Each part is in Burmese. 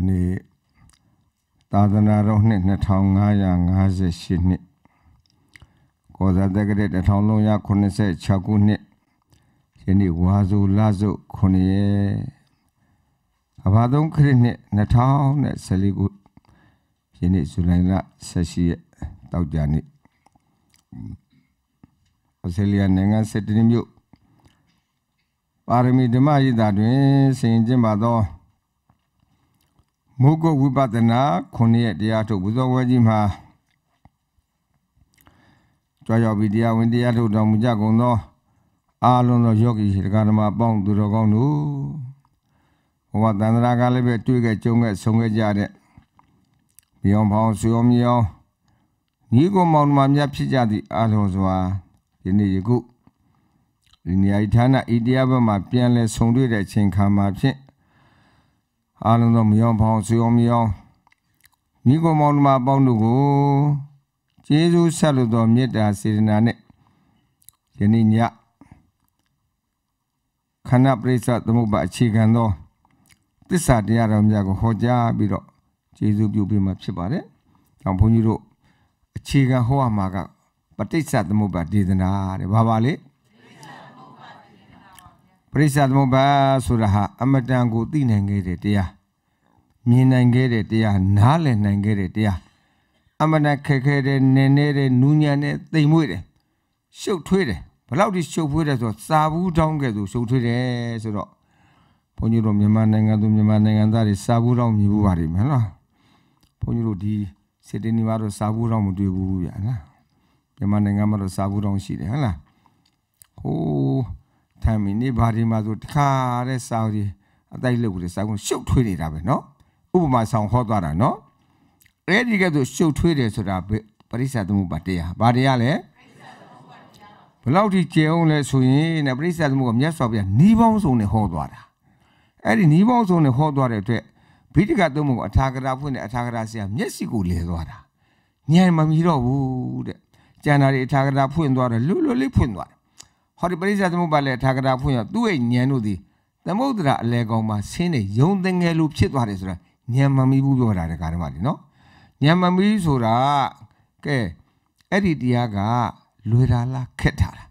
ဒီနေ့သာသနာတော်နှစ်2558နှစ်ကောဇာတက္ကရာ1386ခုနှစ်ယနေ့ဝါစုလစု9ရက်ကဘာသုံးခရစ်နှစ်2014ခုယနေ့ဇူလိုင်လ18ရက်တောက်ကြနေ့ဩစတြေးလျနိုင်ငံစစ်တမ်းမြို့ပါရမီဓမ္မရည်တာတွင်ဆင်ကျင်ပါသောမိုးကုတ်ဝိပဿနာခုနှစ်ရက်တရားထုတ်ဘုဇောဝဲကြီးမှာကြွားရောက်ပြီးတရားဝင်တရားထုတ်တော်မူကြကုန်သောအာလုံးသောယောဂီတရားဓမ္မပေါင်းသူတော်ကောင်းတို့ဘဝတန္တရာကလည်းပဲတွေ့ခဲ့ကြုံခဲ့ဆုံခဲ့ကြတဲ့မြောင်ဖောင်ဆွေမြောင်ညီကောင်မောင်နှမများဖြစ်ကြသည့်အာလုံးစွာဒီနေ့ယခုဒီနေရာဌာနဤတရားဘက်မှာပြန်လည်ဆုံတွေ့တဲ့အချိန်ခါမှာဖြင့်အားလုံးသောမြောင်ဖောင်ဆွေအောင်မြောင်မိဂုံမောင်နှမပေါင်းတို့ကိုကျေးဇူးဆက်လို့သောမေတ္တာစေတနာနဲ့ယနေ့ညခန္ဓာပရိစ္ဆသမုပ္ပါအခြေခံသောသစ္စာတရားတော်များကိုဟောကြားပြီးတော့ကျေးဇူးပြုပေးမှာဖြစ်ပါတယ်။ကြောင့်ဘုန်းကြီးတို့အခြေခံဟောရမှာကပဋိစ္စသမုပ္ပါဒေသနာတဲ့ဘာပါလဲ။ရိစ္ဆာသမုပ္ပါဆိုတာဟာအမတန်ကိုသိနိုင်ခဲ့တဲ့တရားမြင်နိုင်ခဲ့တဲ့တရားနားလည်နိုင်ခဲ့တဲ့တရားအမတန်ခက်ခဲတဲ့နင်းနေတဲ့နူးညံ့တဲ့တိမ်မွေ့တယ်ရှုပ်ထွေးတယ်ဘလောက်ထိရှုပ်ထွေးတယ်ဆိုတော့စာဘူးတောင်းကဲဆိုရှုပ်ထွေးတယ်ဆိုတော့ဘုန်းကြီးတို့မြန်မာနိုင်ငံသူမြန်မာနိုင်ငံသားတွေစာဘူးတောင်းမြည်ဘူးပါလိမ့်မယ်နော်ဘုန်းကြီးတို့ဒီစေတင်ဒီမှာတော့စာဘူးတောင်းမတွေ့ဘူးဗျာနော်မြန်မာနိုင်ငံမှာတော့စာဘူးတောင်းရှိတယ်ဟုတ်လားဟိုးထမ်းပြီးနေဘာဒီမှာဆိုတခါတဲ့စောင်းကြီးအတိုက်လုပ်ကလေးစောင်းကိုရှုပ်ထွေးနေတာပဲနော်ဥပမာဆောင်ဟောသွားတာနော်အဲ့ဒီကဲဆိုရှုပ်ထွေးတယ်ဆိုတာပရိစ္ဆာသမုပ္ပါတရားဘာတရားလဲဘလောက်ထိကျယ်အောင်လဲဆိုရင်နဲ့ပရိစ္ဆာသမုပ္ပါမြတ်စွာဘုရားနီးပေါင်းစုံနဲ့ဟောသွားတာအဲ့ဒီနီးပေါင်းစုံနဲ့ဟောသွားတဲ့အတွက်ဗိဓိကသုံးပုံအထာကရာဖွင့်တဲ့အထာကရာဆရာမျက်စိကိုလဲသွားတာညံမမီတော့ဘူးတဲ့ကျန်တာတွေအထာကရာဖွင့်သွားတယ်လွတ်လွတ်လေးဖွင့်သွားတယ်ဟောဒီပရိစ္ဆာသမုပ္ပါလေထာဂတာဖွင့်ရသူ့ရဲ့ဉာဏ်တို့သည်သမုဒ္ဒရာအလဲကောင်မှာဆင်းနေယုံသင်ငယ်လိုဖြစ်သွားတယ်ဆိုတာဉာဏ်မမီဘူးပြောတာတကားဓမ္မတွေနော်ဉာဏ်မမီဆိုတာကဲအဲ့ဒီတရားကလွယ်တာလားခက်တာလား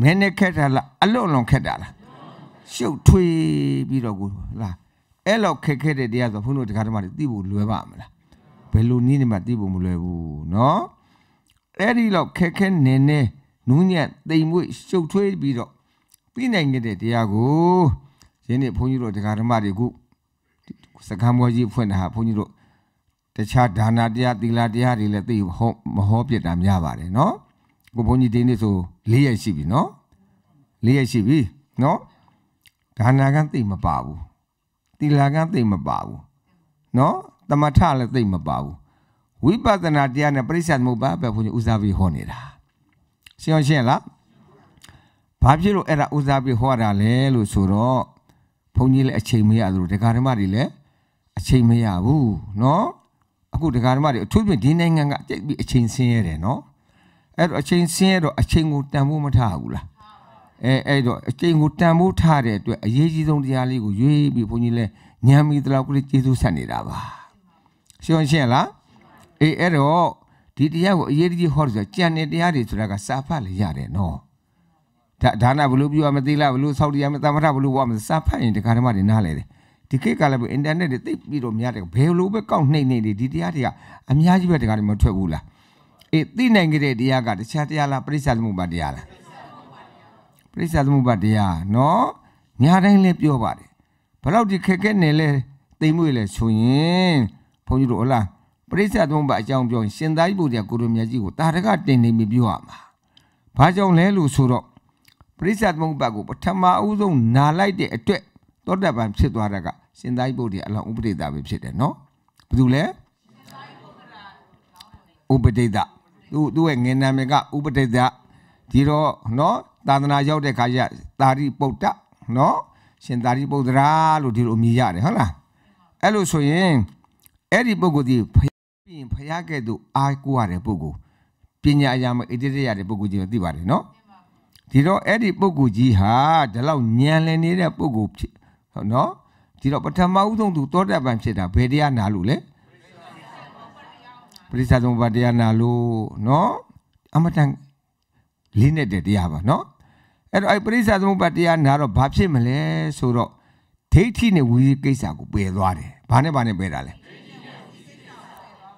မင်းနဲ့ခက်တာလားအလွန်လွန်ခက်တာလားရှုပ်ထွေးပြီးတော့ကိုလားအဲ့လောက်ခက်ခဲတဲ့တရားဆိုဘုန်းတို့တရားဓမ္မတွေသိဖို့လွယ်ပါမလားဘယ်လိုနည်းနဲ့မှသိဖို့မလွယ်ဘူးเนาะအဲ့ဒီလောက်ခက်ခဲနေနေနူးညံ့တိမ်မွေ့ရှုပ်ထွေးပြီးတော့ပြည်နိုင်တဲ့တရားကိုယင်းနေ့ဘုန်းကြီးတို့တရားဓမ္မတွေခုစကားမွေးကြီးဖွင့်တာဟာဘုန်းကြီးတို့တခြားဒါနာတရားသီလတရားတွေလည်းသိဟောမဟောပြတာများပါတယ်နော်ကိုဘုန်းကြီးဒီနေ့ဆို၄ရက်ရှိပြီနော်၄ရက်ရှိပြီနော်ဒါနာကသိမပါဘူးသီလကသိမပါဘူးနော်တမထလည်းသိမပါဘူးဝိပဿနာတရားနဲ့ပြိဿသမုပ္ပါပဲဘုန်းကြီးဦးစားပြီးဟောနေတာရှင်းရှင်းလားဘာဖြစ်လို့အဲ့ဒါဦးစားပြီးဟောတာလဲလို့ဆိုတော့ဘုန်းကြီးလည်းအချိန်မရသလိုဒကာဓမ္မတွေလည်းအချိန်မရဘူးเนาะအခုဒကာဓမ္မတွေအထူးဖြင့်ဒီနိုင်ငံကကြိတ်ပြီးအချိန်ဆင်းရတယ်เนาะအဲ့တော့အချိန်ဆင်းရတော့အချိန်ကိုတန်ဖို့မထဘူးလားအဲအဲ့တော့အချိန်ကိုတန်ဖို့ထတဲ့အတွက်အရေးကြီးဆုံးတရားလေးကိုရွေးပြီးဘုန်းကြီးလည်းညံမီတလောက်ကလေးကျေးဇူးဆက်နေတာပါရှင်းရှင်းလားအေးအဲ့တော့ဒီတရားကိုအရေးတကြီးဟောဆိုကြံတဲ့တရားတွေဆိုတာကစာဖတ်လည်းရတယ်နော်ဒါဒါနဘလို့ပြောရမသိလားဘလို့ဆောက်တရားမသမထဘလို့ပြောရမသိစာဖတ်ရင်ဒီကဓမ္မတွေနားလေတယ်ဒီခေတ်ကလည်းအင်တာနက်တွေသိပြီးတော့များတယ်ဘယ်လိုပဲကောက်နှိမ့်နှိမ့်တွေဒီတရားတွေကအများကြီးပဲတရားတွေမထွက်ဘူးလားအေးသိနိုင်ကြတဲ့တရားကတခြားတရားလားပရိစ္ဆာသမုပ္ပါတရားလားပရိစ္ဆာသမုပ္ပါတရားနော်ညာတိုင်းလည်းပြောပါတယ်ဘလောက်ဒီခက်ခဲနေလဲတိမ်မွေ့လဲဆိုရင်ဘုန်းကြီးတို့ဟုတ်လားပြိဿသုံးပါအကြောင်းပြောရင်ရှင်သာရိပုတ္တရာကိုလိုမြတ်ကြီးကိုတာရကတင်နေပြီပြောရမှာ။ဘာကြောင့်လဲလို့ဆိုတော့ပြိဿသုံးပါကိုပထမအဦးဆုံးနာလိုက်တဲ့အတွက်သောတပန်ဖြစ်သွားတာကရှင်သာရိပုတ္တရာအလောင်းဥပဒေတာပဲဖြစ်တယ်နော်။ဘာလို့လဲ။ဥပဒေတာသူ့သူ့ရဲ့ငယ်နာမည်ကဥပဒေတာဒီတော့နော်သာသနာရောက်တဲ့ခါကျသာရိပုတ္တနော်ရှင်သာရိပုတ္တရာလို့ဒီလိုအမည်ရတယ်ဟုတ်လား။အဲ့လိုဆိုရင်အဲ့ဒီပုဂ္ဂိုလ်ဒီပြီးရင်ဖရာကဲ့သို့အားကိုးရတဲ့ပုဂ္ဂိုလ်ပညာအရာမအတိတ်ရတဲ့ပုဂ္ဂိုလ်ကြီးကိုသိပါတယ်နော်ဒီတော့အဲ့ဒီပုဂ္ဂိုလ်ကြီးဟာဒီလောက်ညံလည်နေတဲ့ပုဂ္ဂိုလ်ဖြစ်ဟုတ်နော်ဒီတော့ပထမဦးဆုံးသူတောတပ်ပံဖြစ်တာဘယ်တရားနာလို့လဲပရိစ္ဆာသမုပ္ပါတရားနာလို့နော်အမတန်လင်းတဲ့တရားပါနော်အဲ့တော့အဲ့ပရိစ္ဆာသမုပ္ပါတရားနာတော့ဘာဖြစ်မလဲဆိုတော့ဒိဋ္ဌိနဲ့ဝီရိကိစ္စကိုပယ်သွားတယ်ဘာနဲ့ဘာနဲ့ပယ်တာလဲ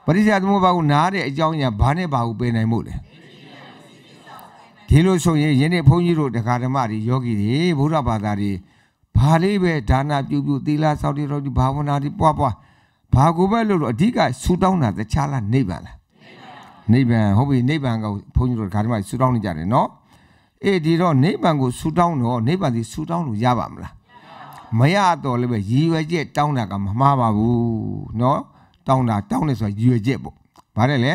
ပရိစ္ဆေသမုပ္ပါကိုနားတဲ့အကြောင်းညာဘာနဲ့ဘာကိုပယ်နိုင်မို့လဲဒီလိုဆိုရင်ယနေ့ဘုန်းကြီးတို့တရားဓမ္မတွေယောဂီတွေဘုရားဘာသာတွေဘာလေးပဲဒါနပြုပြုသီလစောင့်တည်တော်ဒီဘာဝနာတွေပွားပွားဘာကိုပဲလို့တော့အဓိကဆူတောင်းတာတခြားလားနိဗ္ဗာန်လားနိဗ္ဗာန်ဟုတ်ပြီနိဗ္ဗာန်ကိုဘုန်းကြီးတို့တရားဓမ္မဆူတောင်းနေကြတယ်နော်အေးဒီတော့နိဗ္ဗာန်ကိုဆူတောင်းတော့နိဗ္ဗာန်ဒီဆူတောင်းလို့ရပါမလားမရတော့လည်းပဲရည်ရွယ်ချက်တောင်းတာကမမှားပါဘူးနော်တောင်းတာတောင်းတယ်ဆိုတာရွေချက်ပေါ့ဗါတယ်လေ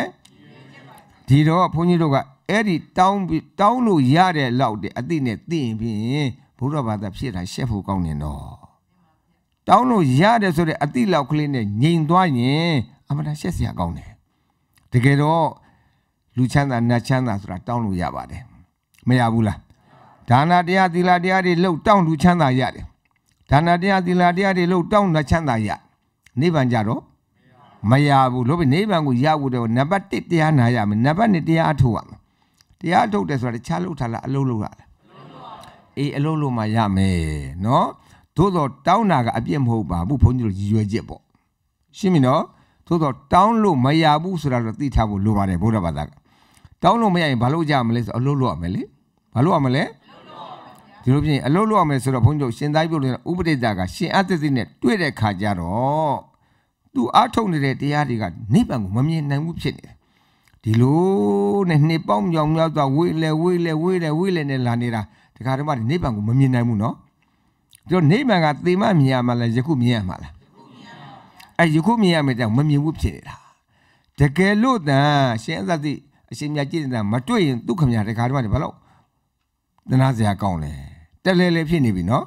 ဒီတော့ဘုန်းကြီးတို့ကအဲ့ဒီတောင်းတောင်းလို့ရတဲ့လောက်တဲ့အသိနဲ့သိရင်ဖြင့်ဘုရားဘာသာဖြစ်တာရှက်ဖို့ကောင်းနေတော့တောင်းလို့ရတယ်ဆိုတဲ့အသိလောက်ကလေးနဲ့ငြိမ်သွားရင်အမှန်တရှက်စရာကောင်းတယ်တကယ်တော့လူချမ်းသာနတ်ချမ်းသာဆိုတာတောင်းလို့ရပါတယ်မရဘူးလားဒါနာတရားသီလတရားတွေလှုပ်တောင်းလူချမ်းသာရတယ်ဒါနာတရားသီလတရားတွေလှုပ်တောင်းနတ်ချမ်းသာရနိဗ္ဗာန်ကြတော့မရဘူးလို့ပဲနိဗ္ဗာန်ကိုရဖို့တော့နံပါတ်1တရားနာရမယ်နံပါတ်2တရားအထုတ်ရမယ်တရားအထုတ်တယ်ဆိုတာတခြားလုပ်ထားလားအလုပ်လုပ်ရလားအေးအလုပ်လုပ်မှရမယ်နော်သို့တော့တောင်းတာကအပြစ်မဟုတ်ပါဘူးဘုန်းကြီးတို့ရည်ရွယ်ချက်ပေါ့ရှင်းပြီနော်သို့တော့တောင်းလို့မရဘူးဆိုတာတော့သိထားဖို့လိုပါတယ်ဘုရားဘာသာကတောင်းလို့မရရင်ဘာလို့ကြမလဲဆိုအလုပ်လုပ်ရမယ်လေဘာလို့ရမလဲဒီလိုပြင်အလုပ်လုပ်ရမယ်ဆိုတော့ဘုန်းကြီးတို့ရှင်သာရိပုတ္တရာဥပဒေတာကရှင်အသတိနဲ့တွေ့တဲ့ခါကျတော့သူအားထုတ်နေတဲ့တရားတွေကနိဗ္ဗာန်ကိုမမြင်နိုင်ဘူးဖြစ်နေတယ်ဒီလိုနဲ့နှစ်ပေါင်းမြောင်မြောက်စွာဝေးလဲဝေးလဲဝေးလဲဝေးလဲနဲ့လာနေတာဒကာဓမ္မတွေနိဗ္ဗာန်ကိုမမြင်နိုင်ဘူးနော်ပြီးတော့နိဗ္ဗာန်ကသေမမြင်ရမှာလားယခုမြင်ရမှာလားအဲယခုမြင်ရမယ်တောင်မမြင်ဘူးဖြစ်နေတာတကယ်လို့တန်ရှင်အသတိအရှင်မြတ်ကြည်နေတာမတွေ့ရင်ဒုက္ခမြတ်ဒကာဓမ္မတွေဘာလို့သနာစရာကောင်းလဲတက်လဲလဲဖြစ်နေပြီနော်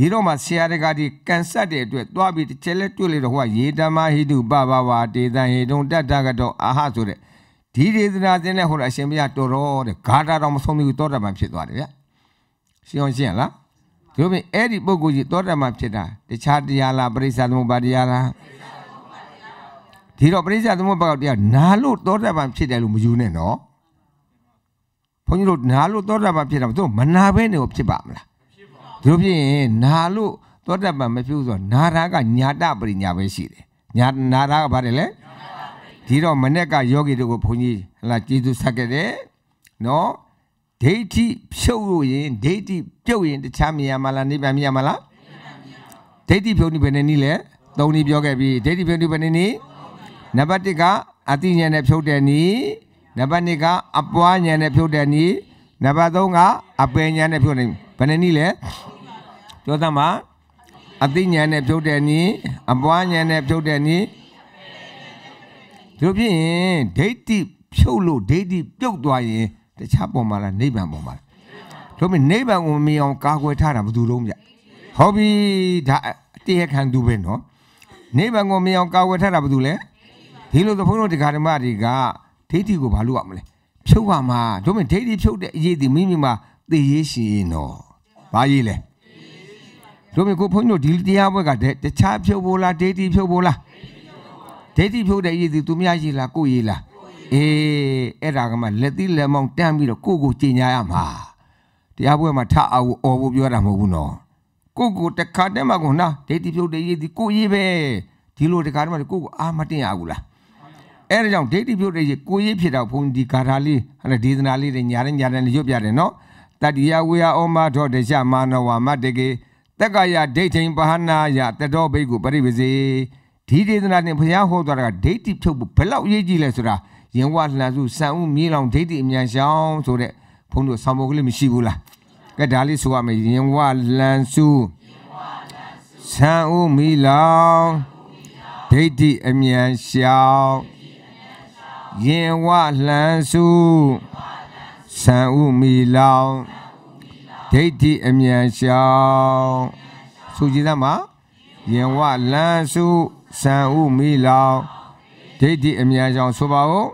ဒီတော့မှဆရာတကာဒီကန်ဆက်တဲ့အတွက်သွားပြီးတစ်ချက်လဲတွေ့လေတော့ဟိုကရေဓမ္မဟိတုပပဝါဒေသံဟေတုံတတ္တကတော့အာဟဆိုတဲ့ဒီဒေသနာစဉ်နဲ့ဟိုအရှင်ဘုရားတော်တော်တဲ့ဂါတာတော်မဆုံးဘူးသောတာပန်ဖြစ်သွားတယ်ဗျရှင်းအောင်ရှင်းလားဒီလိုပြင်အဲ့ဒီပုဂ္ဂိုလ်ကြီးသောတာပန်ဖြစ်တာတခြားတရားလားပရိစ္ဆာသမုပ္ပါတရားလားဒီတော့ပရိစ္ဆာသမုပ္ပါတရားနာလို့သောတာပန်ဖြစ်တယ်လို့မယူနဲ့နော်ဘုန်းကြီးတို့နားလို့သောတာပန်ဖြစ်တာမသူမနာဘဲနေကိုဖြစ်ပါမလားတို့ဖြစ်ရင်နာလို့သောတပန်မပြုဆိုနာတာကညာတပရိညာပဲရှိတယ်ညာနာတာကဘာတယ်လဲဒီတော့မနေ့ကယောဂီတို့ကိုဘုန်းကြီးဟလာကျေးဇူးဆက်ခဲ့တယ်နော်ဒိဋ္ဌိဖြုတ်လို့ရင်ဒိဋ္ဌိပြုတ်ရင်တခြားမြင်ရမလားနိဗ္ဗာန်မြင်ရမလားဒိဋ္ဌိဖြုတ်နိဗ္ဗာန်နဲ့နီးလဲသုံးနည်းပြောခဲ့ပြီဒိဋ္ဌိဖြုတ်နိဗ္ဗာန်နဲ့နီးနံပါတ်1ကအတိညာနဲ့ဖြုတ်တဲ့နီးနံပါတ်2ကအပွားညာနဲ့ဖြုတ်တဲ့နီးနံပါတ်3ကအပယ်ညာနဲ့ဖြုတ်တဲ့နီးဘယ်နှနည်းလဲပြောသမှာအသိဉာဏ်နဲ့ဖြုတ်တဲ့နည်းအပွားဉာဏ်နဲ့ဖြုတ်တဲ့နည်းတို့ဖြစ်ရင်ဒိဋ္ဌိဖြုတ်လို့ဒိဋ္ဌိပြုတ်သွားရင်တခြားပုံမှာလားနိဗ္ဗာန်ပုံမှာလားတို့မြင်နိဗ္ဗာန်ကိုမမြင်အောင်ကာကွယ်ထားတာဘယ်သူလုံးပြဟောပြီဒါတရားခံသူပဲနော်နိဗ္ဗာန်ကိုမြင်အောင်ကာကွယ်ထားတာဘယ်သူလဲဒီလိုသဖုံးတို့တရားဓမ္မတွေကဒိဋ္ဌိကိုဘာလို့ရမလဲဖြုတ်ပါမှာတို့မြင်ဒိဋ္ဌိဖြုတ်တဲ့အရေးဒီမိမိမှာသိရရှိရင်တော့ဘာရေးလဲတို့မျိုးကိုဘုန်းကြီးတို့ဒီတရားပွဲကတခြားဖြုတ်ဖို့လားဒေတီဖြုတ်ဖို့လားဒေတီဖြုတ်တဲ့ရည်သူသူများရေးလားကိုရေးလားအေးအဲ့ဒါကမှလက်သီးလက်မောင်းတန်းပြီးတော့ကိုကိုကြင်ညာရမှာတရားပွဲမှာထအောင်အော်ဖို့ပြောတာမဟုတ်ဘူးနော်ကိုကိုတခါတည်းမှကုန်နာဒေတီဖြုတ်တဲ့ရည်ဒီကိုရေးပဲဒီလိုတခါတည်းမှကိုကိုအာမတင်ရဘူးလားအဲ့ဒါကြောင့်ဒိဋ္ဌိပြုတ်တဲ့ကိုရေးဖြစ်တော့ဘုန်းဒီဂါထာလေးဟဲ့ဒေသနာလေးတွေညာတဲ့ညာတဲ့ရွတ်ပြတယ်နော်တတ္တိယဝေယဩမထောတရှမာနဝမတကေတက္ကယဒိဋ္ဌိပဟနာယတတောဘိကုပရိပစေဒီဒေသနာနဲ့ဘုရားဟောသွားတာကဒိဋ္ဌိဖြုတ်ဖို့ဘယ်လောက်အရေးကြီးလဲဆိုတာရင်ဝလှန်စုစံဥမြေလောင်ဒိဋ္ဌိအမြန်ရှောင်းဆိုတဲ့ဘုန်းတို့ဆောင်းပေါ်ကလေးမရှိဘူးလားကဲဒါလေးဆိုရမယ်ရင်ဝလှန်စုစံဥမီလောင်ဒိဋ္ဌိအမြန်ရှောင်းရင်ဝလှန်စုံဥမီလောင်ဒိဋ္ဌိအမြန်ရှောင်စုကြည်သမှာယင်ဝလန်းစုစံဥမီလောင်ဒိဋ္ဌိအမြန်ရှောင်ဆိုပါဦး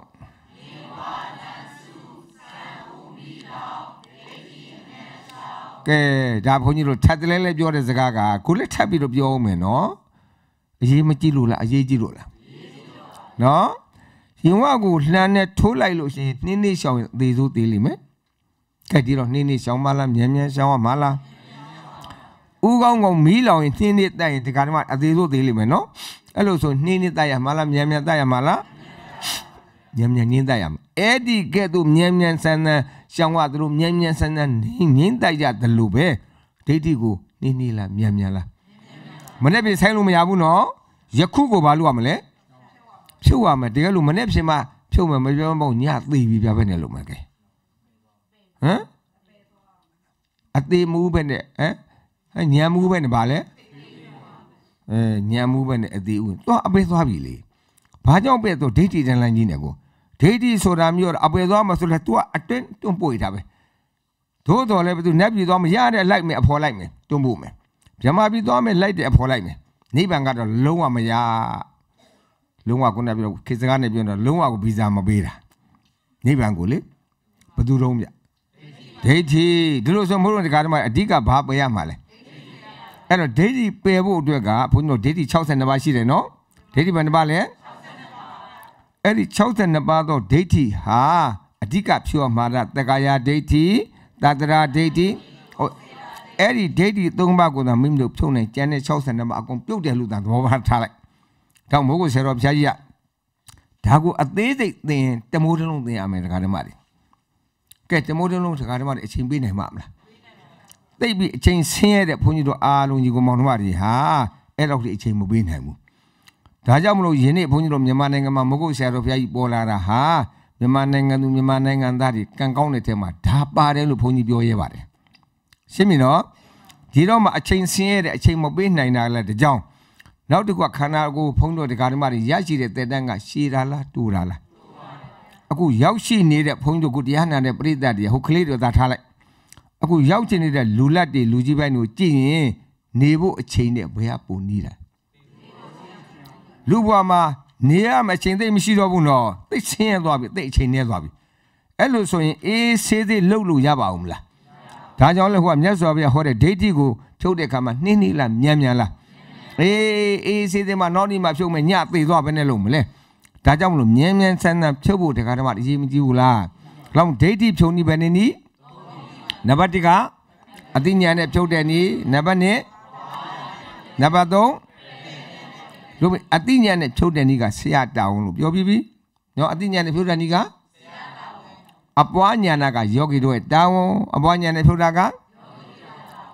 ကဲဒါဘုန်းကြီးတို့ထပ်တလဲလဲပြောတဲ့စကားကကိုလည်းထပ်ပြီးတော့ပြောအောင်မယ်နော်အရေးမကြည့်လို့လားအရေးကြီးလို့လားနော်ရင်ဝကိုလှမ်းနဲ့ထိုးလိုက်လို့ရှိရင်နှင်းနှင်းရှောင်သေးစိုးသေးလိမ့်မယ်ကဲဒီတော့နေ့နေ့ရှောင်းမလားမြန်မြန်ရှောင်းရမလားဥကောင်းကမီးလောင်ရင်နှင်းနှစ်တိုက်ရင်ဒီကနေ့မှအသေးစိုးသေးလိမ့်မယ်နော်အဲ့လိုဆိုနှင်းနှစ်တိုက်ရမလားမြန်မြန်တိုက်ရမလားမြန်မြန်နှင်းတိုက်ရမှာအဲ့ဒီကဲ့သို့မြန်မြန်ဆန်းဆန်းရှောင်းရသူတို့မြန်မြန်ဆန်းဆန်းနှင်းတိုက်ကြတယ်လို့ပဲဒိဋ္ဌိကိုနှင်းနှင်းလားမြန်မြန်လားမနေ့ပြင်ဆိုင်လို့မရဘူးနော်ယခုကိုဘာလုပ်ရမလဲဖြုတ်ရမယ်တကယ်လို့မနေ့ပြင်မှဖြုတ်မယ်မပြောမပေါ့ညသိပြီပြပဲနဲ့လို့မယ်ကဲဟမ်အသေးမူးပဲနဲ့ဟမ်ညံမူးပဲနဲ့ဗာလဲအဲညံမူးပဲနဲ့အသေးဦးသွားအပဲသွားပြီလေဘာကြောင့်ပဲဆိုဒိဋ္ဌိတန်လန်းကြီးနေကိုဒိဋ္ဌိဆိုတာမျိုးတော့အပဲသွားမှာဆိုလဲ तू ကအတွင်းတွန့်ပို့ရတာပဲသို့တော်လည်းဘသူနတ်ပြည်သွားမရတဲ့လိုက်မယ်အဖော်လိုက်မယ်တွန့်ပို့မယ်မြမပြည်သွားမယ်လိုက်တယ်အဖော်လိုက်မယ်နိဗ္ဗာန်ကတော့လုံးဝမရလုံးဝကိုနဲ့ပြောခေစကားနဲ့ပြောတော့လုံးဝကိုဗီဇာမပေးတာနိဗ္ဗာန်ကိုလေဘသူတော့မြတ်ဒိဋ္ဌိဒီလိုဆိုမိုးရုံတကားတော့အဓိကဘာပယ်ရမှာလဲအဲ့တော့ဒိဋ္ဌိပယ်ဖို့အတွက်ကဘုန်းကြီးတို့ဒိဋ္ဌိ62ပါးရှိတယ်နော်ဒိဋ္ဌိဘယ်နှပါးလဲ62ပါးအဲ့ဒီ62ပါးသောဒိဋ္ဌိဟာအဓိကဖြူအမှားတာတက္ကာယဒိဋ္ဌိတတရာဒိဋ္ဌိဟုတ်အဲ့ဒီဒိဋ္ဌိ၃ပါးကိုသာမိမိတို့ဖြုတ်နိုင်ကျန်တဲ့62ပါးအကုန်ပြုတ်တယ်လို့သာသဘောပါထားလိုက်တော့မိုးကိုဆရာတော်ဘုရားကြီးကဒါကိုအသေးစိတ်သင်တမိုးတလုံးသင်ရမယ်တက္ကာဓမ္မတွေကဲတမိုးတလုံးစကားဓမ္မတွေအချိန်ပေးနိုင်မှာမလားသိပြီအချိန်ဆင်းရတဲ့ဘုန်းကြီးတို့အားလုံးကြီးကိုမောင်နှမတွေဟာအဲ့လောက်ဒီအချိန်မပေးနိုင်ဘူးဒါကြောင့်မလို့ယနေ့ဘုန်းကြီးတို့မြန်မာနိုင်ငံမှာမကုတ်ဆရာတော်ဘုရားကြီးပေါ်လာတာဟာမြန်မာနိုင်ငံသူမြန်မာနိုင်ငံသားတွေကံကောင်းတဲ့ထဲမှာဒါပါတယ်လို့ဘုန်းကြီးပြောရဲပါတယ်ရှင်းပြီနော်ဒီတော့မှအချိန်ဆင်းရတဲ့အချိန်မပေးနိုင်တာလည်းဒီကြောင်နောက်တစ်ခုကခန္ဓာကိုယ်ဘုန်းတော်တရားဓမ္မတွေရရှိတဲ့တည်တန်းကရှည်တာလားတူတာလားအခုရောက်ရှိနေတဲ့ဘုန်းကြီးတို့ကိုတရားနာတဲ့ပရိသတ်တွေဟိုကလေးတွေသာထားလိုက်အခုရောက်ချင်နေတဲ့လူလက်တွေလူကြီးပိုင်းတို့ကြည့်ရင်နေဖို့အချိန်နဲ့ဘယ်ဟာပုံနေတာလူဘဝမှာနေရမယ့်အချိန်သိမရှိတော့ဘူးနော်သိဆင်းရသွားပြီသိအချိန်နဲ့သွားပြီအဲ့လိုဆိုရင်အေးဆေးသေးလှုပ်လို့ရပါဦးမလားဒါကြောင့်လေဟိုကမြတ်စွာဘုရားဟောတဲ့ဒိဋ္ဌိကိုဖြုတ်တဲ့အခါမှာနှင်းနှီးလားမြန်မြန်လားအေးအေးဆေးသေးမှနောက်နေ့မှဖြုတ်မယ်ညသေသွားပဲနဲ့လို့မလဲဒါကြောင့်မလို့မြဲမြဲဆန်းဆန်းဖြုတ်ဖို့တရားဓမ္မအရေးမကြီးဘူးလား။လောက်ဒိဋ္ဌိဖြုံနည်းပဲနေနီးနံပါတ်1ကအတိညာနဲ့ဖြုတ်တဲ့နီးနံပါတ်2နံပါတ်3လို့အတိညာနဲ့ဖြုတ်တဲ့နီးကဆရာတောင်းလို့ပြောပြီးပြီ။နော်အတိညာနဲ့ဖြုတ်တဲ့နီးကအပွားညာနာကယောဂီတို့ရဲ့တာဝန်အပွားညာနဲ့ဖြုတ်တာက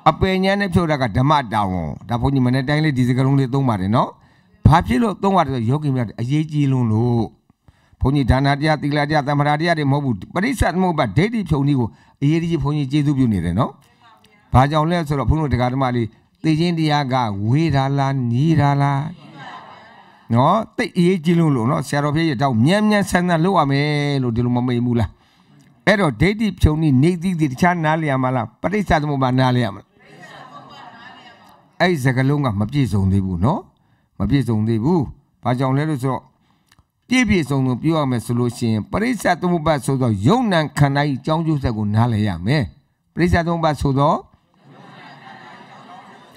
အပယ်ညာနဲ့ဖြုတ်တာကဓမ္မတာဝန်ဒါဘုန်းကြီးမနေ့တိုင်းလေးဒီစကားလုံးလေးသုံးပါတယ်နော်ဘာဖြစ်လို့သုံးရတယ်ဆိုယောဂီများအရေးကြီးလုံးလို့ဘုန်းကြီးဒါနာတရားသီလတရားသမ္မာတရားတွေမဟုတ်ဘူးပရိစ္ဆသမုပ္ပါဒိဋ္ဌိဖြုံကြီးကိုအရေးကြီးဘုန်းကြီးကျေးဇူးပြုနေတယ်နော်ဘာကြောင့်လဲဆိုတော့ဘုန်းတော်တရားဓမ္မလေးသိချင်းတရားကဝေဒါလားညီဒါလားနော်သိအရေးကြီးလို့လို့နော်ဆရာတော်ဖျက်ရတော့မြန်မြန်ဆန်းဆန်းလုပ်ရမယ်လို့ဒီလိုမမေ့ဘူးလားအဲ့တော့ဒိဋ္ဌိဖြုံကြီးနေသိသိတခြားနားလျာမလားပရိစ္ဆသမုပ္ပါနားလျာမလားအဲ့ဒီစကလုံးကမပြည့်စုံသေးဘူးနော်မပြည့်စုံသေးဘူး။ဘာကြောင့်လဲလို့ဆိုတော့ပြည့်ပြည့်စုံစုံပြောရမယ်ဆိုလို့ရှိရင်ပရိစ္ဆသမုပ္ပါဆိုတော့ယုံနံခန္ဓာကြီးအကြောင်းကျိုးဆက်ကိုနားလည်ရမယ်။ပရိစ္ဆသမုပ္ပါဆိုတော့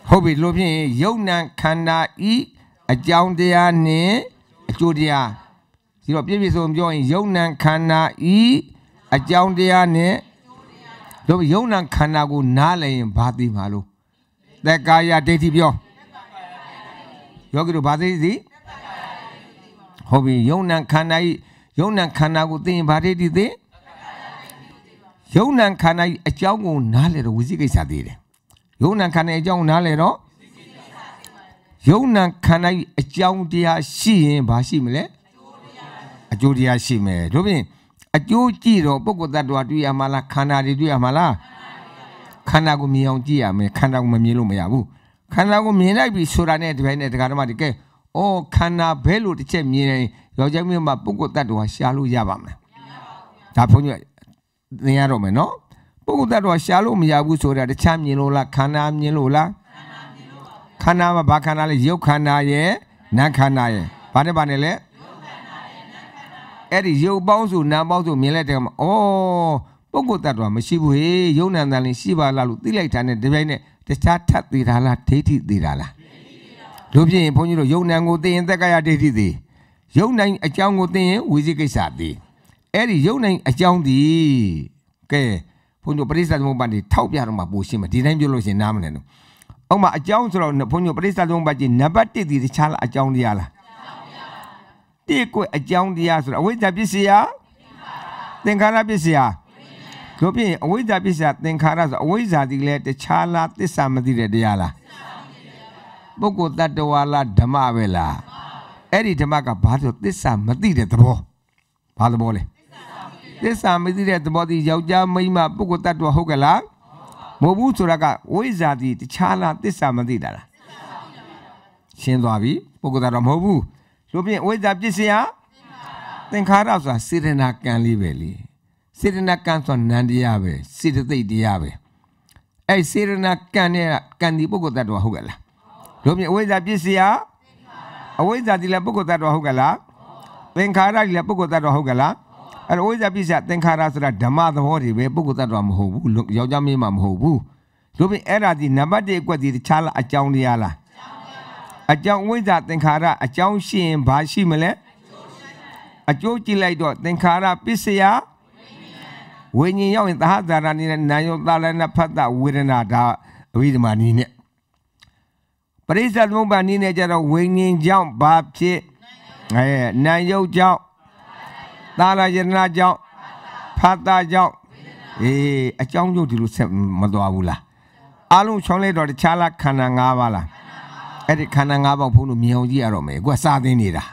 ဟုတ်ပြီလို့ဖြင့်ယုံနံခန္ဓာဤအကြောင်းတရားနှင့်အကျိုးတရားဒီတော့ပြည့်ပြည့်စုံပြောရင်ယုံနံခန္ဓာဤအကြောင်းတရားနဲ့တို့ယုံနံခန္ဓာကိုနားလည်ရင်ဘာသိမှာလို့သက်ကာယဒိဋ္ဌိပြောယောဂီတို့ဘာသိသိဟုတ်ပြီယုံနံခန္ဓာဤယုံနံခန္ဓာကိုသိရင်ဘာသိသိသိယုံနံခန္ဓာဤအကြောင်းကိုနားလည်တော့ဝိသိကိစ္စသိတယ်ယုံနံခန္ဓာအကြောင်းကိုနားလည်တော့ယုံနံခန္ဓာဤအကြောင်းတရားရှိရင်ဘာရှိမလဲအကျိုးတရားရှိမယ်တို့ဖြင့်အကျိုးကြည့်တော့ပုဂ္ဂိုလ်တ attva တွေ့ရမှာလားခန္ဓာတွေတွေ့ရမှာလားခန္ဓာကိုမြင်အောင်ကြည့်ရမယ်ခန္ဓာကိုမမြင်လို့မရဘူးခန္ဓာကိုမြင်လိုက်ပြီဆိုတာနဲ့ဒီပိုင်းနဲ့ဒကာဓမ္မဒီကဲအော်ခန္ဓာဘဲလို့တစ်ချက်မြင်ရင်ယောက်ျားမျိုးမှာပုဂ္ဂိုလ်တ attva ရှာလို့ရပါမလားဒါဘုန်းကြီးသင်ရတော့မယ်နော်ပုဂ္ဂိုလ်တ attva ရှာလို့မရဘူးဆိုတာတခြားမြင်လို့လားခန္ဓာမြင်လို့လားခန္ဓာမှာဘာခန္ဓာလဲရုပ်ခန္ဓာရဲ့နာခန္ဓာရဲ့ဘာနဲ့ဘာနဲ့လဲအဲ့ဒီရုပ်ပေါင်းစုနာမ်ပေါင်းစုမြင်လိုက်တဲ့အခါမှာအော်ပုဂ္ဂိုလ်တ attva မရှိဘူးဟေးယုံနံတန်လင်းရှိပါလားလို့သိလိုက်တာနဲ့ဒီပိုင်းနဲ့တခြားထပ်သေးတာလားဒိဋ္ဌိသေးတာလားတို့ဖြစ်ရင်ဘုန်းကြီးတို့ယုံနံကိုသိရင်သက်ကရဒိဋ္ဌိသေးယုံနိုင်အကြောင်းကိုသိရင်ဝိဇိကိစ္စသေးအဲ့ဒီယုံနိုင်အကြောင်းဒီကဲဘုန်းကြီးပရိစ္ဆေသမုပ္ပါဒ်ထောက်ပြတော့မှပိုရှင်းမယ်ဒီတိုင်းပြောလို့ရှင်နားမလည်လို့အောက်မှာအကြောင်းဆိုတော့ဘုန်းကြီးပရိစ္ဆေသမုပ္ပါဒ်ကြီးနံပါတ်1ဒီတခြားလားအကြောင်းတရားလားတိကွအကြောင်းတရားဆိုတော့အဝိဇ္ဇာပစ္စယသင်္ခါရပစ္စယတို့ပြင်အဝိဇ္ဇာပစ္စယသင်္ခါရဆိုအဝိဇ္ဇာဒီလဲတခြားလားသစ္စာမသိတဲ့တရားလားပုဂ္ဂိုလ်တ attva လားဓမ္မပဲလားအဲ့ဒီဓမ္မကဘာလို့သစ္စာမသိတဲ့သဘောဘာသဘောလဲသစ္စာမသိတဲ့သဘောဒီယောက်ျားမိန်းမပုဂ္ဂိုလ်တ attva ဟုတ်ကလားမဟုတ်ဘူးဆိုတာကဝိဇ္ဇာဒီတခြားလားသစ္စာမသိတာလားရှင်းသွားပြီပုဂ္ဂိုလ်တ attva မဟုတ်ဘူးတို့ပြင်ဝိဇ္ဇာပစ္စယသင်္ခါရဆိုတာစေတနာကံလေးပဲလေစေတနာကံဆိုနန္တရားပဲစေတသိက်တရားပဲအဲ့စေတနာကံနဲ့ကံဒီပုဂ္ဂိုလ်တ attva ဟုတ်ကလားတို့မြင်အဝိဇ္ဇာပစ္စယအဝိဇ္ဇာဒီလည်းပုဂ္ဂိုလ်တ attva ဟုတ်ကလားသင်္ခါရဒီလည်းပုဂ္ဂိုလ်တ attva ဟုတ်ကလားအဲ့အဝိဇ္ဇာပစ္စယသင်္ခါရဆိုတာဓမ္မသဘောတွေပဲပုဂ္ဂိုလ်တ attva မဟုတ်ဘူးယောက်ျားမင်းမမဟုတ်ဘူးတို့ပြင်အဲ့ဒါဒီနံပါတ်1အကွက်ဒီတခြားလားအကြောင်းတရားလားအကြောင်းဝိဇ္ဇာသင်္ခါရအကြောင်းရှိရင်ဘာရှိမလဲအကျိုးကြည့်လိုက်တော့သင်္ခါရပစ္စယဝိညာဉ်ရောက်ရင်သဟဇာရနေတဲ့နာယောသလနဖတ်တဝေဒနာဒါအဝိဓမ္မာနည်းနဲ့ပရိစ္ဆသမုပ္ပါနည်းနဲ့ကြတော့ဝိညာဉ်ကြောင့်ဘာဖြစ်အဲနာယုတ်ကြောင့်သာလယနာကြောင့်ဖတ်တာကြောင့်အေးအကြောင်းကျိုးဒီလိုဆက်မသွားဘူးလားအလုံးချောင်းလိုက်တော့တခြားလားခန္ဓာ၅ပါးလားအဲ့ဒီခန္ဓာ၅ပါးဘုန်းတို့မြင်အောင်ကြည့်ရတော့မယ်ကိုကစာသင်နေတာ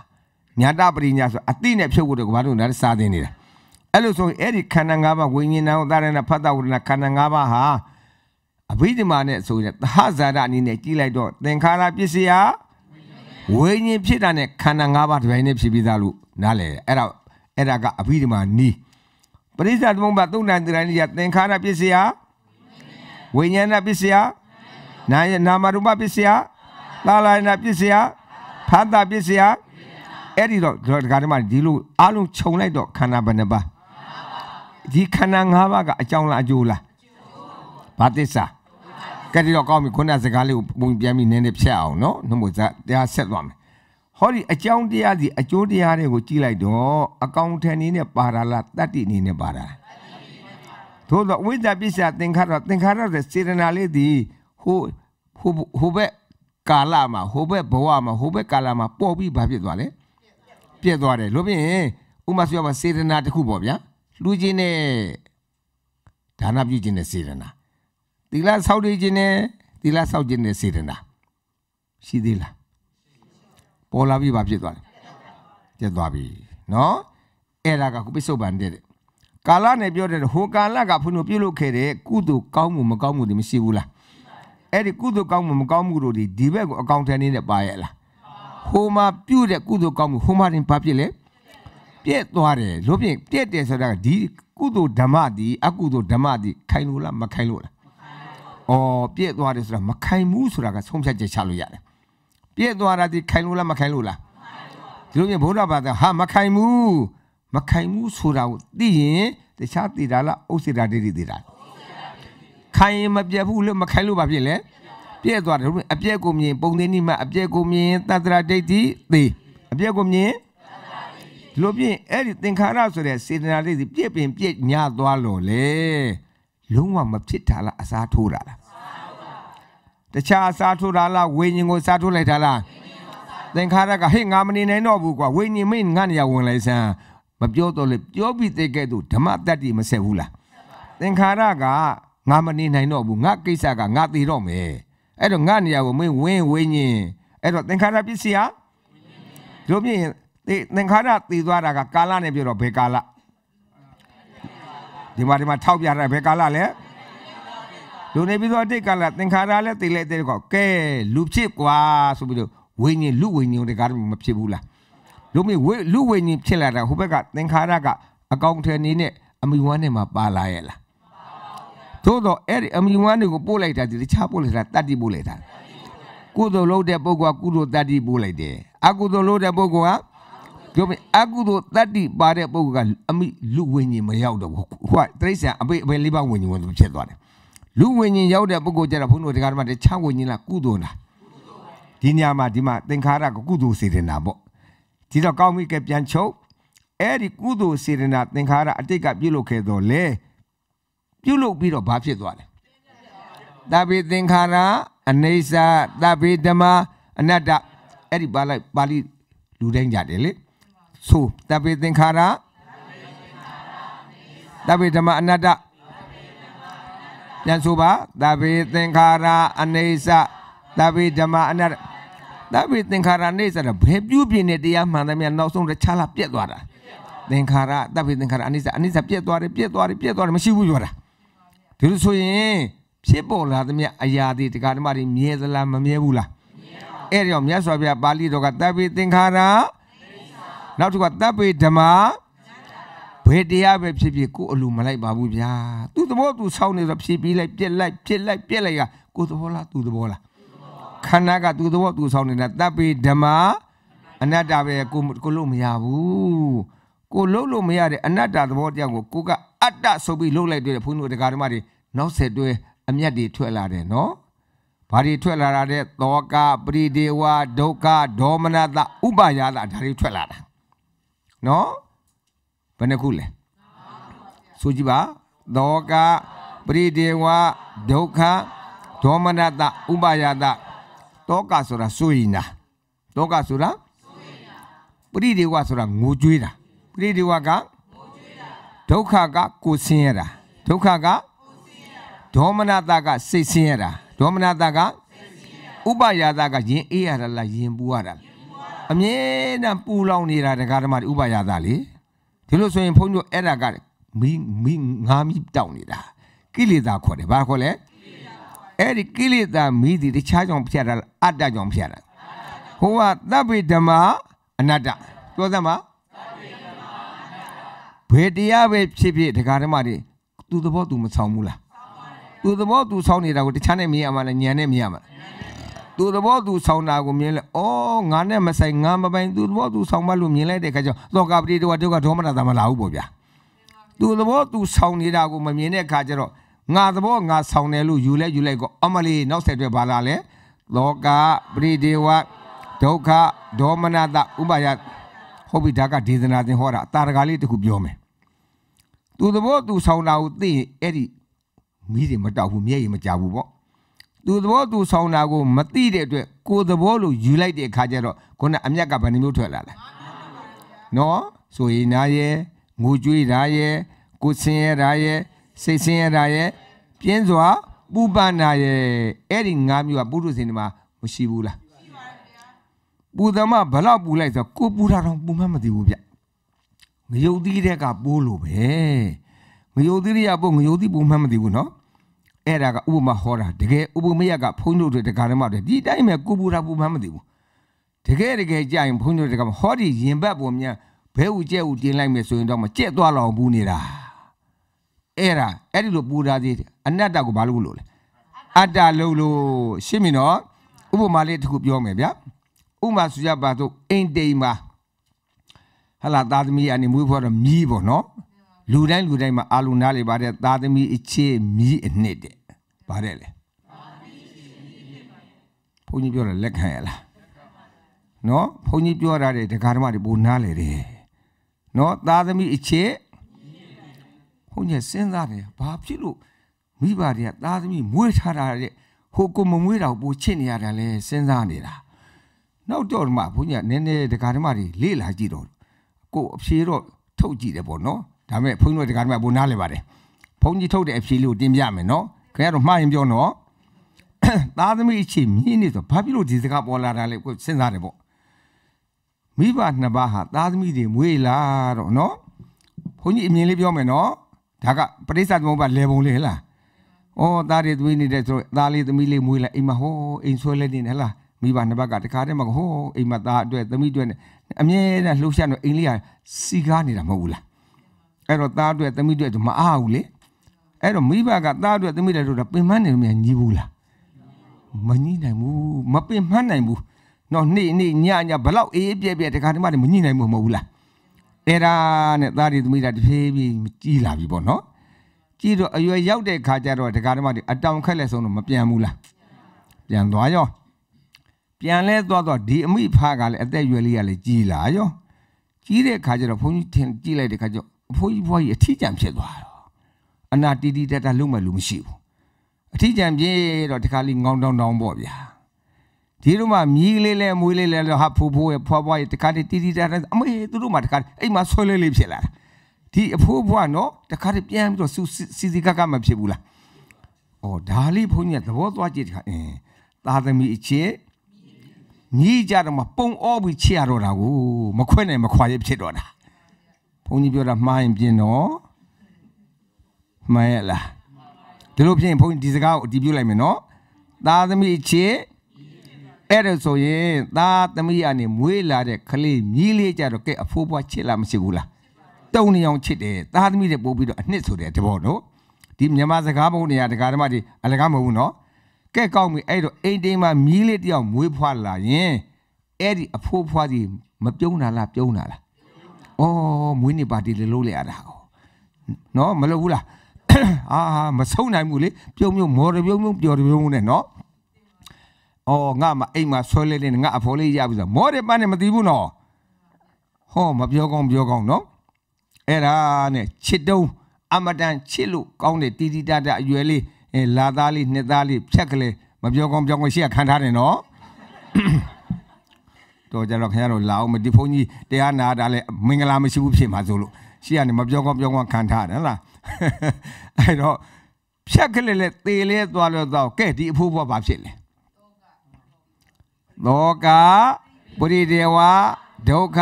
ညာတပရိညာဆိုအတိနဲ့ဖြုတ်ဖို့တော့ဘာလို့လဲစာသင်နေတာအဲ့လိုဆိုရင်အဲ့ဒီခန္ဓာ၅ပါးဝိညာဉ်နာဥဒါရဏဖတ်တာဝရဏခန္ဓာ၅ပါးဟာအဘိဓမ္မာနဲ့ဆိုရင်သဟဇာတအနေနဲ့ကြည့်လိုက်တော့သင်္ခါရပစ္စယဝိညာဉ်ဖြစ်တာနဲ့ခန္ဓာ၅ပါးတစ်ပိုင်းနဲ့ဖြစ်ပြီးသားလို့နားလည်အဲ့ဒါအဲ့ဒါကအဘိဓမ္မာနီးပရိစ္ဆသမုပ္ပါသုဏ္ဏတရဏိယသင်္ခါရပစ္စယဝိညာဏပစ္စယနာယနာမရူပပစ္စယသာလနာပစ္စယဖာတာပစ္စယအဲ့ဒီတော့ဒကာဓမ္မဒီလိုအလုံးခြုံလိုက်တော့ခန္ဓာဘယ်နှပါးဒီခန္ဓာ၅ပါးကအကြောင်းလားအကျိုးလားဘာသစ္စာကတိတော့ကောင်းပြီခုနစကားလေးကိုပုံပြန်ပြီးနည်းနည်းဖြတ်အောင်နော်နှုတ်မစားတရားဆက်သွားမယ်ဟောဒီအကြောင်းတရားစီအကျိုးတရားတွေကိုကြည့်လိုက်တော့အကောင်ထန်နေနဲ့ပါတာလားတတ္တိအနေနဲ့ပါတာသို့သောဝိဇ္ဇာပစ္စယသင်္ခါရသင်္ခါရဆိုစေတနာလေးဒီဟိုဟိုဟိုဘက်ကာလမှာဟိုဘက်ဘဝမှာဟိုဘက်ကာလမှာပေါ်ပြီးဘာဖြစ်သွားလဲပြက်သွားတယ်လို့ပြင်ဥမာဆိုရမှာစေတနာတစ်ခုပေါ့ဗျာလူချင်းနဲ့ဒါနပြုခြင်းနဲ့စေတနာသီလဆောက်တည်ခြင်းနဲ့သီလဆောက်ခြင်းနဲ့စေတနာရှိသေးလားပေါ်လာပြီဘာဖြစ်သွားလဲပြတ်သွားပြီနော်အဲ့ဒါကခုပိစုံပန်တဲ့ကာလနဲ့ပြောတဲ့ဟိုကာလကဖုန်တို့ပြုလုပ်ခဲ့တဲ့ကုသိုလ်ကောင်းမှုမကောင်းမှုတွေမရှိဘူးလားအဲ့ဒီကုသိုလ်ကောင်းမှုမကောင်းမှုတို့ဒီဒီဘက်ကိုအကောင့်ထဲနေနဲ့ပါရဲ့လားဟိုမှာပြုတဲ့ကုသိုလ်ကောင်းမှုဟိုမှာတင်ဘာဖြစ်လဲပြက်သွားတယ်လို့ပြင်ပြက်တယ်ဆိုတာဒီကုသိုလ်ဓမ္မဒီအကုသိုလ်ဓမ္မဒီခိုင်လို့လားမခိုင်လို့လားအော်ပြက်သွားတယ်ဆိုတာမခိုင်ဘူးဆိုတာကဆုံးဖြတ်ချက်ချလို့ရတယ်ပြက်သွားတာဒီခိုင်လို့လားမခိုင်လို့လားဒီလိုမျိုးဘုရားဘာသာဟာမခိုင်ဘူးမခိုင်ဘူးဆိုတာကိုသိရင်တခြားတည်တာလားဥစ္စေတာဒိဋ္ဌိတည်တာခိုင်ရင်မပြက်ဘူးလို့မခိုင်လို့ဘာဖြစ်လဲပြက်သွားတယ်အပြက်ကိုမြင်ပုံသိနိမအပြက်ကိုမြင်သတ္တရာဒိဋ္ဌိသေအပြက်ကိုမြင်ဒီလိုဖြင့်အဲ့ဒီသင်္ခါရဆိုတဲ့စေတနာလေးစီပြည့်ပင်ပြည့်ညသွားလို့လေလုံးဝမဖြစ်တာလားအစားထိုးတာလားတခြားအစားထိုးတာလားဝိညာဉ်ကိုစားထိုးလိုက်တာလားသင်္ခါရကဟဲ့ငါမနေနိုင်တော့ဘူးကွာဝိညာဉ်မင်းငါနေရဝင်လိုက်စမ်းမပြောတော့လေပြောပြီးသိခဲ့သူဓမ္မတတ္တိမဆက်ဘူးလားသင်္ခါရကငါမနေနိုင်တော့ဘူးငါကိစ္စကငါသေတော့မယ်အဲ့တော့ငါနေရာကိုမင်းဝင်းဝိညာဉ်အဲ့တော့သင်္ခါရပစ္စည်းဟာတို့မြင်ဒီသင်္ခါရတည်သွားတာကကာလနဲ့ပြောတော့ဘယ်ကာလဒီမှာဒီမှာထောက်ပြတာဘယ်ကာလလဲလူနေပြီးတော့အတိတ်ကာလသင်္ခါရလည်းတည်လိုက်တဲ့ကောကဲလူဖြစ်กว่าဆိုပြီးတော့ဝိညာဉ်လူဝိညာဉ်တကားမဖြစ်ဘူးလားလူမလူဝိညာဉ်ဖြစ်လာတာဟိုဘက်ကသင်္ခါရကအကောင့်ထဲနေနဲ့အမိဝမ်းနဲ့မှာပါလာရဲ့လားသို့တော့အဲ့ဒီအမိဝမ်းတွေကိုပို့လိုက်တာဒီတခြားပို့လိုက်တာတတ္တိပို့လိုက်တာကုသိုလ်လုပ်တဲ့ပုဂ္ဂိုလ်ကကုသိုလ်တတ္တိပို့လိုက်တယ်အကုသိုလ်လုပ်တဲ့ပုဂ္ဂိုလ်ကပြောမယ်အကုသို့တတ္တိပါတဲ့ပုဂ္ဂိုလ်ကအမိလူဝိညာဉ်မရောက်တော့ဘူးဟိုတိရစ္ဆာန်အပိအပိလေးပါးဝိညာဉ်ဝင်သူဖြစ်သွားတယ်လူဝိညာဉ်ရောက်တဲ့ပုဂ္ဂိုလ်ကျတော့ဘုန်းတော်တရားဓမ္မတခြားဝိညာဉ်လားကုသိုလ်လားဒီညမှာဒီမှာသင်္ခါရကကုသိုလ်စေတနာပေါ့ဒီတော့ကောင်းပြီကပြန်ချုပ်အဲ့ဒီကုသိုလ်စေတနာသင်္ခါရအတိတ်ကပြုလုပ်ခဲ့တော့လေပြုလုပ်ပြီးတော့ဘာဖြစ်သွားလဲတပိသင်္ခါရအနေစာတပိဓမ္မအနတ္တအဲ့ဒီပါလိုက်ပါဠိလူတိုင်းကြတယ်လေဆိုတပိသင်္ခါရတပိဓမ္မအနတ္တပြန်ဆိုပါတပိသင်္ခါရအနေစတပိဓမ္မအနတ္တတပိသင်္ခါရအနေစတာဘယ်ပြုပြင်တဲ့တရားမှန်တယ်မြတ်နောက်ဆုံးတခြားလာပြက်သွားတာသင်္ခါရတပိသင်္ခါရအနေစအနေစပြက်သွားတယ်ပြက်သွားတယ်ပြက်သွားတယ်မရှိဘူးပြောတာဒီလိုဆိုရင်ဖြစ်ပေါ်လာသမျှအရာတွေတရားဓမ္မတွေမြဲသလားမမြဲဘူးလားအဲ့ဒီတော့မြတ်စွာဘုရားပါဠိတော်ကတပိသင်္ခါရာနောက်တစ်ခုကတပ်ပေဓမ္မာဘယ်တရားပဲဖြစ်ဖြစ်ကိုယ်အလိုမလိုက်ပါဘူးဗျာသူသဘောသူဆောင်းနေဆိုဖြည့်ပြီးလိုက်ပြက်လိုက်ပြက်လိုက်ပြက်လိုက်ကကိုယ်သဘောလားသူသဘောလားခန္ဓာကသူသဘောသူဆောင်းနေတာတပ်ပေဓမ္မာအနတ္တပဲကိုကိုလို့မရဘူးကိုလုံးလို့မရတဲ့အနတ္တသဘောတရားကိုကိုကအတ္တဆိုပြီးလုံးလိုက်တဲ့ဘုန်းကြီးတို့တရားဓမ္မတွေနောက်ဆက်တွဲအမျက်တွေထွက်လာတယ်နော်ဘာတွေထွက်လာတာတဲ့သောကပရိဒေဝဒုက္ခဒေါမနတဥပါယတာဒါတွေထွက်လာတာနော်ဘယ်နှခုလဲဆိုကြည့်ပါသောကပရိဒေဝဒုက္ခဒေါမနတဥပါယတတောကဆိုတာဆိုရင်တာတောကဆိုတာပရိဒေဝဆိုတာငိုကြွေးတာပရိဒေဝကဒုက္ခကကိုဆင်းရတာဒုက္ခကဒေါမနတကစိတ်ဆင်းရတာဒေါမနတကဥပါယတကယင်အေးရတာလားယင်ပူရတာလားအမြဲတမ်းပူလောင်နေတာတရားဓမ္မတွေဥပါယသားလေဒီလိုဆိုရင်ဘုန်းကြီးတို့အဲ့ဒါကမီးမီးငါးမီးတောက်နေတာကိလေသာခေါ်တယ်ဘာခေါ်လဲအဲ့ဒီကိလေသာမီးဒီတခြားကြောင့်ဖျက်တာအတ္တကြောင့်ဖျက်တာဟိုကသဗ္ဗေဓမ္မာအနတ္တပြောသမ်းပါဘယ်တရားပဲဖြစ်ဖြစ်တရားဓမ္မတွေသူသဘောသူမဆောင်ဘူးလားသူသဘောသူဆောင်နေတာကိုတခြားနဲ့မြင်ရမှာလားညံနဲ့မြင်ရမှာလားသူသဘောသူဆောင်တာကိုမြင်လဲဩငါနဲ့မဆိုင်ငါမပိုင်သူသဘောသူဆောင်မလို့မြင်လိုက်တဲ့ခါကျတော့သောကပတိတဝဒုက္ခဒေါမနတာမလာဘူးပေါ့ဗျာသူသဘောသူဆောင်နေတာကိုမမြင်တဲ့ခါကျတော့ငါသဘောငါဆောင်တယ်လို့ယူလဲယူလိုက်ကောအမလီနောက်ဆက်တွဲပါလာလဲလောကပရိဒေဝဒုက္ခဒေါမနတဥပါယဟုတ်ပြီဒါကဒေသနာသင်ဟောတာအတာတကာလေးတခုပြောမယ်သူသဘောသူဆောင်တာကိုသိရင်အဲ့ဒီမီးတွေမတောက်ဘူးမျက်ရည်မကြဘူးပေါ့သူသဘောသူဆောင်တာကိုမသိတဲ့အတွက်ကိုသဘောလို့ယူလိုက်တဲ့အခါကျတော့ခုနအမျက်ကဗန်မျိုးထွက်လာလားနော်ဆိုရင်နာရဲ့ငိုကြွေးတာရဲ့ကိုဆင်းရဲတာရဲ့စိတ်ဆင်းရဲတာရဲ့ပြင်းစွာပူပန်တာရဲ့အဲ့ဒီ၅မျိုးကပုထုဇဉ်တွေမှာမရှိဘူးလားပူသမဘလောက်ပူလိုက်ဆိုကိုပူတာတော့ပူမှမသိဘူးဗျငရုတ်သီးတဲ့ကပိုးလို့ပဲငရုတ်သီးရပိုးငရုတ်သီးပူမှမသိဘူးနော်အဲ့ဒါကဥပမာဟောတာတကယ်ဥပမရကဘုန်းတို့တွေတကားလည်းမတွေဒီတိုင်းပဲကုပူတာပူမှန်းမသိဘူးတကယ်တကယ်ကြရင်ဘုန်းတို့တကားဟောဒီရင်ဘတ်ပုံများဘဲဦးကျဲဦးတင်လိုက်မယ်ဆိုရင်တော့မကျက်သွားလောက်ဘူးနေတာအဲ့ဒါအဲ့ဒီလိုပူတာသေးအနတ္တကိုဘာလို့လို့လဲအတ္တလို့လို့ရှင်းပြီနော်ဥပမာလေးတစ်ခုပြောမယ်ဗျာဥပမာဆိုရပါတော့အိမ်တိမ်မှာဟလာသားသမီးအနေမွေးဖွားတော့မြီးပေါ့နော်လူတိုင်းလူတိုင်းမှာအာလူနားလေပါတဲ့သားသမီးအချစ်မြီးအနှစ်တဲ့ဘာတဲ့လဲဘုန်းကြီးပြောတာလက်ခံရလားနော်ဘုန်းကြီးပြောတာတွေဒကာဓမ္မတွေပိုနားလေတယ်နော်သားသမီးအချစ်ဘုန်းကြီးစဉ်းစားတယ်ဘာဖြစ်လို့မိဘတွေကသားသမီးမွေးထားတာတဲ့ဟိုကိုမမွေးတော့ပိုချစ်နေရတာလဲစဉ်းစားနေတာနောက်တော့မှဘုန်းကြီးကနည်းနည်းဒကာဓမ္မတွေလေ့လာကြည့်တော့ကိုအဖြေတော့ထုတ်ကြည့်တယ်ပေါ့နော်ဒါပေမဲ့ဘုန်းကြီးတို့ဒကာဓမ္မပိုနားလေပါတယ်ဘုန်းကြီးထုတ်တဲ့အဖြေလေးကိုတင်ပြမယ်နော်ခင်ဗျားတို့မှားရင်ပြောနော်သားသမီးအချင်းမြင်းနေဆိုဘာဖြစ်လို့ဒီစကားပေါ်လာတာလဲကိုစဉ်းစားတယ်ပေါ့မိဘနှစ်ပါးဟာသားသမီးတွေမွေးလာတော့နော်ဘုန်းကြီးအမြင်လေးပြောမယ်နော်ဒါကပရိစ္ဆာသမုပ္ပါလေပုံလေးဟလားဩသားတွေသမီးနေတဲ့ဆိုသားလေးသမီးလေးမွေးလာအိမ်မှာဟောအိမ်ဆွဲလဲနေတယ်ဟလားမိဘနှစ်ဘက်ကတခါတည်းမှာဟောအိမ်မှာသားအတွက်သမီးအတွက်အမြဲတမ်းလှုပ်ရှားနေအိမ်လေးကစီကားနေတာမဟုတ်ဘူးလားအဲ့တော့သားအတွက်သမီးအတွက်မအားဘူးလေအဲ့တော့မိဘကသားအတွက်သမီးတွေတို့ကပင်မနေလို့မြန်ညီးဘူးလားမညီးနိုင်ဘူးမပင်မနိုင်ဘူးနော်နေ့နေ့ညညဘလောက်အေးပြဲပြဲတခါတည်းမှမညီးနိုင်ဘူးမဟုတ်ဘူးလားအဲ့ဒါနဲ့သားတွေသမီးတွေတဖြည်းဖြည်းကြီးလာပြီပေါ့နော်ကြီးတော့အရွယ်ရောက်တဲ့ခါကျတော့တခါတည်းမှအတောင်ခက်လက်ဆုံးတော့မပြန်ဘူးလားပြန်သွားရောပြန်လဲသွားတော့ဒီအမိဖားကလည်းအသက်ရွယ်လေးကလည်းကြီးလာရောကြီးတဲ့ခါကျတော့ဘုန်းကြီးထင်ကြည့်လိုက်တဲ့ခါကျတော့ဘုန်းကြီးဘွားကြီးအထီးကျန်ဖြစ်သွားတော့အနာတီတီတတလုံးမဲ့လူမရှိဘူးအထီးကျန်ပြေတော့တခါလေးငေါင်းတောင်းတောင်းပေါ့ဗျာဒီလိုမှမြည်လေးလဲမွေးလေးလဲတော့ဟာဖိုးဖိုးရဲ့ဖွားဖွားရဲ့တခါတည်းတီတီတတအမေသူတို့မှတခါအိမ်မှာဆွဲလေးလေးဖြစ်လာတာဒီအဖိုးဖွားနော်တခါတည်းပြန်ပြီးတော့စီစီကကမဖြစ်ဘူးလားအော်ဒါလေးဘုန်းကြီးကသဘောသွားကြည့်တခါအင်းသားသမီးအချစ်မြည်ကြတော့မှပုံအောပြီးချစ်ရတော့တာကိုမခွဲ့နိုင်မခွာရဖြစ်တော့တာဘုန်းကြီးပြောတာမှားရင်ပြင်းတော့မှန်ရဲ့လားဒီလိုဖြစ်ရင်ဘုန်းကြီးဒီစကားကိုအတည်ပြုလိုက်မယ်နော်သားသမီးချစ်အဲ့ဒါဆိုရင်သားသမီးအနေမွေးလာတဲ့ကလေးမြည်လေးကြတော့ကဲအဖိုးဘွားချစ်လားမရှိဘူးလားတုံနေအောင်ချစ်တယ်သားသမီးတွေပို့ပြီးတော့အနှစ်ဆိုတယ်တဘောနော်ဒီမြန်မာစကားပုံတွေကဒကာဓမ္မတွေအလကားမဟုတ်ဘူးနော်ကဲကောက်ပြီအဲ့တော့အိမ်တိမ်မှာမြည်လေးတယောက်မွေးဖွားလာရင်အဲ့ဒီအဖိုးဖွားကြီးမပြုံးတာလားပြုံးတာလားဩမွေးနေပါတီလေလို့လေရတာကောနော်မလုပ်ဘူးလားအာမဆုံးနိုင်ဘူးလေပြုံးပြုံးမော်ရပြုံးပြုံးပျော်ရပြုံးနဲ့နော်အော်ငါမအိမ်မှာဆွဲလဲတဲ့ငါအဖော်လေးရပြီဆိုမော်ရပန်းနဲ့မတီးဘူးနော်ဟောမပြောကောင်းပြောကောင်းနော်အဲ့ဒါနဲ့ချစ်တုံးအမတန်ချစ်လို့ကောင်းတဲ့တီတီတတအရွယ်လေးလာသားလေးနှစ်သားလေးဖြက်ကလေးမပြောကောင်းပြောကောင်းရှေ့ခံထားတယ်နော်တော်ကြတော့ခင်ဗျားတို့လာအောင်မဒီဖုန်းကြီးတရားနာတာလဲမင်္ဂလာမရှိဘူးဖြစ်မှာဆိုလို့ရှေ့ကနေမပြောကောင်းပြောကောင်းခံထားတယ်လားအဲ့တော့ဖြတ်ကလေးလဲသေလဲသွားလဲသွားကဲဒီအဖိုးဘွားဘာဖြစ်လဲလောကပရိဒေဝဒုက္ခ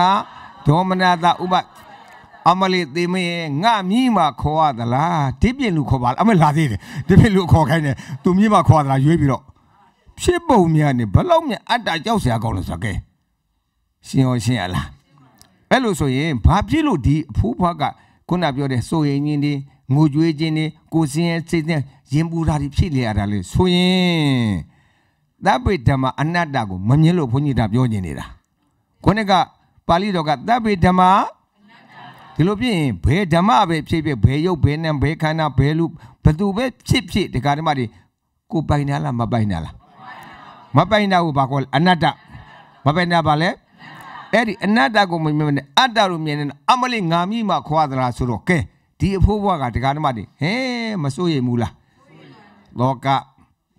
ဒေါမနတာဥပအမလေးသိမရဲ့ငါမြင်းမှာခေါ်ရသလားဒီပြင်လူခေါ်ပါလားအမလာသေးတယ်ဒီပြင်လူခေါ်ခိုင်းတယ်သူမြင်းမှာခေါ်ရသလားရွေးပြီးတော့ဖြစ်ပုံများနေဘလောက်မြန်အတ္တကြောက်စရာကောင်းလို့ဆိုကဲရှင်ရောရှင်ရလားအဲ့လိုဆိုရင်ဘာဖြစ်လို့ဒီအဖိုးဖွားကခုနပြောတဲ့စိုးရင်ချင်းတွေငိုကြွေးခြင်းတွေကိုစင်းရဲ့စိတ်နဲ့ရင်ပူတာတွေဖြစ်လေရတာလေဆိုရင်တပ်ပိဓမ္မအနတ္တကိုမမြင်လို့ဘုန်းကြီးဒါပြောနေနေတာခုနကပါဠိတော်ကတပ်ပိဓမ္မဒီလိုဖြစ်ရင်ဘယ်ဓမ္မပဲဖြစ်ဖြစ်ဘယ်ရုပ်ဘယ်နာဘယ်ခန္ဓာဘယ်လူဘသူပဲဖြစ်ဖြစ်ဒီကဓမ္မတွေကိုပိုင်တာလားမပိုင်တာလားမပိုင်တာကိုဘာခေါ်လဲအနတ္တမပိုင်တာပါလဲအဲ့ဒီအနတ္တကိုမမြင်နဲ့အတ္တကိုမြင်နေအမလေးငါမိမှခွာသလားဆိုတော့ကဲဒီအဖိုးဘွားကတရားဓမ္မတွေဟဲမစိုးရိမ်ဘူးလားလောက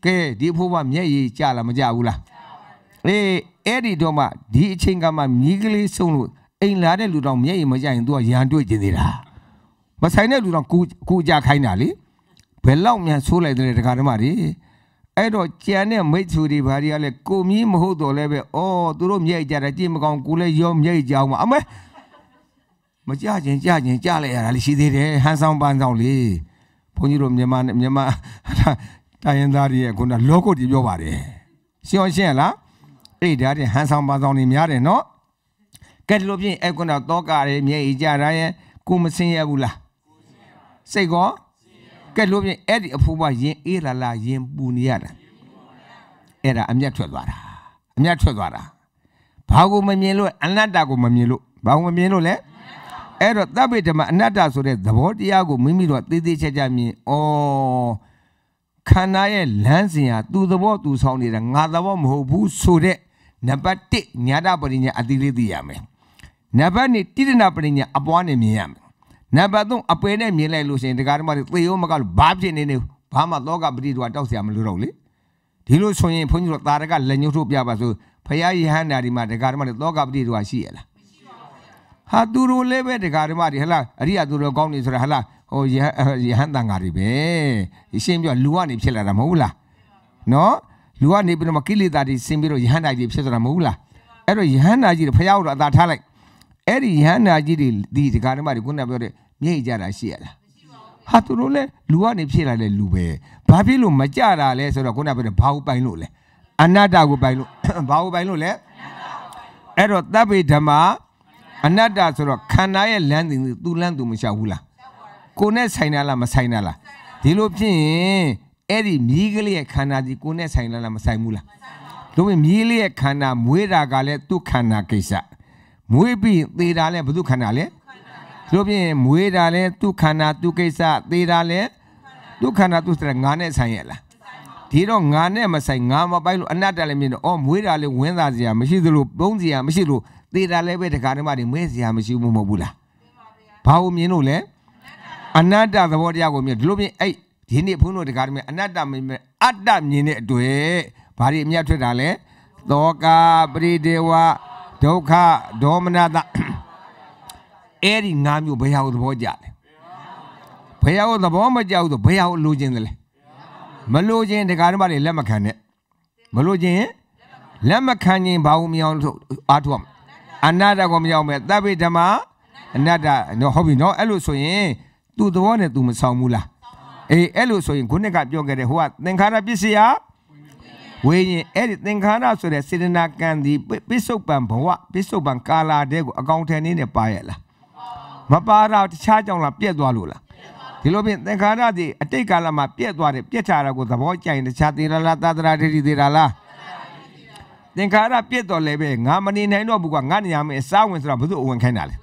ကဲဒီအဖိုးဘွားမျက်ရည်ကျလားမကျဘူးလားအေးအဲ့ဒီတော့မှဒီအချိန်ကမှမြည်ကလေးဆုံးလို့အိမ်လာတဲ့လူတော်မျက်ရည်မကျရင် तू ကရန်တွေ့ကျင်သေးတာမဆိုင်တဲ့လူတော်ကူကူကြခိုင်းတာလေဘယ်လောက်မြန်ဆိုးလိုက်တဲ့တရားဓမ္မတွေအဲ့တော့ကြံတဲ့မိတ်ဆွေတွေဘာတွေကလဲကိုမီးမဟုတ်တော့လဲပဲအော်သူတို့မြိုက်ကြတာကြည့်မကောင်းကိုလည်းရောမြိုက်ကြအောင်ပါအမေမကြခြင်းကြခြင်းကြလိုက်ရတာလေရှိသေးတယ်ဟန်ဆောင်ပန်းဆောင်လေဘုန်းကြီးတို့မြန်မာမြန်မာတိုင်းရင်းသားတွေရဲ့ခုနလောကုတ်ကြီးပြောပါတယ်ရှင်းအောင်ရှင်းလားအေးဒါတဲ့ဟန်ဆောင်ပန်းဆောင်တွေများတယ်နော်ကဲဒီလိုဖြင့်အဲ့ခုနတော့ကားတွေမြေကြီးကြတာရဲ့ကိုမစင်ရဘူးလားစိတ်ကောကဲလို့ပြင်အဲ့ဒီအဖိုးဘွားယင်အေးလာလာယင်ပူနေရတာအဲ့ဒါအမျက်ထွက်သွားတာအမျက်ထွက်သွားတာဘာကိုမမြင်လို့အနတ္တကိုမမြင်လို့ဘာကိုမမြင်လို့လဲအဲ့တော့တပ်ပိဓမ္မအနတ္တဆိုတဲ့သဘောတရားကိုမိမိတို့သေသေးချာချာမြင်ဩခန္ဓာရဲ့လမ်းစဉ်ဟာသူသဘောသူဆောင်နေတာငါသဘောမဟုတ်ဘူးဆိုတဲ့နံပါတ်1ညာတပရိညာအတိလေးသိရမယ်နံပါတ်2တိရဏပရိညာအပွားနဲ့မြင်ရမယ်နံပါတ်3အပယ်နဲ့မြင်လိုက်လို့ရှိရင်ဒကာဓမ္မတွေသေရောမကလို့ဘာဖြစ်နေနေဘာမှသောကပတိတူတောက်เสียမလို့တော့လေဒီလိုဆိုရင်ဘုန်းကြီးတို့တာရကလက်ညှိုးထိုးပြပါဆိုဖရာယဟန်နာဒီမှာဒကာဓမ္မတွေသောကပတိတူရှိရလားဟာသူတို့လည်းပဲဒကာဓမ္မတွေဟလားအရိယသူတို့ကောင်းနေဆိုတာဟလားဟိုယဟန်တန်ဃာတွေပဲရှင်းပြလူကနေဖြစ်လာတာမဟုတ်လားနော်လူကနေပြီးတော့ကိလေသာတွေဆင်းပြီးတော့ယဟန်တာကြီးဖြစ်သွားတာမဟုတ်လားအဲ့တော့ယဟန်တာကြီးတွေဖရာတို့အသာထားလိုက်အဲ့ဒီယဟန္တာကြီးတွေဒီဒကာဓမ္မတွေခုနပြောတဲ့မြိတ်ကြတာရှိရလားဟာသူတို့လဲလူကနေဖြစ်လာတဲ့လူပဲဘာဖြစ်လို့မကြတာလဲဆိုတော့ခုနပြောတဲ့ဘာကိုပိုင်လို့လဲအနတ္တကိုပိုင်လို့ဘာကိုပိုင်လို့လဲအဲ့တော့တပ်ပေဓမ္မအနတ္တဆိုတော့ခန္ဓာရဲ့လမ်းစဉ်သူလမ်းသူမလျှောက်ဘူးလားကိုနဲ့ဆိုင်တာလားမဆိုင်တာလားဒီလိုဖြစ်ရင်အဲ့ဒီမြည်ကလေးရဲ့ခန္ဓာကြီးကိုနဲ့ဆိုင်လားမဆိုင်ဘူးလားလို့မြည်လေးရဲ့ခန္ဓာမွေးတာကလည်းသူ့ခန္ဓာကိစ္စမွေးပြီးသေတာလဲဘုသူခန္ဓာလဲတို့ဖြင့်မွေးတာလဲသူခန္ဓာသူကိစ္စသေတာလဲသူခန္ဓာသူစရငါနဲ့ဆိုင်ရလားဒီတော့ငါနဲ့မဆိုင်ငါမပိုက်လို့အနတ္တလည်းမြင်တော့အော်မွေးတာလည်းဝင်းစားစရာမရှိသလိုပုံးစရာမရှိလို့သေတာလည်းပဲတခါတည်းမှဒီမွေးစရာမရှိဘူးမဟုတ်ဘူးလားဘာကိုမြင်လို့လဲအနတ္တသဘောတရားကိုမြင်ဒီလိုမြင်အဲ့ဒီနေ့ဘုန်းတော်တခါတည်းအနတ္တမြင်အတ္တမြင်တဲ့အတွေ့ဘာတွေအမြတ်ထွက်တာလဲသောကပရိဒေဝဒုက္ခဒေါမနတအဲ့ဒီ၅မျိုးဘယ်ဟာကိုသဘောကျလဲဘယ်ဟာကိုသဘောမကျဘူးဆိုဘယ်ဟာကိုလိုချင်တယ်လဲမလိုချင်ဒကာဓမ္မတွေလက်မခံနဲ့မလိုချင်လက်မခံရင်ဘာလို့မရအောင်ဆိုအားထုတ်ရမယ်အနာတ္တကိုမရအောင်မဲ့သဗ္ဗေဓမ္မအနာတ္တနော်ဟုတ်ပြီနော်အဲ့လိုဆိုရင်သူ့သဘောနဲ့သူမဆောင်ဘူးလားအေးအဲ့လိုဆိုရင်ခုနကပြောခဲ့တဲ့ဟိုကသင်္ခါရပစ္စယဝိညာဉ်အဲ့ဒီသင်္ခါရဆိုတဲ့စေတနာကံဒီပစ္စုပန်ဘဝပစ္စုပန်ကာလာတဲ့ကိုအကောင်ထည်နေနဲ့ပါရလားမပါတော့တခြားကြောင့်လားပြက်သွားလို့လားဒီလိုဖြင့်သင်္ခါရသည်အတိတ်ကာလမှာပြက်သွားတယ်ပြက်ချတာကိုသဘောကျရင်တခြားသေးလားသာသနာဒိဋ္ဌိသေးလားသင်္ခါရပြက်တော်လည်းပဲငါမနေနိုင်တော့ဘူးကငါနေရမယ်အစာဝင်ဆိုတော့ဘုသူအဝင်ခိုင်းတာလေ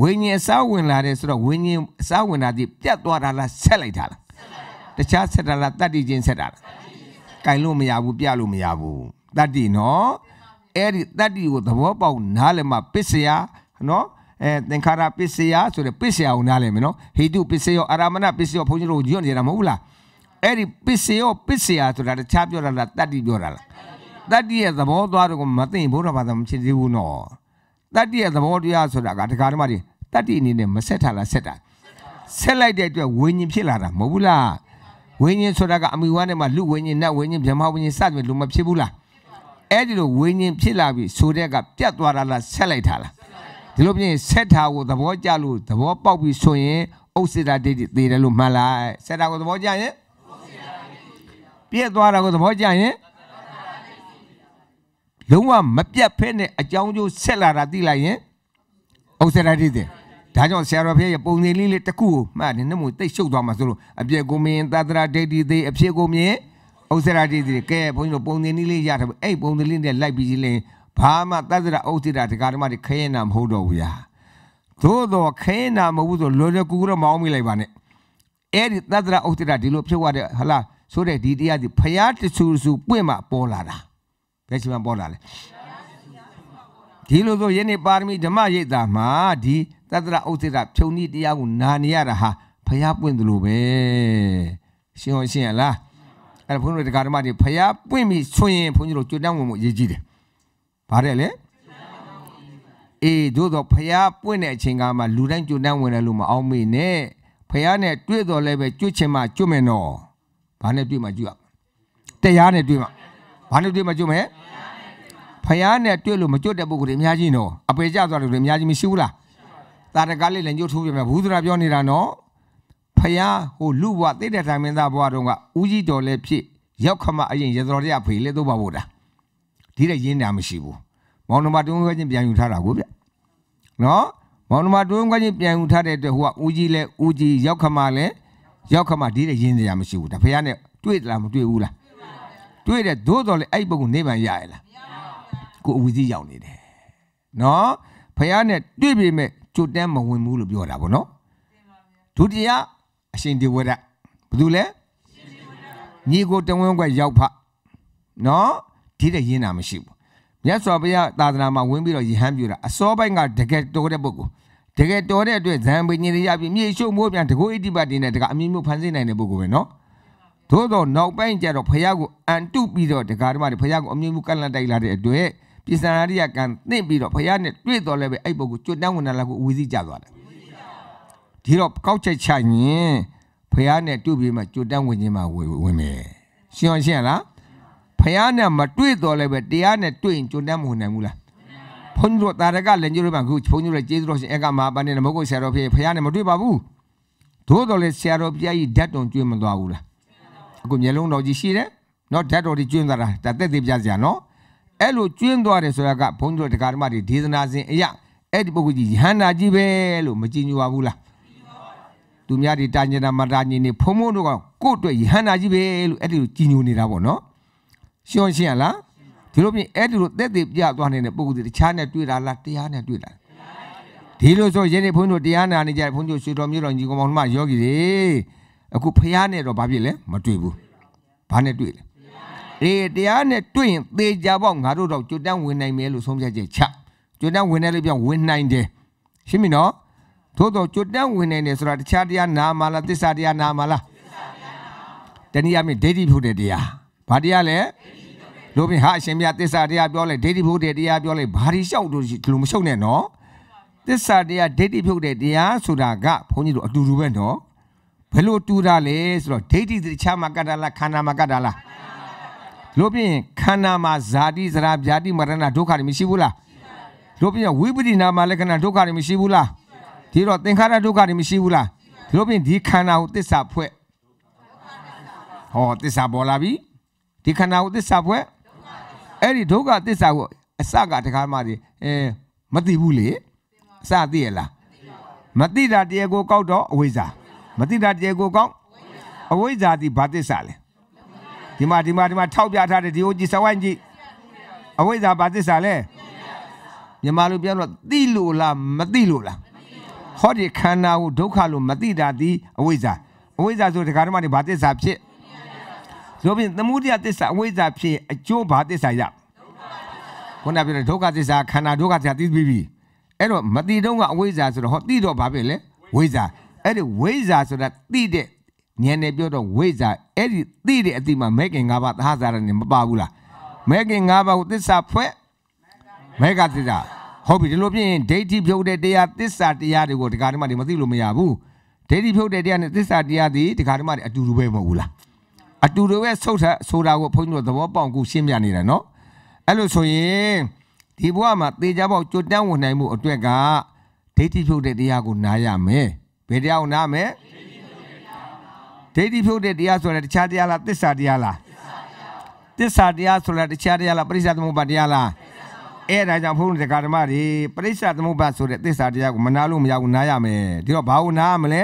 ဝိညာဉ်အစာဝင်လာတယ်ဆိုတော့ဝိညာဉ်အစာဝင်လာသည်ပြက်သွားတာလားဆက်လိုက်တာလားတခြားဆက်တာလားတတ္တိချင်းဆက်တာလားင်လို့မရဘူးပြလို့မရဘူးတတ္တိနော်အဲ့ဒီတတ္တိကိုသဘောပေါက်နားလည်မှပစ္စယနော်အဲသင်္ခါရပစ္စယဆိုတဲ့ပစ္စယကိုနားလည်မယ်နော်ဟိတုပစ္စယောအာရမဏပစ္စယောဘုန်းကြီးတို့ညွတ်နေတာမဟုတ်ဘူးလားအဲ့ဒီပစ္စယောပစ္စယဆိုတာတခြားပြောတာလားတတ္တိပြောတာလားတတ္တိရဲ့သဘောသွားတော့မသိဘုရားဘာသာမဖြစ်သေးဘူးနော်တတ္တိရဲ့သဘောတရားဆိုတာကဒကာဓမ္မတွေတတ္တိအနေနဲ့မဆက်ထားလားဆက်တာဆက်လိုက်တဲ့အတွက်ဝิญဉ်ဖြစ်လာတာမဟုတ်ဘူးလားဝိညာဉ်ဆိုတာကအမိဝါနဲ့မှလူဝိညာဉ်နတ်ဝိညာဉ်ဗြဟ္မဝိညာဉ်စသဖြင့်လူမဖြစ်ဘူးလားအဲ့ဒီလိုဝိညာဉ်ဖြစ်လာပြီဆိုတဲ့ကပြတ်သွားတာလားဆက်လိုက်တာလားဒီလိုပြင်ဆက်တာကိုသဘောကျလို့သဘောပေါက်ပြီဆိုရင်ဥစ္စေတာဒိဋ္ဌိသေတယ်လို့မှတ်လိုက်ဆက်တာကိုသဘောကျရင်ပြတ်သွားတာကိုသဘောကျရင်လုံးဝမပြတ်ဖဲနဲ့အကြောင်းကျိုးဆက်လာတာသိလိုက်ရင်ဥစ္စေတာဒိဋ္ဌိဒါကြောင့်ဆရာတော်ဖျက်ရဲ့ပုံစံလေးလေးတစ်ခုကိုမှတ်တယ်နှမို့တိတ်ရှုပ်သွားမှာဆိုလို့အပြည့်ကိုမင်းသာသရာဒိဋ္ဌိသေးအဖြစ်ကိုမြင်ဥစ္စရာဒိဋ္ဌိကဲဘုန်းကြီးတို့ပုံစံလေးလေးရတယ်အဲ့ပုံစံလေးနဲ့လိုက်ပြီးကြီးလင်းဘာမှသတ္တရာဥစ္စရာဒကာဓမ္မတွေခဲရင်တာမဟုတ်တော့ဘူးယာသို့တော့ခဲရင်တာမဟုတ်ဘူးဆိုလောလောကူကူတော့မအောင်မိလိုက်ပါနဲ့အဲ့ဒီသတ္တရာဥစ္စရာဒီလိုဖြစ်သွားတဲ့ဟလားဆိုတဲ့ဒီတရားဒီဖျားတဆူဆူပွင့်မှပေါ်လာတာဘယ်ချိန်မှပေါ်လာလဲဒီလိုဆိုယနေ့ပါရမီဓမ္မရိပ်တာမှာဒီသတ္တရဥစ္စေကဖြုံဤတရားကိုနာနေရတာဟာဖျားပွင့်သလိုပဲရှင်ဟောရှင်ရလားအဲ့ဒါဘုန်းကြီးတို့တရားဓမ္မတွေဖျားပွင့်ပြီးဆွရင်ဘုန်းကြီးတို့ကြွတန်းဝင်မှုအရေးကြီးတယ်ဘာတဲ့လဲအေးသို့တော့ဖျားပွင့်တဲ့အချိန်ကမှလူတိုင်းကြွတန်းဝင်တယ်လို့မအောင်မေနဲ့ဖျားနဲ့တွေ့တော်လဲပဲကြွချင်မှကြွမယ်နော်ဘာနဲ့တွေ့မှကြွရတရားနဲ့တွေ့မှဘာနဲ့တွေ့မှကြွမယ်ဖျားနဲ့တွေ့လို့မကြွတဲ့ပုဂ္ဂိုလ်တွေအများကြီးနော်အပေကြသွားတယ်တွေအများကြီးမရှိဘူးလားတာတကားလေးလည်းညှို့ထိုးပြမယ်ဘူးဆိုတာပြောနေတာနော်ဖယားဟိုလူဘွားတိတ်တဲ့တိုင်မင်းသားဘွားတုန်းကဦးကြီးတော်လည်းဖြစ်ရောက်ခမအရင်ရတော်ရဖေလည်းတော့ပါဘူးတာဒီတဲ့ရင်းတာမရှိဘူးမောင်နှမတွင်းခွဲချင်းပြန်ယူထားတာကိုဗျနော်မောင်နှမတွင်းခွဲချင်းပြန်ယူထားတဲ့အတွက်ဟိုကဦးကြီးလည်းဦးကြီးရောက်ခမလည်းရောက်ခမဒီတဲ့ရင်းစရာမရှိဘူးဒါဖယားနဲ့တွေ့လားမတွေ့ဘူးလားတွေ့တယ်သို့တော်လည်းအဲ့ပုဂ္ဂိုလ်နေဗံရရလားကိုအဝီစီရောက်နေတယ်နော်ဖယားနဲ့တွေ့ပြီမဲ့ကျွတ်တန်းမဝင်ဘူးလို့ပြောတာဗောနော်ဒုတိယအရှင်ဒီဝရဘယ်သူလဲညီကိုတဝင်းခွက်ရောက်ဖနော်ဒီတဲ့ရင်းတာမရှိဘူးမြတ်စွာဘုရားသာသနာမှာဝင်ပြီးတော့ယဟန်ပြူတာအစောပိုင်းကတကယ်တော်တဲ့ပုဂ္ဂိုလ်တကယ်တော်တဲ့အတွက်ဇံပင်ကြီးတွေရပြီးမြေရှုမိုးပြန်တကူဣတိပတ်တင်တဲ့တကအမျိုးမျိုးဖန်ဆင်းနိုင်တဲ့ပုဂ္ဂိုလ်ပဲနော်သို့တော့နောက်ပိုင်းကျတော့ဘုရားကိုအန်တုပြီးတော့ဒကာဓမ္မတွေဘုရားကိုအမျိုးမျိုးကန့်လန့်တိုက်လာတဲ့အတွက်ပြည်စံရရိယကံသင့်ပြီးတော့ဘုရားနဲ့တွေ့တော်လဲပဲအဲ့ပုဂ္ဂိုလ်ကျွတ်တန်းဝင်လာကိုအဝေးစီးကြသွားတယ်ဒီတော့ကောက်ချက်ချရင်ဘုရားနဲ့တွေ့ပြီးမှကျွတ်တန်းဝင်ခြင်းမှာဝင်မယ်ရှင်းအောင်ရှင်းလားဘုရားနဲ့မတွေ့တော်လဲပဲတရားနဲ့တွေ့ရင်ကျွတ်တန်းမဝင်နိုင်ဘူးလားဘုန်းကြီးတို့တာရကလည်းညို့ရမှာခုဘုန်းကြီးတို့ကျေးဇူးတော်ရှင်အကမဟာပန်နဲ့မဟုတ်ဆရာတော်ဖေဘုရားနဲ့မတွေ့ပါဘူးသို့တော်လည်းဆရာတော်ပြကြီးဓာတ်တော်ကျွေးမသွားဘူးလားအခုမျက်လုံးတော်ကြီးရှိတယ်နော်ဓာတ်တော်ကြီးကျွေးသွားတာဒါသက်သေးပြစရာနော်အဲ့လိုကျွင်းသွားတယ်ဆိုတာကဘုန်းကြီးတို့တရားဓမ္မတွေဒေသနာစဉ်အရာအဲ့ဒီပုဂ္ဂိုလ်ကြီးယဟန္တာကြီးပဲလို့မကြည်ညိုပါဘူးလားသူများတွေတာညနာမတာညင်နေဖုံဖုံတို့ကကို့အတွက်ယဟန္တာကြီးပဲလို့အဲ့ဒီလိုကြည်ညိုနေတာပေါ့နော်ရှင်းရှင်းလားဒီလိုပြင်အဲ့ဒီလိုတက်တည်ပြသွားနေတဲ့ပုဂ္ဂိုလ်တွေတခြားနဲ့တွေ့တာလားတရားနဲ့တွေ့တာဒီလိုဆိုယနေ့ဘုန်းတို့တရားနာနေကြတယ်ဘုန်းတို့ရွှေတော်မြို့တော်ညီကောင်မောင်တို့မှယောဂီတွေအခုဖះနဲ့တော့ဘာဖြစ်လဲမတွေ့ဘူးဘာနဲ့တွေ့လဲဒီတရားနဲ့တွေ့ရင်သေချာပေါ့ငါတို့တော့ကြွတန်းဝင်နိုင်မယ်လို့ဆုံးဖြတ်ချက်ချကြွတန်းဝင်တယ်လို့ပြောဝင်နိုင်တယ်ရှင်းပြီနော်သို့တော့ကြွတန်းဝင်နိုင်တယ်ဆိုတာတခြားတရားနာမလားသစ္စာတရားနာမလားတနည်းအားဖြင့်ဒိဋ္ဌိဖို့တဲ့တရားဘာတရားလဲလို့ပြင်ဟာအရှင်မြတ်သစ္စာတရားပြောလဲဒိဋ္ဌိဖို့တဲ့တရားပြောလဲဘာဒီလျှောက်လို့ဒီလိုမလျှောက်နဲ့နော်သစ္စာတရားဒိဋ္ဌိဖို့တဲ့တရားဆိုတာကဘုန်းကြီးတို့အတူတူပဲနော်ဘယ်လိုတူတာလဲဆိုတော့ဒိဋ္ဌိတခြားမှာကတ္တလားခန္ဓာမှာကတ္တလားခန္ဓာလို့ပြင်ခန္ဓာမှာဇာတိစရာဗျာတိမရဏဒုက္ခတွေမရှိဘူးလားလို့ပြင်ဝိပဒိနာမှာလက္ခဏာဒုက္ခတွေမရှိဘူးလားဒီတော့သင်္ခါရဒုက္ခတွေမရှိဘူးလားလို့ပြင်ဒီခန္ဓာကိုသစ္စာဖွဲ့ဟောသစ္စာပေါ်လာပြီဒီခန္ဓာကိုသစ္စာဖွဲ့အဲ့ဒီဒုက္ခသစ္စာကိုအစကတခါမှဒီအဲမသိဘူးလေအစသိရလားမသိတာတရားကိုကောက်တော့အဝိဇ္ဇာမသိတာတရားကိုကောက်အဝိဇ္ဇာဒီဘာသစ္စာလဲဒီမှာဒီမှာဒီမှာထောက်ပြထားတဲ့ဒီဟိုကြည်စဝိုင်းကြည်အဝိဇ္ဇာဘာသစ္စာလဲမြန်မာလူပြောတော့သိလို့လားမသိလို့လားဟောဒီခန္ဓာကိုဒုက္ခလို့မသိတာဒီအဝိဇ္ဇာအဝိဇ္ဇာဆိုတခါတည်းမှဒီဘာသစ္စာဖြစ်ဆိုပြီးသမုဒိယသစ္စာအဝိဇ္ဇာဖြစ်အကျိုးဘာသစ္စာရခုနပြောတဲ့ဒုက္ခသစ္စာခန္ဓာဒုက္ခသစ္စာသိပြီးပြီအဲ့တော့မသိတော့ကအဝိဇ္ဇာဆိုတော့ဟောသိတော့ဘာဖြစ်လဲဝိဇ္ဇာအဲ့ဒီဝိဇ္ဇာဆိုတာသိတဲ့ဉာဏ်နဲ့ပြောတော့ဝိဇ္ဇာအဲ့ဒီသိတဲ့အတိမှာမဲခင်၅ပါးသဟဇာရနဲ့မပါဘူးလားမဲခင်၅ပါးကိုသစ္စာဖွဲ့မဲကသစ္စာဟုတ်ပြီဒီလိုဖြစ်ရင်ဒိဋ္ဌိဖြုတ်တဲ့တရားသစ္စာတရားတွေကိုဒကာဓမ္မတွေမသိလို့မရဘူးဒိဋ္ဌိဖြုတ်တဲ့တရားနဲ့သစ္စာတရားတွေဒကာဓမ္မတွေအတူတူပဲမဟုတ်ဘူးလားအတူတူပဲဆုတ်ထဆိုတာကိုဘုန်းကြီးတို့သဘောပေါက်ကူရှင်းပြနေတာနော်အဲ့လိုဆိုရင်ဒီဘဝမှာသေချာပေါက်ကြွတန်းဝင်နိုင်မှုအတွက်ကဒိဋ္ဌိဖြုတ်တဲ့တရားကိုနားရမယ်ဘယ်တရားကိုနားမယ်ဒိဋ္ဌိဖြုတ်တဲ့တရားဆိုတာတခြားတရားလားသစ္စာတရားလားသစ္စာတရားဆိုတာတခြားတရားလားပရိစ္ဆာသမုပ္ပါတရားလားအဲ့ဒါကြောင့်ဘုန်းကြီးဓမ္မတွေပရိစ္ဆာသမုပ္ပါဆိုတဲ့သစ္စာတရားကိုမနာလို့မရဘူးနားရမယ်ဒီတော့ဘာကိုနားရမလဲ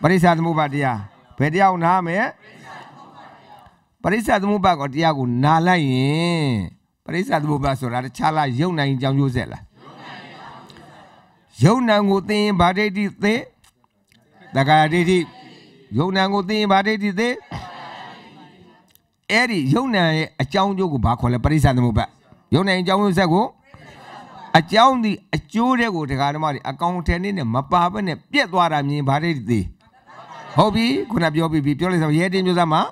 ပရိစ္ဆာသမုပ္ပါတရားဘယ်တရားကိုနားရမလဲပရိစ္ဆာသမုပ္ပါကိုတရားကိုနားလိုက်ရင်ပရိစ္ဆာသမုပ္ပါဆိုတာတခြားလားယုံနိုင်ကြောင်ကျိုးဆက်လားယုံနိုင်ကိုသိရင်ဗာဒိဋ္ဌိသိတက္ကာဒိဋ္ဌိယုံနံကိုသိရင်ဗာဒိဋ္ဌိသိအဲ့ဒီယုံနံရဲ့အကြောင်းကျိုးကိုဘာခေါ်လဲပရိစ္ဆာသမုပ္ပါယုံနံအကြောင်းကျိုးဆက်ကိုအကြောင်းဒီအကျိုးတဲ့ကိုဒကာဓမ္မတွေအကောင်ထဲနေနဲ့မပါဘဲနဲ့ပြက်သွားတာမြင်ဗာဒိဋ္ဌိသိဟုတ်ပြီခုနပြောပြီးပြီပြောလိုက်စမ်းရဲတင်မျိုးစားမှာ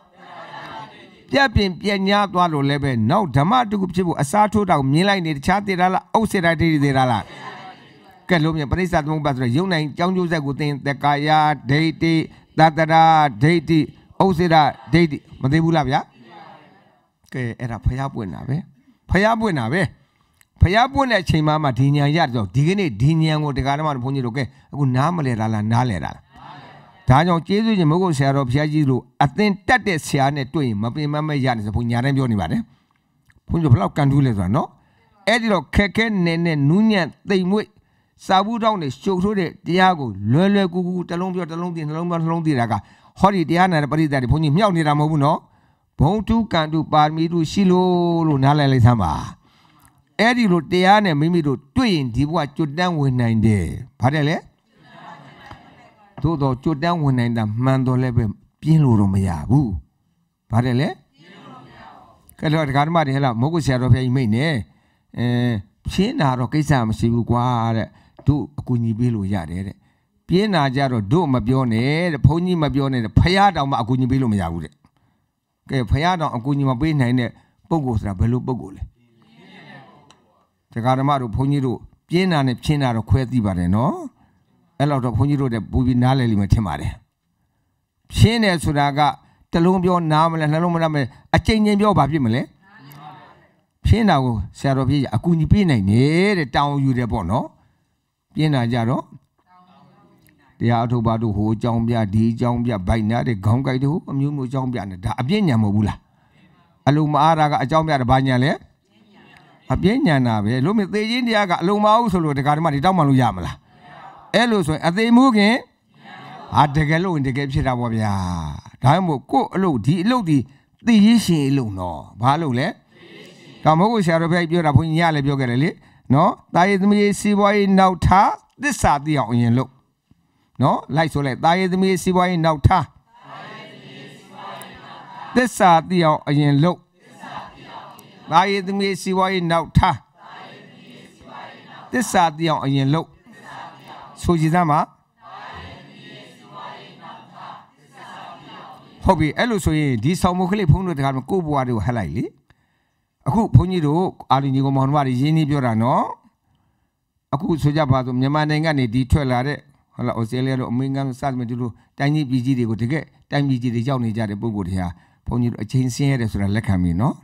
ပြက်ပြင်ပြက်ညာသွားလို့လည်းပဲနောက်ဓမ္မတခုဖြစ်ဖို့အစားထိုးတာကိုမြင်လိုက်နေတခြားသေးတာလားအုပ်စေတာဒိဋ္ဌိသေးတာလားကဲလို့မြန်ပရိစ္ဆာသမုပ္ပါဆိုရယ်ယုံနိုင်ကြောင်းကျိုးဆက်ကိုသင်တက္ကာယဒိဋ္ဌိတတရာဒိဋ္ဌိဥစ္စေရဒိဋ္ဌိမသိဘူးလားဗျာကဲအဲ့ဒါဖျားပွင့်တာပဲဖျားပွင့်တာပဲဖျားပွင့်တဲ့အချိန်မှမှဒီညာရတော့ဒီကနေ့ဒီညာကိုတရားဓမ္မတို့ဘုန်းကြီးတို့ကဲအခုနားမလဲတာလားနားလဲတာလားဒါကြောင့်ကျေးဇူးရှင်မဟုတ်ဆရာတော်ဘုရားကြီးလို့အသင်တက်တဲ့ဆရာနဲ့တွေ့ရင်မပင်မမရနိုင်ဆိုဘုညာတိုင်းပြောနေပါတယ်ဘုန်းကြီးဘလောက်ကန်ထူးလဲဆိုတာနော်အဲ့ဒီတော့ခက်ခဲနေနေနူးညံ့တိမ်မွေ့စာဘူးတောင်းနဲ့ရှုပ်ထိုးတဲ့တရားကိုလွယ်လွယ်ကူကူတလုံးပြောတလုံးတင်နှလုံးပြောနှလုံးတင်တာကဟောဒီတရားနာတဲ့ပရိသတ်တွေဘုန်းကြီးမြောက်နေတာမဟုတ်ဘူးနော်ဘုံတုကံတုပါရမီတုရှိလို့လို့နားလည်လိုက်သမ်းပါအဲ့ဒီလိုတရားနဲ့မိမိတို့တွေ့ရင်ဒီဘဝကျွတ်တန်းဝင်နိုင်တယ်ဘာတဲ့လဲသို့တော့ကျွတ်တန်းဝင်နိုင်တာမှန်တော်လည်းပဲပြင်းလို့တော့မရဘူးဘာတဲ့လဲကဲတော့ဒကာဓမ္မတွေဟဲ့လားမဟုတ်ကိုဆရာတော်ဖခင်မိတ်နေအဲရှင်းတာတော့ကိစ္စမရှိဘူးကွာတဲ့တို့အကူညီပေးလို့ရတယ်တဲ့ပြင်းနာကြတော့တို့မပြောနဲ့တဲ့ဘုန်းကြီးမပြောနဲ့တဲ့ဖះတောင်မှအကူညီပေးလို့မရဘူးတဲ့ကဲဖះတောင်အကူညီမပေးနိုင်တဲ့ပုံကိုဆိုတာဘယ်လိုပုံကိုလဲတရားဓမ္မတို့ဘုန်းကြီးတို့ပြင်းနာနဲ့ဖြင်းနာတော့ခွဲသိပါတယ်နော်အဲ့လောက်တော့ဘုန်းကြီးတို့တဲ့ပူပြီးနားလည်လိမ့်မယ်ထင်ပါတယ်ဖြင်းတယ်ဆိုတာကတလုံးပြောနားမလဲနှလုံးမနားမလဲအချိန်ချင်းပြောဘာဖြစ်မလဲဖြင်းတာကိုဆရာတော်ဖြစ်ရအကူညီပေးနိုင်နေတဲ့တောင်းယူတယ်ပေါ့နော်ပြင်းတာကြတော့တရားအထုတ်ပါတို့ဟိုအကြောင်းပြဒီအကြောင်းပြဗိုက်နာတဲ့ခေါင်းကိုက်တို့အမျိုးမျိုးအကြောင်းပြနေဒါအပြည့်ညံမဟုတ်ဘူးလားအလုံးမအားတာကအကြောင်းပြတာဘာညံလဲအပြည့်ညံတာပဲလို့မသေးချင်းတရားကအလုံးမအောင်ဆိုလို့ဒကာဓမ္မတွေတောက်မှလို့ရမလားအဲ့လိုဆိုရင်အသေးမှုခင်ဟာတကယ်လို့တကယ်ဖြစ်တာပေါ့ဗျာဒါမှမဟုတ်ကို့အလုပ်ဒီအလုပ်ဒီသိရရှင်အလုပ်နော်ဘာလို့လဲကမ္မဟုတ်ဆရာတော်ဖျားပြောတာဘုန်းကြီးညလည်းပြောခဲ့တယ်လေနော်တာယေသမီးစီးပွားရေးနောက်ထားသစ္စာသိအောင်အရင်လုပ်နော်လိုက်ဆိုလိုက်တာယေသမီးစီးပွားရေးနောက်ထားသစ္စာသိအောင်အရင်လုပ်တာယေသမီးစီးပွားရေးနောက်ထားသစ္စာသိအောင်အရင်လုပ်ဆိုကြည်စမ်းပါဟုတ်ပြီအဲ့လိုဆိုရင်ဒီဆောင်မုတ်ကလေးဖုန်းတို့တခါမှကို့ဘွားတွေကိုဟက်လိုက်လေအခုဘုန်းကြီးတို့အာလီညီကောင်မောင်နှမတွေရင်းနှီးပြောတာနော်အခုဆိုကြပါစို့မြန်မာနိုင်ငံကနေဒီထွက်လာတဲ့ဟုတ်လားဩစတြေးလျတို့အမေရိကန်စသဖြင့်ဒီလိုတိုင်းကြီးပြည်ကြီးတွေကိုတကယ်တိုင်းပြည်ကြီးတွေရောက်နေကြတဲ့ပုံကိုယ်တွေဟာဘုန်းကြီးတို့အချင်းဆင်းရဲတယ်ဆိုတာလက်ခံပြီနော်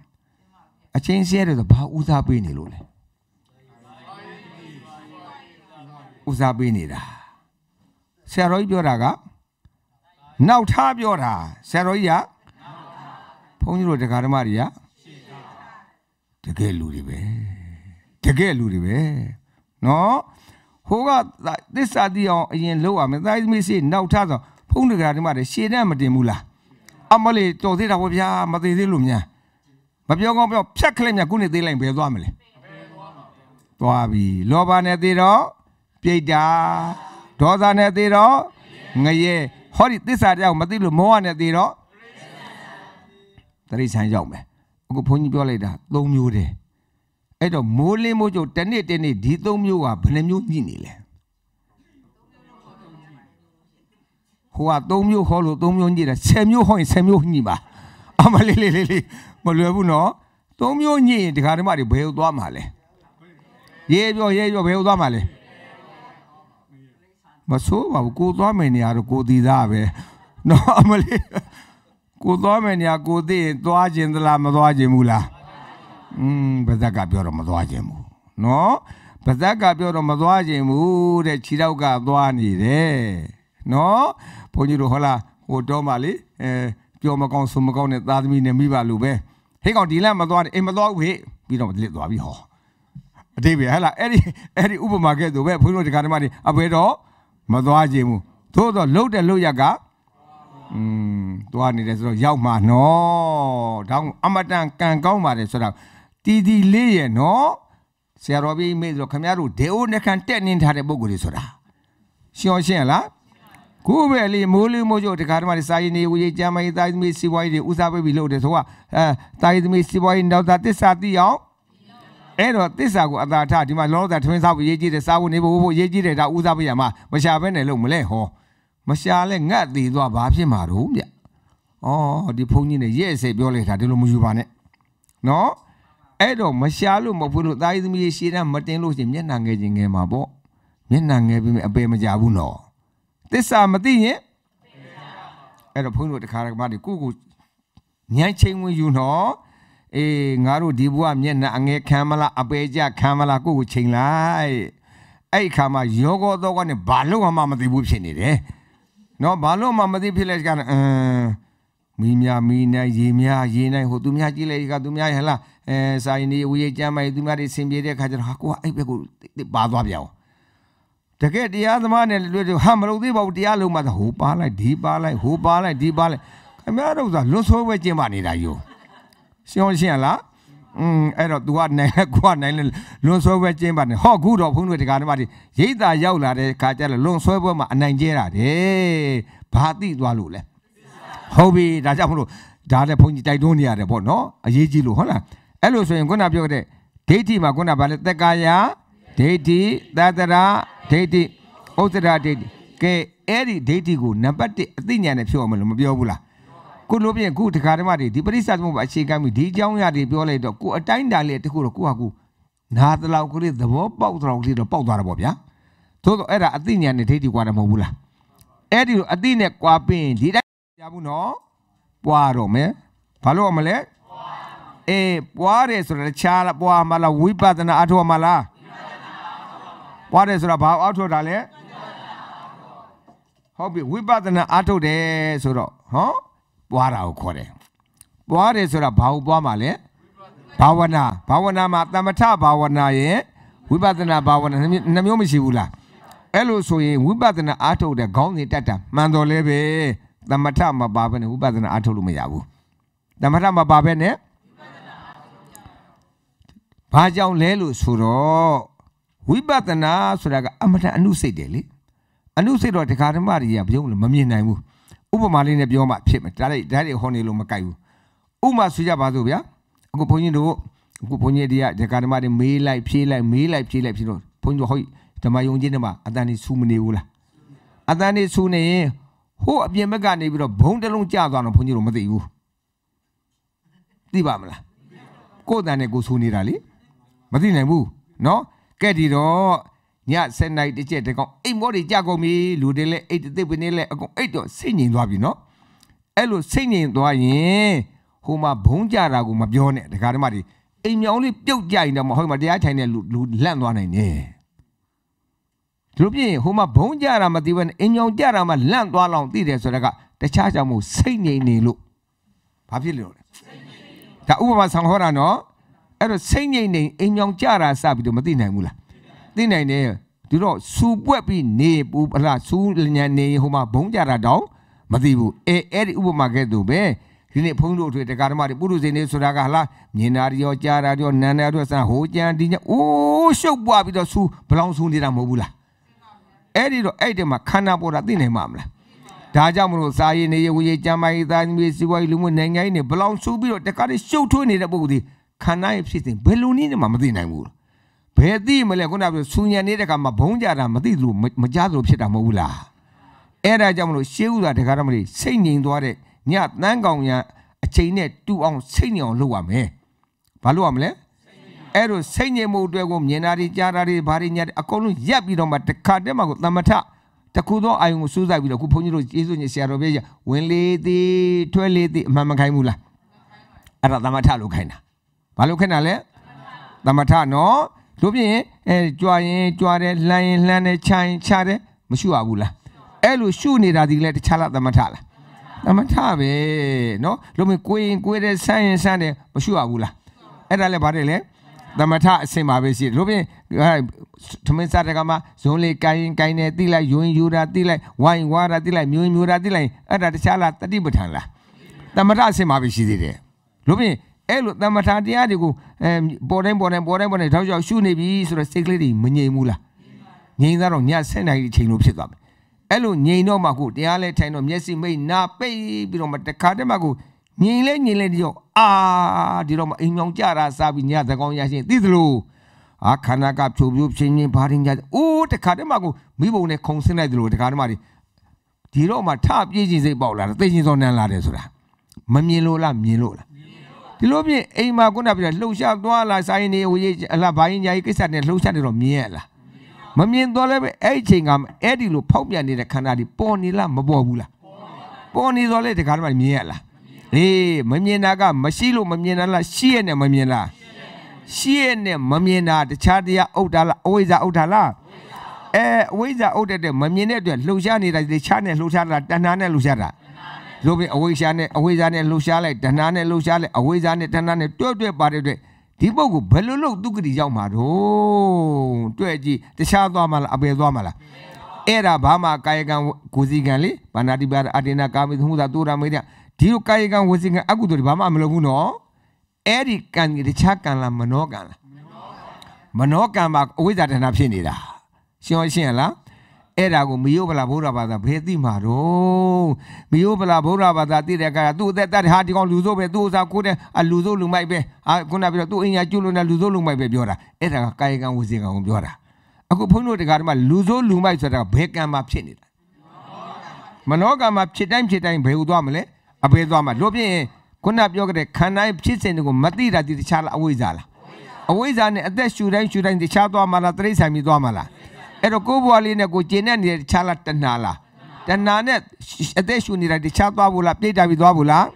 အချင်းဆင်းရဲတယ်ဆိုဘာဦးစားပေးနေလို့လဲဦးစားပေးနေတာဆရာတော်ကြီးပြောတာကနောက်ထားပြောတာဆရာတော်ကြီးကဘုန်းကြီးတို့တရားဓမ္မတွေကတကယ်လူတွေပဲတကယ်လူတွေပဲနော်ဟိုကသစ္စာတိအောင်အရင်လောက်ရမယ်သားသမီးစီနောက်ထဆိုဖုန်းတကာဒီမှာရှေ့တန်းမတင်ဘူးလားအမလေးတော်သေးတာပေါ့ဗျာမသေးသေးလို့မြန်မပြောကောင်းပြောဖြတ်ခလက်မြခုနေသေးလိုက်ဘယ်သွားမလဲသွားပြီလောဘနဲ့သေးတော့ပြိတ္တာဒေါသနဲ့သေးတော့ငရဲဟောဒီသစ္စာတရားကိုမသိလို့မောဟနဲ့သေးတော့တရိษံရောက်မယ်အခုဘုန်းကြီးပြောလိုက်တာ၃မျိုးတယ်အဲ့တော့မိုးလင်းမိုးကြုတ်တစ်နေ့တစ်နေ့ဒီ၃မျိုးကဘယ်နှမျိုးညှိနေလဲဟိုက၃မျိုးခေါ်လို့၃မျိုးညှိတယ်၁၀မျိုးခေါ်ရင်၁၀မျိုးညှိပါအမလေးလေးလေးမလွယ်ဘူးနော်၃မျိုးညှိရင်ဒကာဓမ္မတွေဘယ်ကိုသွားမှာလဲရေးပြောရေးပြောဘယ်ကိုသွားမှာလဲမဆိုးပါဘူးကိုသွားမယ်နေရာတော့ကိုတည်သားပဲနော်အမလေးကိုသွားမယ်နေရာကိုသိရင်သွားခြင်းသလားမသွားခြင်းဘူးလားอืมဗဇက်ကပြောတော့မသွားခြင်းဘူးเนาะဗဇက်ကပြောတော့မသွားခြင်းဘူးတဲ့ခြေတော့ကသွားနေတယ်เนาะဘုန်းကြီးတို့ဟောလားဟိုတော့မှလေအဲပြောမကောင်းဆုံမကောင်းနဲ့သားသမီးနဲ့မိပါလို့ပဲဟိတ်ကောင်ဒီလမသွားနဲ့အိမ်မသွားဘူးဟိပြီးတော့လက်သွားပြီဟောအတိပ္ပယ်ဟဲ့လားအဲ့ဒီအဲ့ဒီဥပမာကဲဆိုပဲဘုန်းကြီးတို့ဒီကဓမ္မတွေအပွဲတော့မသွားခြင်းဘူးသို့တော့လှုပ်တဲ့လှုပ်ရက်ကอืมသွားနေတယ်ဆိုတော့ရောက်မှာနော်ဒါအမတန်ကံကောင်းပါတယ်ဆိုတော့တီတီလေးရဲ့နော်ဆရာတော်ပြီးမေးဆိုတော့ခမရတို့ဒေအိုနှခံတက်နေထားတဲ့ပုံကိုယ်လေးဆိုတာရှင်းရှင်းလားကိုယ်ပဲလေမိုးလေးမိုးကြိုတခါတည်းမှစာရင်နေဦးရေးကြမ်းမရေးတိုင်းသမီးစီပွားရေးတွေဦးစားပေးပြီးလုပ်တယ်ဆိုတော့အဲတိုင်းသမီးစီပွားရေးနောက်သာတစ္ဆာတိအောင်အဲ့တော့တစ္ဆာကိုအသာထဒီမှာလောလောဆယ်ထွင်းစားဖို့ရေးကြည့်တယ်စားဖို့နေဖို့ဖို့ရေးကြည့်တယ်ဒါဦးစားပေးရမှာမရှာဘဲနဲ့လို့မလဲဟောမရှာလဲငတ်သေးသွားဘာဖြစ်မှာတော့ဗျ။အော်ဒီဖုန်းကြီးနဲ့ရဲ့စိတ်ပြောလိုက်တာဒီလိုမယူပါနဲ့။နော်အဲ့တော့မရှာလို့မဖွေးလို့သားသမီးရှေ့တန်းမတင်လို့ရှင်မျက်နှာငယ်ခြင်းငယ်မှာပေါ့။မျက်နှာငယ်ပြီးမြအပေမကြဘူးနော်။သစ္စာမသိရင်အဲ့တော့ဖုန်းတို့တခါတခါမှဒီကိုကိုညံချင်းဝင်ယူနော်။အေးငါတို့ဒီဘုရားမျက်နှာအငယ်ခံမလားအပေကြခံမလားကိုကိုချိန်လိုက်။အဲ့ခါမှာယောဂောတော့ကနဲ့ဘာလို့မှမသိဘူးဖြစ်နေတယ်။နော်ဘာလို့မှမသိဖြစ်လဲကြတယ်အင်းမီးများမီးနိုင်ရေများရေနိုင်ဟိုသူများကြည့်လိုက်ကသူများဟလာအဲစာရင်ဒီဝေးကြမ်းမိုက်သူများတွေဆင်ပြေတဲ့ခါကျတော့ဟာကိုကအဲ့ဘက်ကိုပါသွားပြောင်းတကယ်တရားသမားနဲ့တွေ့တော့ဟာမလုပ်သေးပါဘူးတရားလုံးမှဟိုပါလိုက်ဒီပါလိုက်ဟိုပါလိုက်ဒီပါလိုက်ခင်ဗျားတို့ကလွန်ဆိုးပဲကျင်းပါနေတာယောရှင်းရှင်းလားอืมအဲ့တော့ तू ကနိုင်လဲကိုကနိုင်လဲလွန်ဆွဲပွဲကျင်းပါနဲ့ဟော့ခုတော့ဘုန်းကြီးတက္ကရာမကြီးရိတ်သာရောက်လာတဲ့ခါကျတော့လွန်ဆွဲပွဲမှာအနိုင်ကျဲတာတယ်ဘာတိသွားလို့လဲဟုတ်ပြီဒါကြောင့်မလို့ဒါလည်းဘုန်းကြီးတိုက်တွန်းနေရတယ်ပေါ့နော်အရေးကြီးလို့ဟုတ်လားအဲ့လိုဆိုရင်ခုနပြောတဲ့ဒိဋ္ဌိမှာခုနဗာလဲတက္ကာယဒိဋ္ဌိသတ္တရာဒိဋ္ဌိဥစ္စရာဒိဋ္ဌိကဲအဲ့ဒီဒိဋ္ဌိကိုနံပါတ်1အသိဉာဏ်နဲ့ဖြောအောင်မလို့မပြောဘူးလားကိုလို့ပြင်ခုတခါတည်းမှဒီပရိစ္ဆာသမုပ္ပါအခြေခံပြီးဒီအကြောင်းအရာတွေပြောလိုက်တော့ကိုအတိုင်းတားလေးတခုတော့ကိုဟာကိုနားတလောက်ကိုလေးသဘောပေါက်တော့လေးတော့ပေါက်သွားတာပေါ့ဗျာသို့တော့အဲ့ဒါအသိဉာဏ်နဲ့ဒိဋ္ဌိကွာတယ်မဟုတ်ဘူးလားအဲ့ဒီလိုအသိနဲ့ကွာပင်ဒီတိုင်းရဘူးနော်ပွားတော့မယ်ဘာလို့အောင်မလဲအေးပွားတယ်ဆိုတာတခြားလားပွားမှာလားဝိပဿနာအထောက်မှာလားပွားတယ်ဆိုတာဘာအထောက်တာလဲဟုတ်ပြီဝိပဿနာအထောက်တယ်ဆိုတော့ဟောပွားတာကိုခေါ်တယ်ပွားတယ်ဆိုတာဘာကိုပွားမှာလဲဘာဝနာဘာဝနာမှာတမထဘာဝနာရဲ့ဝိပဿနာဘာဝနာနှမျိုးမရှိဘူးလားအဲ့လိုဆိုရင်ဝိပဿနာအားထုတ်တဲ့ခေါင်းစဉ်တက်တာမှန်တော်လဲပဲတမထမပါဘဲနဲ့ဝိပဿနာအားထုတ်လို့မရဘူးတမထမပါဘဲနဲ့ဘာကြောင့်လဲလို့ဆိုတော့ဝိပဿနာဆိုတာကအမတန်အနုစိတ်တယ်လေအနုစိတ်တော့တရားဓမ္မတွေကဘယ်ုံလဲမမြင်နိုင်ဘူးဥပမာလေးနဲ့ပြောမှဖြစ်မယ်ဒါတွေဒါတွေဟောနေလို့မကြိုက်ဘူးဥပမာဆွေးကြပါစို့ဗျာအခုဘုန်းကြီးတို့အခုဘုန်းကြီးတွေကဒကာဓမ္မတွေမေးလိုက်ဖြေးလိုက်မေးလိုက်ဖြေးလိုက်ဖြေးတော့ဘုန်းကြီးတို့ဟောဓမ္မယုံကြည်နေမှာအတန်နေဆူမနေဘူးလားအတန်နေဆူနေရင်ဟိုအပြင်ဘက်ကနေပြီးတော့ဘုံတလုံးကျသွားတော့ဘုန်းကြီးတို့မသိဘူးသိပါမလားကိုယ်တန်နဲ့ကိုဆူနေတာလေမသိနိုင်ဘူးเนาะကဲဒီတော့ည7နိုင်တစ်ချက်တကောင်အိမ်မောတွေကြကုန်ပြီလူတွေလည်းအိတ်တစ်ပင်းလည်းအကုန်အိတ်တော့စိတ်ငြိမ်သွားပြီနော်အဲ့လိုစိတ်ငြိမ်သွားရင်ဟိုမှာဘုံကြတာကိုမပြောနဲ့ဒကာဓမ္မတွေအိမ်မြောင်လေးပြုတ်ကြရင်တော့မဟုတ်မှာတရားထိုင်တဲ့လူလူလန့်သွားနိုင်တယ်ဒီလိုပြင်ဟိုမှာဘုံကြတာမသိဘဲနဲ့အိမ်မြောင်ကြတာမှလန့်သွားလောက်သိတယ်ဆိုတော့ကတခြားကြောင့်မို့စိတ်ငြိမ်နေလို့ဘာဖြစ်လို့လဲဒါဥပမာဆောင်ဟောတာနော်အဲ့တော့စိတ်ငြိမ်နေအိမ်မြောင်ကြတာစပြီးတော့မသိနိုင်ဘူးလားသိနိုင်တယ်ဒီတော့စူပွက်ပြီးနေပူအလားစူညံနေဟိုမှာဘုံကြတာတောင်မသိဘူးအဲအဲ့ဒီဥပမာကဲ့သို့ပဲဒီနေ့ဘုန်းတို့တွေတရားဓမ္မတွေပုရုဇဉ်တွေဆိုတာကဟလားမြင်တာရောကြားတာရောနာနာရောဆန်ဟိုကြံဒီညအိုးရှုပ်ပွားပြီးတော့စူဘလောင်စူနေတာမဟုတ်ဘူးလားအဲ့ဒီတော့အဲ့ဒီမှာခန္ဓာပေါ်တာသိနိုင်မှာမလားဒါကြောင့်မလို့စာရည်နေရဝေကျမ်းမာရေးသားသမီးစီးပွားရေးလူမှုနိုင်ငံရေးနဲ့ဘလောင်စူပြီးတော့တကားတွေရှုပ်ထွေးနေတဲ့ပုံစံခန္ဓာရဲ့ဖြစ်စဉ်ဘယ်လိုနည်းနဲ့မှမသိနိုင်ဘူးဘယ်သိမလဲခုနကပြောဆူညံနေတဲ့ကမှာဘုံကြတာမသိသလိုမကြားသလိုဖြစ်တာမဟုတ်ဘူးလားအဲ့ဒါကြောင့်မလို့ရှေးဥသာတရားဓမ္မတွေစိတ်ငြိမ်သွားတဲ့ညတန်းကောင်ရအချိန်နဲ့တူအောင်စိတ်ငြိမ်အောင်လုပ်ရမယ်ဘာလုပ်ရမလဲအဲ့လိုစိတ်ငြိမ်မှုအတွက်ကိုမြင်တာတွေကြားတာတွေဘာတွေညာတွေအကုန်လုံးရပ်ပြီးတော့မှတခါတည်းမှကိုသမထတခုသောအာယုံကိုစူးစိုက်ပြီးတော့ခုဘုန်းကြီးတို့ယေရှုရှင်ဆရာတော်ပြည့်ဝင်လေသည်ထွက်လေသည်အမှန်မခိုင်းဘူးလားအဲ့ဒါသမထလို့ခိုင်းတာဘာလို့ခိုင်းတာလဲသမထနော်လို့ဖြစ်ရင်အဲကြွားရင်ကြွားတယ်လှမ်းရင်လှမ်းတယ်ခြားရင်ခြားတယ်မရှုရဘူးလားအဲ့လိုရှုနေတာဒီကလည်းတခြားလားသမထလားသမထပဲနော်လို့မင်းကိုရင်ကိုတယ်ဆန်းရင်ဆန်းတယ်မရှုရဘူးလားအဲ့ဒါလည်းဗါတယ်လေသမထအစင်ပါပဲရှိလို့ပြင်သမင်းစားတကမှာဇုံးလေးကိုင်းရင်ကိုင်းနေတိလိုက်ယွင်ယူတာတိလိုက်ဝိုင်းဝါတာတိလိုက်မျိုးမျိုးတာတိလိုက်အဲ့ဒါတခြားလားတတိပဋ္ဌာန်လားသမထအစင်ပါပဲရှိသေးတယ်လို့ပြင်အဲ့လိုသမထာတရားတွေကိုအဲပေါ်တိုင်းပေါ်တိုင်းပေါ်တိုင်းပေါ်တိုင်းထောက်ချောက်ရှုနေပြီဆိုတော့စိတ်ကလေးတွေမငြိမ်ဘူးလားငြိမ်သားတော့ညဆက်နိုင်တဲ့အချိန်လိုဖြစ်သွားမယ်အဲ့လိုငြိမ်တော့မှကိုတရားလဲထိုင်တော့မျက်စိမိတ်နာပိတ်ပြီးတော့မှတခါတည်းမှကိုငြိမ်လဲငြိမ်လဲဒီတော့အာဒီတော့မှအိမ်ကြောင်ကြတာစားပြီးညသကောင်ရရှင်သိသလိုအာခန္ဓာကဖြိုဖြိုဖြင်းဖြင်းဘာရင်းကြအိုးတခါတည်းမှကိုမိဘုံနဲ့ခုံဆင်းလိုက်သလိုတခါတည်းမှဒီတော့မှထပြေးခြင်းစိတ်ပေါက်လာတယ်သိခြင်းစောနန်းလာတယ်ဆိုတာမမြင်လို့လားမြင်လို့လားဒီလိုဖြင့်အိမ်မှာခုနပြောလှုပ်ရှားသွားလာဆိုင်နေဟိုရေးအလားဘိုင်းညာကြီးကိစ္စနဲ့လှုပ်ရှားနေတော့မြင်ရလားမမြင်တော့လည်းပဲအဲ့ဒီအချိန်ကအဲ့ဒီလိုဖောက်ပြန်နေတဲ့ခန္ဓာဒီပေါ်နေလားမပေါ်ဘူးလားပေါ်နေတော့လေဒီကားမှမြင်ရလားအေးမမြင်တာကမရှိလို့မမြင်တာလားရှိရနဲ့မမြင်လားရှိရနဲ့မမြင်တာတခြားတရားဥဒ္ဒါလားအဝိဇ္ဇာဥဒ္ဒါလားအဲအဝိဇ္ဇာဥဒ္ဒတဲ့မမြင်တဲ့အတွက်လှုပ်ရှားနေတာတခြားနဲ့လှုပ်ရှားတာတဏှာနဲ့လှုပ်ရှားတာလောဘအဝိဇ္ဇာနဲ့အဝိဇ္ဇာနဲ့လှူရှားလိုက်ဒနာနဲ့လှူရှားလိုက်အဝိဇ္ဇာနဲ့ဒနာနဲ့တွဲ့တွဲ့ပါတဲ့အတွက်ဒီပုဂ္ဂိုလ်ဘယ်လိုလုပ်သူကတိရောက်မှာတော့တွဲ့ကြည့်တခြားသွားမှာလားအပယ်သွားမှာလားအဲ့ဒါဘာမှကာယကံကိုစီကံလေဗန္နာတိပါအတေနာကာမိသမှုသာတူရမေတ္တဒီလိုကာယကံဝစီကံအကုသိုလ်တွေဘာမှမလုပ်ဘူးနော်အဲ့ဒီကံတခြားကံလားမနောကံလားမနောကံပါအဝိဇ္ဇာဒနာဖြစ်နေတာရှင်းရှင်းလားအဲ့ဒါကိုမယုတ်ဗလာဗုဒ္ဓဘာသာဘယ်သိမှာတော့မယုတ်ဗလာဗုဒ္ဓဘာသာသိတဲ့အခါသူ့အသက်တတ်ဟာဒီကောင်လူစုပဲသူ့ဥစားကိုတဲ့အလူစုလူမိုက်ပဲအာခုနပြောသူ့အင်ညာကျွလွန်တဲ့လူစုလူမိုက်ပဲပြောတာအဲ့ဒါကကာယကံဝစီကံကိုပြောတာအခုဘုန်းတို့တရားဓမ္မလူစုလူမိုက်ဆိုတာဘယ်ကံမှာဖြစ်နေတာမနောကံမှာဖြစ်တိုင်းဖြစ်တိုင်းဘယ်ဥသွားမလဲအဘယ်သွားမှာလို့ဖြစ်ရင်ခုနပြောခဲ့တဲ့ခန္ဓာဖြစ်စဉ်တွေကိုမသိတာဒီတခြားလားအဝိဇ္ဇာလားအဝိဇ္ဇာနဲ့အသက်ရှူတိုင်းရှူတိုင်းတခြားသွားမှာလားတိရစ္ဆာန်ပြီးသွားမှာလားအဲ့တော့ကိုယ်ဘွားလေးနဲ့ကိုကျင်တဲ့နေတဲ့တခြားလားတဏှာလားတဏှာနဲ့အသက်ရှူနေတာတခြားသွားဖို့လားပြိတ္တာပြီးသွားဖို့လား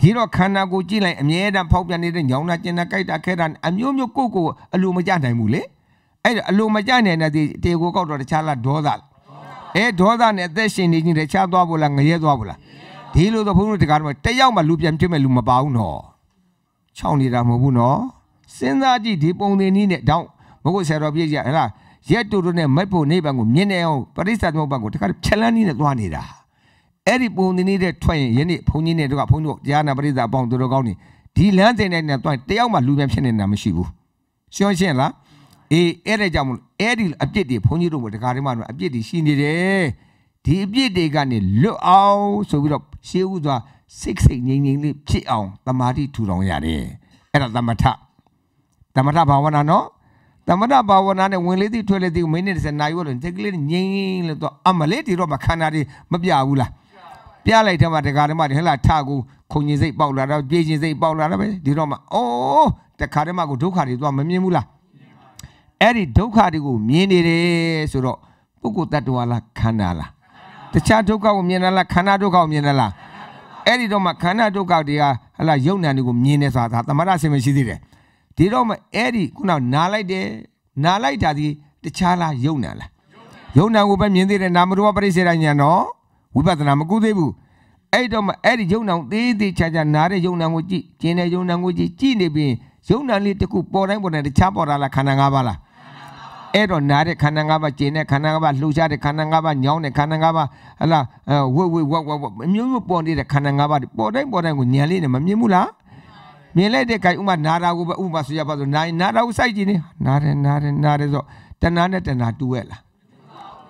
ဒီတော့ခန္ဓာကိုယ်ကြည့်လိုက်အမြဲတမ်းဖောက်ပြန်နေတဲ့ညောင်းတာကျင်တာကြိုက်တာခဲတာအမျိုးမျိုးကိုယ့်ကိုယ်အလိုမကျနိုင်ဘူးလေအဲ့တော့အလိုမကျနိုင်တဲ့တေကိုကောက်တော့တခြားလားဒေါသလားအဲဒေါသနဲ့အသက်ရှင်နေခြင်းတခြားသွားဖို့လားငရဲသွားဖို့လားဒီလိုသဘုန်းတို့တကားတော့တယောက်မှလူပြန်ဖြစ်မဲ့လူမပါဘူးနော်ခြောက်နေတာမဟုတ်ဘူးနော်စဉ်းစားကြည့်ဒီပုံသင်နည်းနဲ့တောင်းမဟုတ်ဆရာတော်ပြည့်ကြဟဲ့လားရက်တူတို့နဲ့မိုက်ဖို့နေဘံကိုမြင်နေအောင်ပရိစ္ဆာသမုပ္ပါကိုတခါဖြက်လန်းနေနဲ့သွားနေတာအဲ့ဒီပုံနေနေတဲ့ထွက်ရင်ယနေ့ဘုန်းကြီးနဲ့တို့ကဘုန်းကြီးတို့တရားနာပရိစ္ဆာအပေါင်းတို့ကောင်းနေဒီလမ်းစဉ်တိုင်းနဲ့သွားတယောက်မှလူမြန်ဖြစ်နေတာမရှိဘူးရှင်းရှင်းလားအေးအဲ့ဒါကြောင့်မလို့အဲ့ဒီအပြစ်တွေဘုန်းကြီးတို့ကတခါတည်းမှအပြစ်တွေရှိနေတယ်ဒီအပြစ်တွေကနေလွတ်အောင်ဆိုပြီးတော့ရှေးဥစွာစိတ်စိတ်ငြိမ်ငြိမ်လေးဖြစ်အောင်တမာတိထူထောင်ရတယ်အဲ့ဒါသမထသမထဘာဝနာနော်သမဏဘာဝနာနဲ့ဝင်လေသည့်ထွက်လေသည့်မိနစ်30နာရီဝက်လို့ဒီကလေးငြိမ်းလို့တော့အမလေးဒီတော့မခန္ဓာတွေမပြဘူးလားပြလိုက်တယ်မှာတခါတည်းမှဟဲ့လားထကူခုံညင်စိတ်ပေါက်လာတော့ပြေးညင်စိတ်ပေါက်လာတော့ပဲဒီတော့မှအိုးတခါတည်းမှကိုဒုက္ခတွေတော့မမြင်ဘူးလားအဲ့ဒီဒုက္ခတွေကိုမြင်နေတယ်ဆိုတော့ပုဂ္ဂိုလ်တ attva လားခန္ဓာလားတခြားဒုက္ခကိုမြင်တာလားခန္ဓာဒုက္ခကိုမြင်တာလားအဲ့ဒီတော့မှခန္ဓာဒုက္ခတွေကဟဲ့လားယုံ nant တွေကိုမြင်နေဆိုတာဒါသမထဆင်မရှိသေးတယ်ဒီတော့မှအဲ့ဒီခုနနားလိုက်တယ်နားလိုက်တာဒီတခြားလားယုံနာလားယုံနာကိုပဲမြင်သေးတယ်နာမတော်ပရိစ္ဆေဒညာနော်ဝိပဿနာမကူသေးဘူးအဲ့တော့မှအဲ့ဒီယုံနာသေးသေးချာချာနားတဲ့ယုံနာကိုကြည့်ကျင်တဲ့ယုံနာကိုကြည့်ကြည့်နေပြီးယုံနာလေးတစ်ခုပေါ်တိုင်းပေါ်တိုင်းတခြားပေါ်တာလားခန္ဓာ၅ပါးလားအဲ့တော့နားတဲ့ခန္ဓာ၅ပါးကျင်တဲ့ခန္ဓာ၅ပါးလှူရှားတဲ့ခန္ဓာ၅ပါးညောင်းတဲ့ခန္ဓာ၅ပါးဟလာဝိဝိဝဝဝအမျိုးမျိုးပေါ်နေတဲ့ခန္ဓာ၅ပါးပေါ်တိုင်းပေါ်တိုင်းကိုဉာဏ်လေးနဲ့မမြင်ဘူးလားမြင်လိုက်တဲ့ခိုင်ဥမာနာတာကိုပဲဥမာဆိုရပါဆိုနိုင်နာတာကိုစိုက်ကြည့်နေနာတယ်နာတယ်နာတယ်ဆိုတဏှာနဲ့တဏှာတူရဲ့လား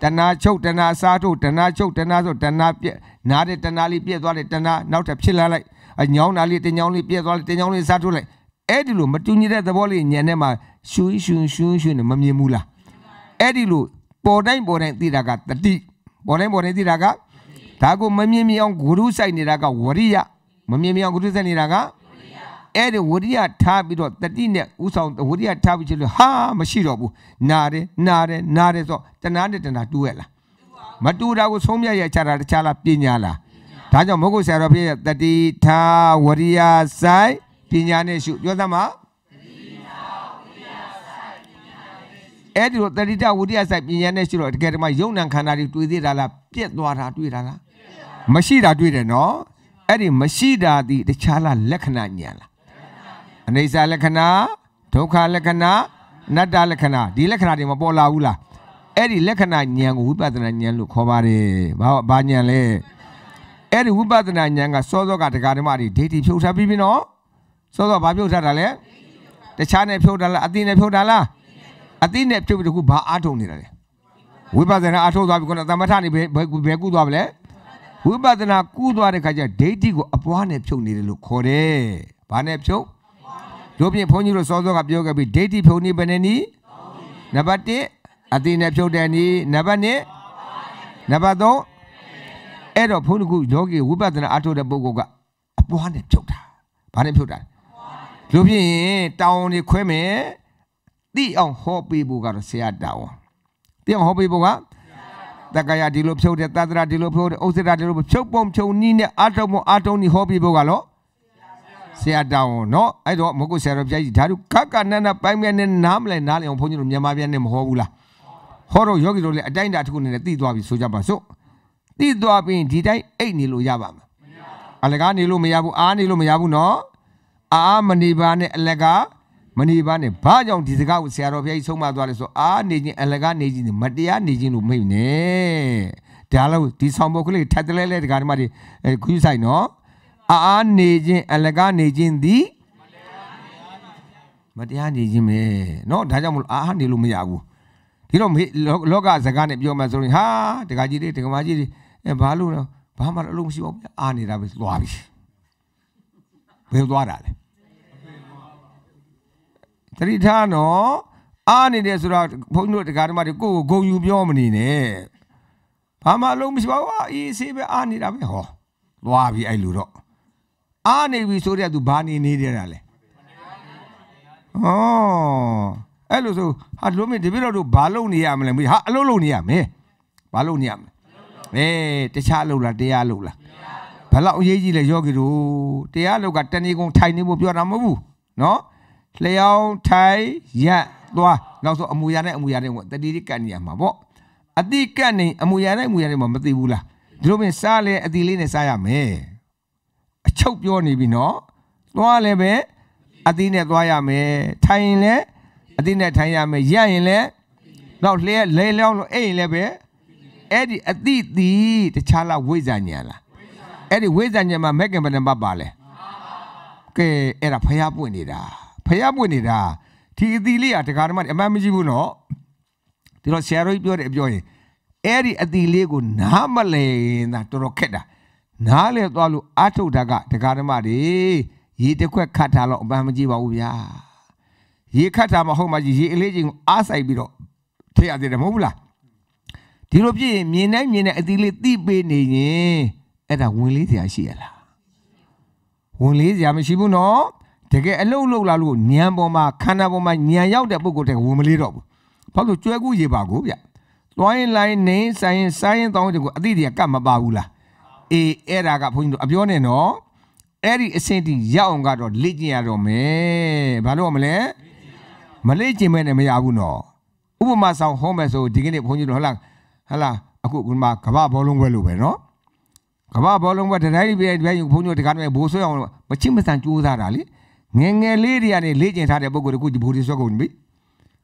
တဏှာချုပ်တဏှာစားထုတ်တဏှာချုပ်တဏှာဆိုတဏှာပြက်နားတဲ့တဏှာလေးပြက်သွားတယ်တဏှာနောက်ထပ်ဖြစ်လာလိုက်အညောင်းနာလေးတညောင်းလေးပြက်သွားလိုက်တညောင်းလေးစားထုတ်လိုက်အဲ့ဒီလိုမတူညီတဲ့သဘောလေးညံထဲမှာရှူရှူရှူရှူနဲ့မမြင်ဘူးလားအဲ့ဒီလိုပေါ်တိုင်းပေါ်တိုင်းသိတာကတတိပေါ်တိုင်းပေါ်တိုင်းသိတာကဒါကိုမမြင်မြင်အောင်ဂုရုစိုက်နေတာကဝရိယမမြင်မြင်အောင်ဂုရုစိုက်နေတာကအဲ့ဒီဝရိယထားပြီးတော့တတိနဲ့ဥဆောင်ဝရိယထားပြီးချင်လို့ဟာမရှိတော့ဘူးနာတယ်နာတယ်နာတယ်ဆိုတဏှာနဲ့တဏှာတူးရလားမတူတာကိုဆုံးမြတ်ရချတာတခြားလားပညာလားဒါကြောင့်မဟုတ်ကိုဆရာတော်ပြည့်တတိထားဝရိယဆိုင်ပညာနဲ့ရှုပြောသမှာအဲ့ဒီတော့တတိတဝိရိယဆိုင်ပညာနဲ့ရှိတော့တကယ်တမ်းယုံနံခန္ဓာတွေတွေ့သေးတာလားပြက်သွားတာတွေ့တာလားမရှိတာတွေ့တယ်နော်အဲ့ဒီမရှိတာဒီတခြားလားလက္ခဏာညာလားအနိစ္စလက္ခဏာဒုက္ခလက္ခဏာအနတ္တလက္ခဏာဒီလက္ခဏာတွေမပေါ်လာဘူးလားအဲ့ဒီလက္ခဏာဉာဏ်ကိုဝိပဿနာဉာဏ်လို့ခေါ်ပါတယ်ဘာဘာဉာဏ်လဲအဲ့ဒီဝိပဿနာဉာဏ်ကစောစောကတရားဓမ္မတွေဒိဋ္ဌိဖြုတ်ထားပြီးပြီနော်စောစောဘာဖြုတ်ထားတာလဲတခြားနဲ့ဖြုတ်တာလားအတိနဲ့ဖြုတ်တာလားအတိနဲ့ဖြုတ်ပြီးတခုဘာအားထုတ်နေတာလဲဝိပဿနာအားထုတ်သွားပြီခုနသမထနေဘယ်ဘယ်ကုသွားမလဲဝိပဿနာကုသွားတဲ့ခါကျဒိဋ္ဌိကိုအပွားနဲ့ဖြုတ်နေတယ်လို့ခေါ်တယ်ဘာနဲ့ဖြုတ်တို့ဖြင့်ဘုန်းကြီးတို့စောစောကပြောခဲ့ပြီးဒိဋ္ဌိဖြုံနည်းဘယ်နှနည်းနံပါတ်1အတိနဲ့ဖြုတ်တဲ့နည်းနံပါတ်2နံပါတ်3အဲ့တော့ဘုန်းကြီးကယောဂီဝိပဿနာအထုတ်တဲ့ပုဂ္ဂိုလ်ကအပွားနဲ့ဖြုတ်တာဘာနဲ့ဖြုတ်တာတို့ဖြင့်တောင်းတွေခွဲမယ်တိအောင်ဟောပေးဖို့ကတော့ဆရာတောင်းတိအောင်ဟောပေးဖို့ကတက္ကရာဒီလိုဖြုတ်တယ်သတ္တရာဒီလိုဖြုတ်တယ်ဥစ္စရာဒီလိုဖြုတ်ပုံဖြုံနီးနဲ့အာထုံပုံအာထုံနီးဟောပေးဖို့ကတော့ဆရာတောင်းနော်အဲ့တော့မဟုတ်ကိုဆရာတော်ဘုရားကြီးဓာတုကကနန္နပိုင်းမြဲနဲ့နားမလဲနားလဲအောင်ဘုန်းကြီးတို့မြန်မာပြည်နဲ့မဟောဘူးလားဟောတော့ယောဂီတို့လည်းအတိုင်းအတာတစ်ခုနဲ့သိသွားပြီဆိုကြပါစို့သိသွားပြီးဒီတိုင်းအိတ်နေလို့ရပါမလားအလကားနေလို့မရဘူးအားနေလို့မရဘူးနော်အာမဏိပါနဲ့အလကားမဏိပါနဲ့ဘာကြောင့်ဒီစကားကိုဆရာတော်ဘုရားကြီးဆုံးမသွားလဲဆိုအာနေခြင်းအလကားနေခြင်းမတရားနေခြင်းလို့မိတ်နေဒါလို့ဒီဆောင်ပုဒ်ကလေးထပ်တလဲလဲဒီကဓမ္မတွေခူးဆိုင်နော်အာအာနေခြင်းအလကားနေခြင်းသည်မတရားနေခြင်းပဲเนาะဒါကြောင့်မလို့အာအာနေလို့မရဘူးဒီတော့လောကစကားနဲ့ပြောမှဆိုရင်ဟာတကကြီးတွေတကမကြီးတွေအဲဘာလို့လဲဘာမှအလုံးမရှိပါဘူးအာနေတာပဲသွားပြီဘယ်သွားတာလဲတတိထားနော်အာနေတယ်ဆိုတော့ဘုန်းကြီးတို့တရားဓမ္မတွေကိုကိုဂုံယူပြောမနေနဲ့ဘာမှအလုံးမရှိပါဘူးအေးဆေးပဲအာနေတာပဲဟောသွားပြီအဲ့လူတော့အာနေပြီဆိုတဲ့သူဘာနေနေတယ်လားလဲဩအဲ့လိုဆိုဟာလုံးမင်းတပည့်တော်တို့ဘာလုပ်နေရမလဲမေးဟာအလုပ်လုပ်နေရမယ်ဘာလုပ်နေရမလဲအဲတခြားလုပ်လားတရားလုပ်လားဘလောက်အရေးကြီးလဲယောဂီတို့တရားလုပ်ကတဏီကုံထိုင်နေဖို့ပြောတာမဟုတ်ဘူးနော်လျှောင်းထိုင်ရက်သွားနောက်ဆုံးအမူအရာနဲ့အမူအရာနဲ့တတိရိကတ်နေရမှာပေါ့အတိကတ်နေအမူအရာနဲ့အမူအရာနဲ့မသိဘူးလားဒီလိုမျိုးစားလဲအတိလေးနဲ့စားရမယ်အချုပ်ပြောနေပြီနော်သွားလည်းပဲအသီးနဲ့သွားရမယ်ထိုင်ရင်လည်းအသီးနဲ့ထိုင်ရမယ်ရရင်လည်းနောက်လဲလဲလောင်းလို့အဲ့ရင်လည်းပဲအဲ့ဒီအသီးသီးတခြားလားဝိဇာညာလားအဲ့ဒီဝိဇာညာမှာမက်ကင်ပနပတ်ပါလဲကဲအဲ့ဒါဖျားပွင့်နေတာဖျားပွင့်နေတာဒီအသီးလေးကတရားဓမ္မအမှန်မကြည့်ဘူးနော်ဒီတော့ဆရာတော်ကြီးပြောတယ်ပြောရင်အဲ့ဒီအသီးလေးကိုနားမလဲရင်ဒါတော်တော်ခက်တာနားလေသွားလို့အထုတ်တာကဒကာဓမ္မတွေရေတစ်ခွက်ခတ်ထားတော့အပန်းမကြည့်ပါဘူးဗျာရေခတ်တာမဟုတ်မှရေအလေးချင်းကိုအားဆိုင်ပြီးတော့ထည့်ရသေးတယ်မဟုတ်ဘူးလားဒီလိုဖြစ်ရင်မြင်နိုင်မြင်နိုင်အသီးလေးတိပေးနေရင်အဲ့ဒါဝင်လေးစရာရှိရလားဝင်လေးစရာမရှိဘူးနော်တကယ်အလုံးလုံးလာလို့ညံပေါ်မှာခန္ဓာပေါ်မှာညံရောက်တဲ့ပုံကိုယ်တည်းဝင်မလေးတော့ဘူးဘာလို့ကျွဲကူးရေပါကိုဗျသွားရင်လိုင်းနေဆိုင်ရင်ဆိုင်းရင်တောင်းတဲ့ကိုအသီးတွေကကတ်မပါဘူးလားအေးအဲ့ဒါကဘုန်းကြီးတို့အပြောနဲ့နော်အဲ့ဒီအဆင့်တိရောက်အောင်ကတော့လေ့ကျင့်ရတော့မယ်ဘာလို့မလဲမလေ့ကျင့်မဲနဲ့မရဘူးနော်ဥပမာဆောင်ဟောမယ်ဆိုဒီကနေ့ဘုန်းကြီးတို့ဟလာဟလာအခုဒီမှာကမ္ဘာဘောလုံးပွဲလို့ပဲနော်ကမ္ဘာဘောလုံးပွဲတတိုင်းပြည်ပြည်ဘုန်းကြီးတို့တကားနဲ့ဘိုးဆွဲအောင်မချစ်မဆန်ကြိုးစားတာလေငငယ်လေးတွေကနေလေ့ကျင့်ထားတဲ့ပုံကိုတခုဒီဘိုးတွေဆွဲကုန်ပြီ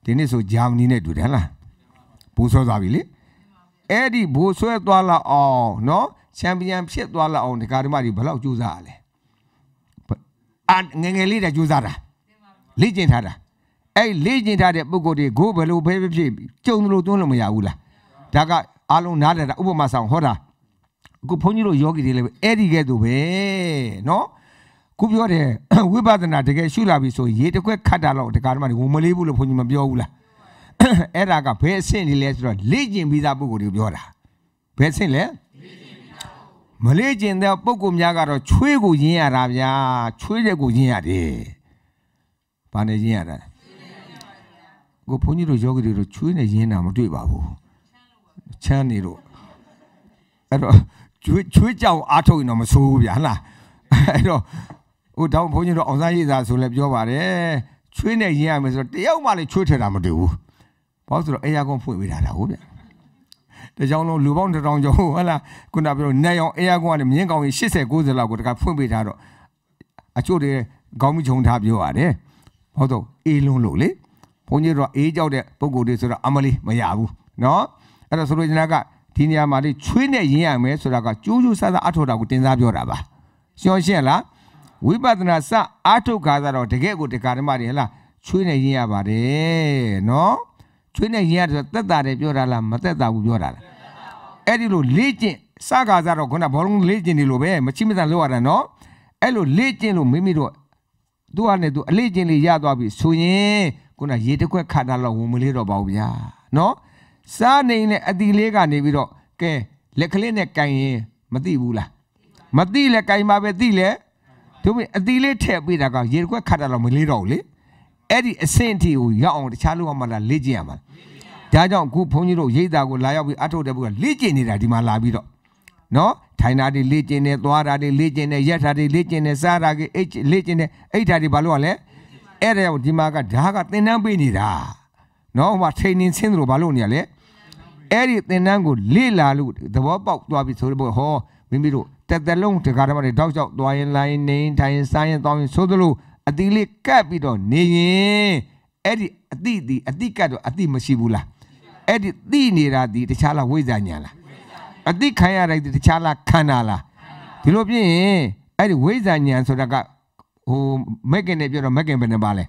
ဒီနေ့ဆိုဂျာမနီနဲ့တူတယ်ဟလားဘိုးဆွဲသွားပြီလေအဲ့ဒီဘိုးဆွဲသွားလာအောင်နော်ချန်ပီယံဖြစ်သွားလောက်အောင်ဒကာဓမ္မတွေဘယ်လောက်ကြိုးစားရလဲအာငငယ်လေးတည်းကြိုးစားတာလေ့ကျင့်ထားတာအဲ့လေ့ကျင့်ထားတဲ့ပုံကိုယ်တွေကိုဘယ်လိုပဲဖြစ်ကြုံလို့သွန်းလို့မရဘူးလားဒါကအလုံးနားလည်တာဥပမာဆောင်ဟောတာအခုဘုန်းကြီးတို့ယောဂီတွေလည်းအဲ့ဒီကဲ့သို့ပဲနော်ခုပြောတယ်ဝိပဿနာတကယ်ရှုလာပြီဆိုရေတစ်ခွက်ခတ်တာတော့ဒကာဓမ္မတွေဝင်မလေးဘူးလို့ဘုန်းကြီးမပြောဘူးလားအဲ့ဒါကဘယ်အဆင့်နေလဲဆိုတော့လေ့ကျင့်ပြီးသားပုဂ္ဂိုလ်တွေပြောတာဘယ်အဆင့်လဲမလေးကျင်တဲ့ပုံကူများကတော့ချွေးကိုရင်းရတာဗျာချွေးရက်ကိုရင်းရတယ်။ဘာနဲ့ရင်းရတာလဲ။ကိုဘုန်းကြီးတို့ယောဂီတွေတို့ချွေးနဲ့ရင်းတာမတွေ့ပါဘူး။ချမ်းနေလို့အဲ့တော့ချွေးချွေးကြောင်အားထုတ်ရင်တော့မဆိုးဘူးဗျာဟလား။အဲ့တော့ဟိုတောင်ဘုန်းကြီးတို့အောင်စားရေးစားဆိုလည်းပြောပါတယ်။ချွေးနဲ့ရင်းရမယ်ဆိုတော့တယောက်မှလည်းချွေးထည်တာမတွေ့ဘူး။ဘာလို့ဆိုတော့အရာကုန်ဖွင့်ပေးတာလားဟုတ်ဗျာ။တစ်ကြောင်လုံးလူပေါင်းတစ်ထောင်ကျော်ဟုတ်လားခုနပြောနေရောင်အဲယာကွန်ကလည်းမြင်းကောင်ကြီး80 90လောက်ကိုတခါဖွင့်ပေးထားတော့အချို့တွေခေါင်းမချုံထားပြောရတယ်ဟုတ်တော့အေးလုံးလို့လေဘုန်းကြီးတို့အေးကြောက်တဲ့ပုံကိုယ်တွေဆိုတော့အမလီမရဘူးเนาะအဲ့ဒါဆိုလိုချင်တာကဒီနေရာမှာလေးချွေးနဲ့ရင်းရမယ်ဆိုတာကကျိုးကျိုးဆဆအထောက်တာကိုတင်စားပြောတာပါရှင်းရှင်းလားဝိပဿနာစအထုတ်ခါသာတော့တကယ့်ကိုတက္ကမတွေဟလားချွေးနေရင်းရပါတယ်เนาะချွေးနဲ့ရင်းရတယ်ဆိုတက်တာတယ်ပြောတာလားမတက်တာဘူးပြောတာလားအဲ့ဒီလိုလေ့ကျင့်စကားစားတော့ခုနဘောလုံးလေ့ကျင့်နေလို့ပဲမချိမတန်လောက်ရတာနော်အဲ့လိုလေ့ကျင့်လို့မိမိတို့သူ့အနေနဲ့သူအလေ့ကျင့်လေးရသွားပြီဆိုရင်ခုနရေတစ်ခွက်ခါတာလောက်ဝင်မလေးတော့ပါဘူးဗျာနော်စားနေနဲ့အတီလေးကနေပြီးတော့ကဲလက်ကလေးနဲ့ကင်ရင်မသိဘူးလားမသိလဲကင်ပါပဲသိလဲတို့မင်းအတီလေးထည့်ပေးတာကရေတစ်ခွက်ခါတာလောက်မလေးတော့ဘူးလေအဲ့ဒီအဆင့်အထိကိုရောက်အောင်တခြားလူအောင်မှလာလေ့ကျင့်ရမှာဒါကြောင့်အခုဘုန်းကြီးတို့ရိတ်တာကိုလာရောက်ပြီးအထုတ်တဲ့ဘုရားလေ့ကျင့်နေတာဒီမှာလာပြီးတော့နော်ထိုင်တာတွေလေ့ကျင့်နေသွားတာတွေလေ့ကျင့်နေရက်တာတွေလေ့ကျင့်နေစားတာတွေအိတ်လေ့ကျင့်နေအိတ်တာတွေဘာလို့ ਆ လဲအဲ့ဒါကိုဒီမှာကဒါကသင်တန်းပေးနေတာနော်ဟိုမှာထိန်နေဆင်းတယ်လို့ဘာလို့နေရလဲအဲ့ဒီသင်တန်းကိုလေ့လာလို့သဘောပေါက်သွားပြီဆိုတော့ဟောမိမိတို့တက်တလုံးတက္ကရာမတွေတောက်လျှောက်သွားရင်လိုင်းနေထိုင်စားရင်တောင်းရင်ဆိုသလိုအသီးလေးကတ်ပြီးတော့နေရင်အဲ့ဒီအသီးဒီအသီးကတ်တော့အသီးမရှိဘူးလားအဲ့ဒီသိနေတာဒီတခြားလားဝိဇာညာလားအသီးခံရတဲ့တခြားလားခန္ဓာလားဒီလိုဖြစ်ရင်အဲ့ဒီဝိဇာညာဆိုတာကဟိုမက်ကင်နဲ့ပြောတော့မက်ကင်ဘယ်နှပါလဲ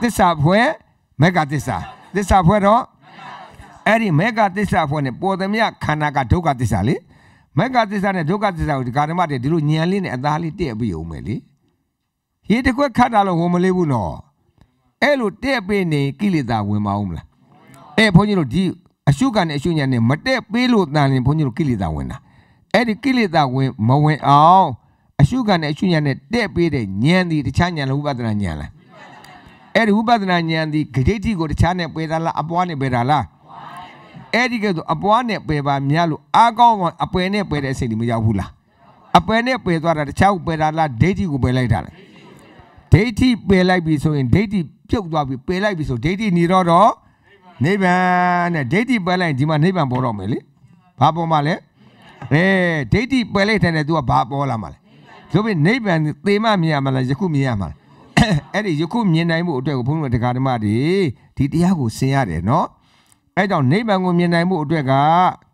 သစ္စာဖွဲ့မက်ကသစ္စာသစ္စာဖွဲ့တော့အဲ့ဒီမက်ကသစ္စာဖွဲ့နဲ့ပေါ်သမျှခန္ဓာကဒုက္ခသစ္စာလေမက်ကသစ္စာနဲ့ဒုက္ခသစ္စာကိုဒီကာရမတွေဒီလိုညံလေးနဲ့အသားလေးတည့်ပြီးအောင်မယ်လေရေတကွက်ခတ်တာလို့ဝင်မလေးဘူးနော်အဲ့လိုတဲ့ပေးနေကိလေသာဝင်မအောင်မလားအဲ့ဘုန်းကြီးတို့ဒီအရှုကနဲ့အရှုညာနဲ့မတဲ့ပေးလို့တန်ရင်ဘုန်းကြီးတို့ကိလေသာဝင်တာအဲ့ဒီကိလေသာဝင်မဝင်အောင်အရှုကနဲ့အရှုညာနဲ့တဲ့ပေးတဲ့ဉာဏ်ဒီတခြားဉာဏ်လားဝိပဿနာဉာဏ်လားအဲ့ဒီဝိပဿနာဉာဏ်ဒီဂတိတိကိုတခြားနဲ့ပယ်တာလားအပွားနဲ့ပယ်တာလားအဲ့ဒီကဲဆိုအပွားနဲ့ပယ်ပါများလို့အားကောင်းအောင်အပယ်နဲ့ပယ်တဲ့အစိတ်ဒီမရောက်ဘူးလားအပယ်နဲ့ပယ်သွားတာတခြားကိုပယ်တာလားဒိဋ္ဌိကိုပယ်လိုက်တာလားဒိဋ္ဌိပယ်လိုက်ပြီဆိုရင်ဒိဋ္ဌိပြုတ်သွားပြီပယ်လိုက်ပြီဆိုဒိဋ္ဌိနေတော့တော့နိဗ္ဗာန်နဲ့ဒိဋ္ဌိပယ်လိုက်ဒီမှာနိဗ္ဗာန်ပေါ်တော့မယ်လေဘာပေါ်မှာလဲအဲဒိဋ္ဌိပယ်လိုက်တယ်နဲ့ तू ကဘာပေါ်လာမှာလဲဆိုပြီးနိဗ္ဗာန်သေမမြင်ရမှာလားယခုမြင်ရမှာလားအဲ့ဒီယခုမြင်နိုင်မှုအတွက်ကိုဘုန်းတော်တရားဓမ္မတွေဒီတရားကိုဆင်ရတယ်နော်အဲ့ကြောင့်နိဗ္ဗာန်ကိုမြင်နိုင်မှုအတွက်က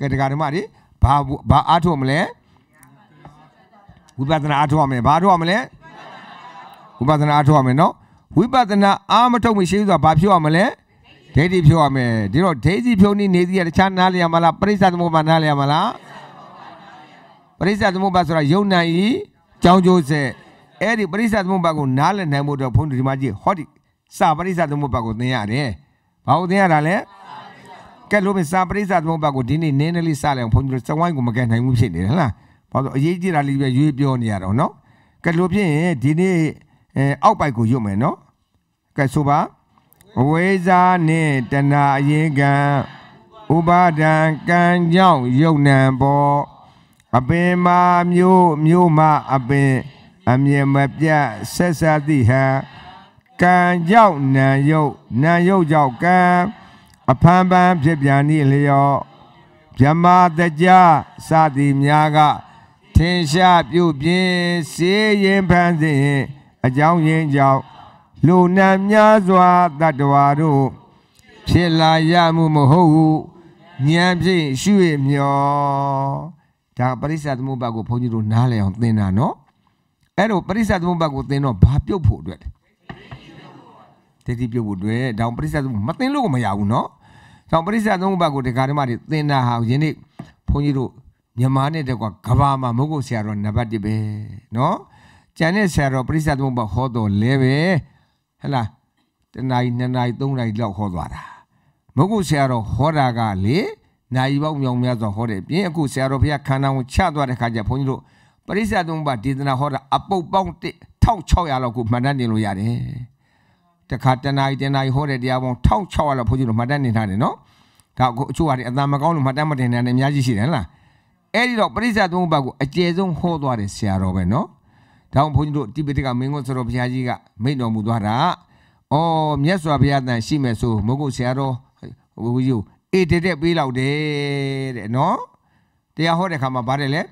ကတရားဓမ္မတွေဘာဘာအားထုတ်မလဲဝိပဿနာအားထုတ်ရမယ်ဘာအားထုတ်ရမလဲဝိပဿနာအားထုတ်ရမယ်နော်ဝိပဿနာအားမထုတ်မရှေးဆိုတာဘာဖြစ်ရမလဲဒိဋ္ဌိဖြစ်ရမယ်ဒီတော့ဒိဋ္ဌိဖြုံးနေနေစီရတခြားနားလျာမလားပရိစ္ဆသမုပ္ပါနားလျာမလားပရိစ္ဆသမုပ္ပါဆိုတာယုံနိုင်ဤကြောင်းကျိုးဆက်အဲ့ဒီပရိစ္ဆသမုပ္ပါကိုနားလည်နိုင်ဖို့တော့ဘုန်းကြီးဒီမှာကြည့်ဟောဒီစာပရိစ္ဆသမုပ္ပါကိုသင်ရတယ်ဘာလို့သင်ရတာလဲကဲလို့ပဲစာပရိစ္ဆသမုပ္ပါကိုဒီနေ့နင်းနလေးစလိုက်အောင်ဘုန်းကြီးတို့စဝိုင်းကိုမကဲနိုင်ဘူးဖြစ်နေတယ်ဟုတ်လားဘာလို့အရေးကြီးတာလေးပဲရွေးပြောနေရတော့နော်ကဲလို့ဖြစ်ရင်ဒီနေ့အဲအောက်ပိုက်ကိုရွတ်မယ်နော်ကဲဆိုပါအဝိဇ္ဇာနှင့်တဏှာအယင်ကံဥပါဒံကံကြောင့်ယုတ်နံပေါ်အပင်မာမျိုးမျိုးမအပင် အမြင်မပြတ်ဆက်စသည့်ဟံကံကြောင့်နံယုတ်နံယုတ်ကြောင့်ကံအဖန်ပန်းဖြစ်ပြန်သည့်လျော့မြမတကြစသည်များကထင်ရှားပြုပြင်စေရင်ဖန်စဉ်အကြောင်းရင်းကြောင့်လူနှံများစွာတတ္တဝါတို့ဖြစ်လာရမှုမဟုတ်ဟုဉာဏ်ဖြင့်ရှုရမျောဒါပရိစ္ဆာသမုပ္ပါကိုဘုန်းကြီးတို့နားလည်အောင်သင်တာနော်အဲ့တော့ပရိစ္ဆာသမုပ္ပါကိုသင်တော့ဘာပြုတ်ဖို့အတွက်တတိပြုတ်ဖို့အတွက်ဒါပရိစ္ဆာသမုပ္ပါမသင်လို့ကိုမရဘူးနော်ဒါပရိစ္ဆာသမုပ္ပါကိုဒီကာရမတွေသင်တာဟာယနေ့ဘုန်းကြီးတို့မြန်မာနဲ့တကွာကဘာမှာမဟုတ်ဆရာတော်နံပါတ်1ပဲနော်ကျန်တဲ့ဆရာတော်ပရိစ္ဆာသမုပ္ပါဟောတော်လဲပဲဟဲ့လားတနားကြီးနှစ်နာရီသုံးနာရီလောက်ဟောသွားတာမဟုတ်ဘူးဆရာတော်ဟောတာကလေနာယီပေါင်းမြောင်များစွာဟောတယ်ပြင်အခုဆရာတော်ဘုရားခန္ဓာကိုချသွားတဲ့ခါကျဘုန်းကြီးတို့ပရိစ္ဆာသမုပ္ပါဒေသနာဟောတာအပုပ်ပေါင်း1600လောက်ကိုမှတ်တမ်းနေလို့ရတယ်တခါတနားကြီးတနားကြီးဟောတဲ့တရားပေါင်း1600လောက်ဘုန်းကြီးတို့မှတ်တမ်းနေထားတယ်နော်ဒါကိုအချို့ဟာဒီအတန်မကောင်းလို့မှတ်တမ်းမတင်နိုင်တဲ့အများကြီးရှိတယ်ဟလားအဲ့ဒီတော့ပရိစ္ဆာသမုပ္ပါကိုအကျယ်ဆုံးဟောသွားတယ်ဆရာတော်ပဲနော်ဒါအောင်ဘုန်းကြီးတို့တိပိဋကမင်းကိုဆိုတော်ဘုရားကြီးကမိန့်တော်မူသွားတာအော်မြတ်စွာဘုရားတန်ရှိမယ်ဆိုမဟုတ်ဆရာတော်ဟိုကြီးအေတတက်ပေးလောက်တယ်တဲ့နော်တရားဟောတဲ့ခါမှာဗါတယ်လေ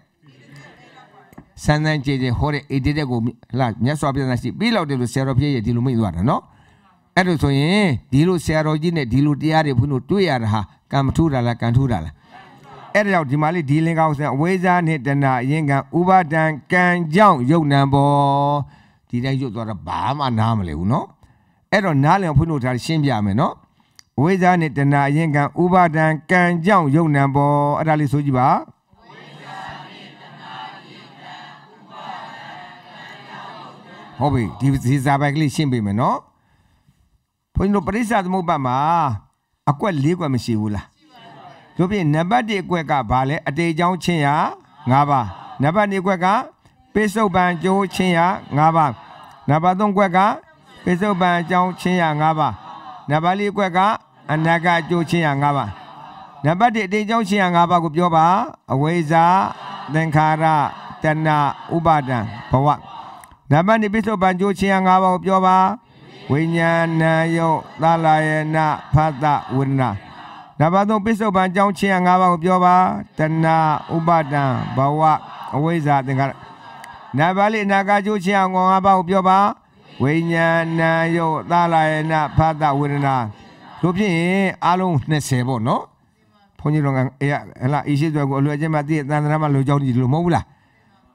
ဆန်းဆန်းကြည်ကြည်ဟောတဲ့အေတတက်ကိုလာမြတ်စွာဘုရားတန်ရှိပေးလောက်တယ်လို့ဆရာတော်ဘုရားရဲ့ဒီလိုမိန့်သွားတာနော်အဲ့ဒါဆိုရင်ဒီလိုဆရာတော်ကြီးနဲ့ဒီလိုတရားတွေဘုန်းတို့တွေ့ရတာဟာကံမထူးတာလားကံထူးတာလားအဲ့ဒါကြောင့်ဒီမှာလေးဒီလင်္ကာဥစဉ်အဝိဇ္ဇာနဲ့တဏအရင်ကဥပါဒံကံကြောင့်ယုတ်နံပေါ်ဒီတိုင်းယုတ်သွားတာဘာမှနားမလဲဘူးနော်အဲ့တော့နားလည်ဖွင့်လို့ထားရှင်းပြမယ်နော်အဝိဇ္ဇာနဲ့တဏအရင်ကဥပါဒံကံကြောင့်ယုတ်နံပေါ်အဲ့ဒါလေးဆိုကြည့်ပါဟုတ်ပြီဒီဒီဇာပိုက်ကလေးရှင်းပေးမယ်နော်ဘုန်းကြီးတို့ပရိစ္ဆာသမုပ္ပါမှာအကွက်၄ကွက်မရှိဘူးလားတို့ဖြင့်နံပါတ်1အကွက်ကဘာလဲအတေချောင်းချင်းရာ5ပါနံပါတ်2အကွက်ကပိစုတ်ပံကျိုးချင်းရာ5ပါနံပါတ်3အကွက်ကပိစုတ်ပံအကြောင်းချင်းရာ5ပါနံပါတ်4အကွက်ကအနာဂတ်ကျိုးချင်းရာ5ပါနံပါတ်1အတေချောင်းချင်းရာ5ပါကိုပြောပါအဝိဇ္ဇာသင်္ခါရတဏဥပါဒံဘဝနံပါတ်2ပိစုတ်ပံကျိုးချင်းရာ5ပါကိုပြောပါဝိညာဏယုတ်သလာယနာဖတ်တဝိရဏနံပါတ်3ပိဿုပံအကြောင်းချင်း၅ပါးကိုပြောပါတဏဥပါဒံဘဝအဝိဇ္ဇာသင်္ခါရနံပါတ်၄အနာဂါကျိုးချင်းအောင်၅ပါးကိုပြောပါဝိညာဏယုတ်သလာယနာဖသဝေဒနာတို့ဖြင့်အားလုံး20ပေါ့နော်ဘုန်းကြီးတို့ကအဲဟလာအရှိစွဲကိုအလွယ်ချင်းမှသိတဲ့သန္တနာမှာလိုချောင်းကြီးလို့မဟုတ်ဘူးလား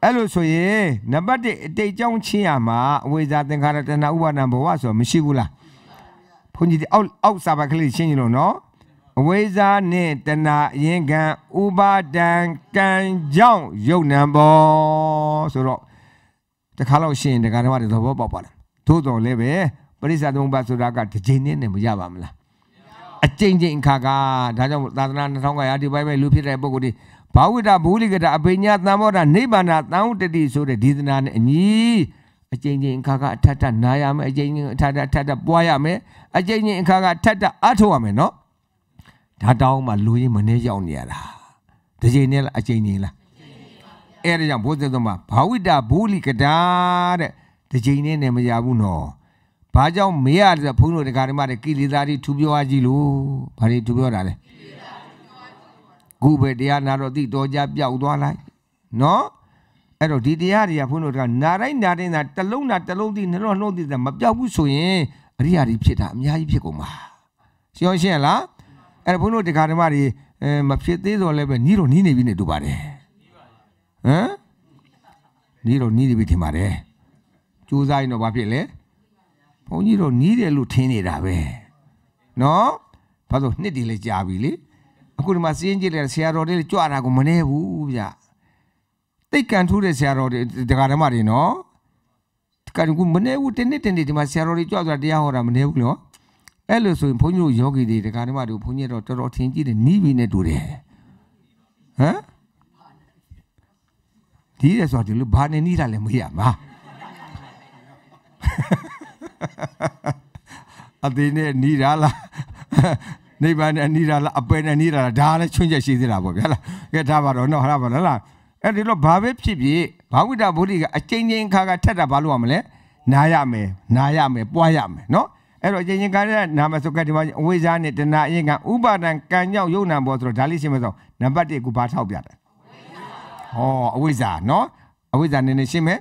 အဲ့လိုဆိုရင်နံပါတ်1အတိတ်ကြောင်းချင်းရမှာအဝိဇ္ဇာသင်္ခါရတဏှာဥပါဒံဘဝဆိုမရှိဘူးလားဘုန်းကြီးဒီအောက်အောက်စာပါကလေးရှင်းကြည့်လို့နော်အဝိဇ္ဇာနှင့်တဏှာအရင်ကံဥပါဒံကံကြောင့်ယုတ်နံပေါ်ဆိုတော့တခါတော့ရှင်ဒကာဓမ္မတွေသဘောပေါက်ပါလားသို့တော်လည်းပဲပရိစ္ဆာသုံးပါဆိုတာကတစ်ချိန်နဲ့မရပါမလားအကျင့်ချင်းအခါကဒါကြောင့်သာသနာ2500ရာဒီပိုင်းပဲလူဖြစ်တဲ့ပုဂ္ဂိုလ်တွေဘာဝိတဘူလိကတာအပိညာသံမောဒနိဗ္ဗာန်သံဝတ္တိဆိုတဲ့ဒေသနာနဲ့အညီအကျင့်ချင်းအခါကအထက်ထနာရမယ်အကျင့်ချင်းအထက်ထအထက်ထပွားရမယ်အကျင့်ချင်းအခါကအထက်ထအထောက်ရမယ်နော်ဒါတောင်းမှလူကြီးမနှဲရောက်နေရတာဒီချိန်နဲ့အချိန်ချင်းလားအဲ့ဒါကြောင့်ဘုဇ္ဇသမဘာဝိတာဘူလီကဒါတဲ့ဒီချိန်နဲ့နဲ့မရဘူးနော်ဘာကြောင့်မေးရတဲ့ဘုန်းတော်တရားဓမ္မတွေကိလေသာတွေထူပြောကြည့်လို့ဘာတွေထူပြောတာလဲခုပဲတရားနာတော့တိတော်ကြပြောက်သွားလိုက်နော်အဲ့တော့ဒီတရားတွေကဘုန်းတော်ကနာတိုင်းနာတိုင်းသာတလုံးနာတလုံးတိနှလုံးနှလုံးတိသာမပြောက်ဘူးဆိုရင်အရိယာတွေဖြစ်တာအများကြီးဖြစ်ကုန်မှာရှင်းရှင်းလားအဲ့ဘုန်းတို့တရားဓမ္မတွေအဲမဖြစ်သေးတော့လည်းပဲညီတော်ညီနေပြီနေတူပါတယ်ဟမ်ညီတော်ညီနေပြီထင်ပါတယ်ကြိုးစားရင်တော့ဘာဖြစ်လဲဘုန်းကြီးတော်ညီးတယ်လို့ထင်နေတာပဲနော်ဘာလို့နှစ်တည်းလဲကြာပြီလေအခုဒီမှာစီးရင်ကြည့်လဲဆရာတော်တွေကြွတာကိုမနေဘူးဗျတိတ်ကန်ထိုးတဲ့ဆရာတော်တွေတရားဓမ္မတွေနော်ကံကူမနေဘူးတနေ့တနေ့ဒီမှာဆရာတော်တွေကြွဆိုတာတရားဟောတာမနေဘူးနော်အဲ့လိုဆိုရင်ဘုန်းကြီးတို့ယောဂီတွေဒကာဓမ္မတို့ဘုန်းကြီးတို့တော်တော်ထင်ကြီးတယ်နီးပြီနဲ့တူတယ်ဟမ်ဒီရဆိုတာဒီလိုဘာနဲ့နီးတာလဲမရမှာအသေးနဲ့နီးတာလားနိဗ္ဗာန်နဲ့နီးတာလားအပယ်နဲ့နီးတာလားဒါလည်းချွင်းချက်ရှိသေးတာပေါ့ဗျာလားကဲဒါပါတော့နော်ဟာပါလားအဲ့ဒီတော့ဘာပဲဖြစ်ဖြစ်ဘာဝိတဗုဒ္ဓကအချိန်ချင်းခါခါထက်တာဘာလို့ရမလဲနားရမယ်နားရမယ်ပွားရမယ်နော်အဲ့တော့အရင်ကတည်းကနာမစုကတ်ဒီမှာအဝိဇ္ဇာနဲ့တဏှာအရင်ကဥပါဒံကံကြောက်ယုံနာပေါ်ဆိုတော့ဒါလေးရှင်းမဆုံးနံပါတ်1ကိုဘာထောက်ပြတယ်ဟောအဝိဇ္ဇာနော်အဝိဇ္ဇာနည်းနည်းရှင်းမယ်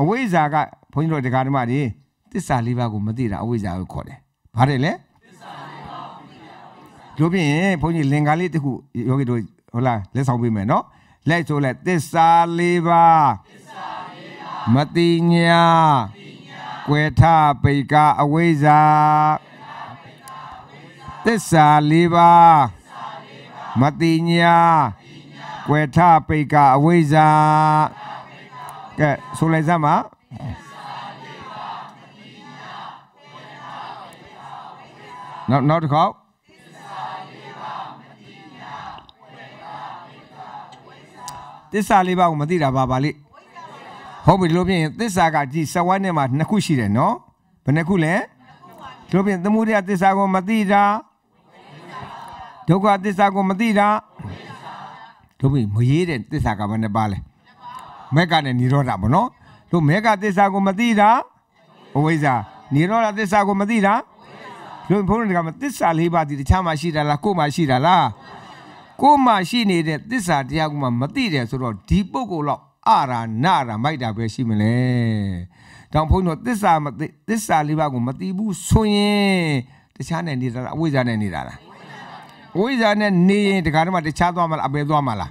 အဝိဇ္ဇာကဘုန်းကြီးတို့တရားဓမ္မတွေသစ္စာလေးပါးကိုမသိတာအဝိဇ္ဇာကိုခေါ်တယ်ဘာတယ်လဲတို့ဖြင့်ဘုန်းကြီးလင်္ကာလေးတခုယောဂီတို့ဟုတ်လားလက်ဆောင်ပေးမယ်နော်လက်ဆိုလက်သစ္စာလေးပါးသစ္စာလေးပါးမတိညာသစ္စာလေးပါးကွယ်ထပိကအဝိဇ္ဇာသစ္စာ၄ပါးမတိညာကွယ်ထပိကအဝိဇ္ဇာကဲဆိုလိုက်စမ်းပါနောက်နောက်တစ်ခေါက်သစ္စာလေးပါးကိုမသိတာပါပါလိမ့်ဟုတ်ပြီဒီလိုပြင်သစ္စာကကြည်စဝိုင်းထဲမှာနှစ်ခုရှိတယ်နော်ဘယ်နှခုလဲဒီလိုပြင်သမုဒယသစ္စာကိုမသိတာဒုက္ခသစ္စာကိုမသိတာတို့ပြင်မရေးတဲ့သစ္စာကဘယ်နှပါလဲမက်ကနဲ့និရောဓပေါ့နော်တို့မက်ကသစ္စာကိုမသိတာအဝိဇ္ဇာនិရောဓသစ္စာကိုမသိတာတို့ဘုန်းတော်ကမသစ္စာလေးပါးဒီတခြားမှာရှိတာလားကို့မှာရှိတာလားကို့မှာရှိနေတဲ့သစ္စာတရားကိုမှမသိတယ်ဆိုတော့ဒီပုဂ္ဂိုလ်တော့အရာနာရာမိုက်တာပဲရှိမလဲတောင်ဘုန်းတော်သစ္စာမသိသစ္စာလေးပါးကိုမသိဘူးဆိုရင် တခြားနဲ့နေတာလားအဝိဇ္ဇာနဲ့နေတာလားအဝိဇ္ဇာနဲ့နေရင်တခါတည်းမှတခြားသွားမလားအပယ်သွားမလား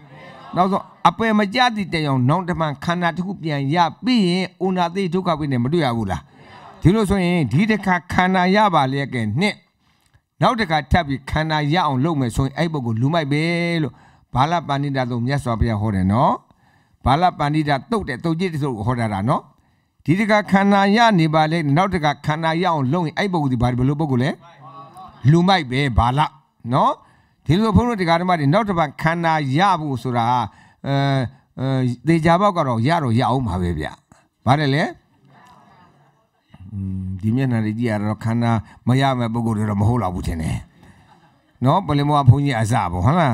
နောက်ဆုံးအပယ်မကြသည့်တရားနောင်တမန်ခန္ဓာတစ်ခုပြန်ရပြီးရင်အိုနာသိဒုက္ခပိနေမတွေ့ရဘူးလားဒီလိုဆိုရင်ဒီတစ်ခါခန္ဓာရပါလျက်ကဲနှစ်နောက်တစ်ခါထပ်ပြီးခန္ဓာရအောင်လုပ်မယ်ဆိုရင်အဲ့ပုဂ္ဂိုလ်လူမိုက်ပဲလို့ဘာလပဏိတာသုံးမြတ်စွာဘုရားဟောတယ်နော်ဘာလပန္နိတာတုတ်တဲ့တုတ်ကြီးတစုဟောတာတာနော်ဒီတကခန္ဓာရနေပါလေနောက်တကခန္ဓာရအောင်လုပ်ရင်အဲ့ပုဂ္ဂိုလ်ဒီဘာဘလို့ပုဂ္ဂိုလ်လဲလူမိုက်ပဲဘာလနော်ဒီလိုဘုန်းတော်တရားဓမ္မတွေနောက်တစ်ပတ်ခန္ဓာရဖို့ဆိုတာအဲအဲသေချာပေါက်ကတော့ရတော့ရအောင်ပါပဲဗျဘာတယ်လဲဒီမျက်နှာတွေကြည့်ရတော့ခန္ဓာမရမဲ့ပုဂ္ဂိုလ်တွေတော့မဟုတ်တော့ဘူးထင်တယ်နော်ပလင်မောဘုန်းကြီးအစပေါ့ဟုတ်လား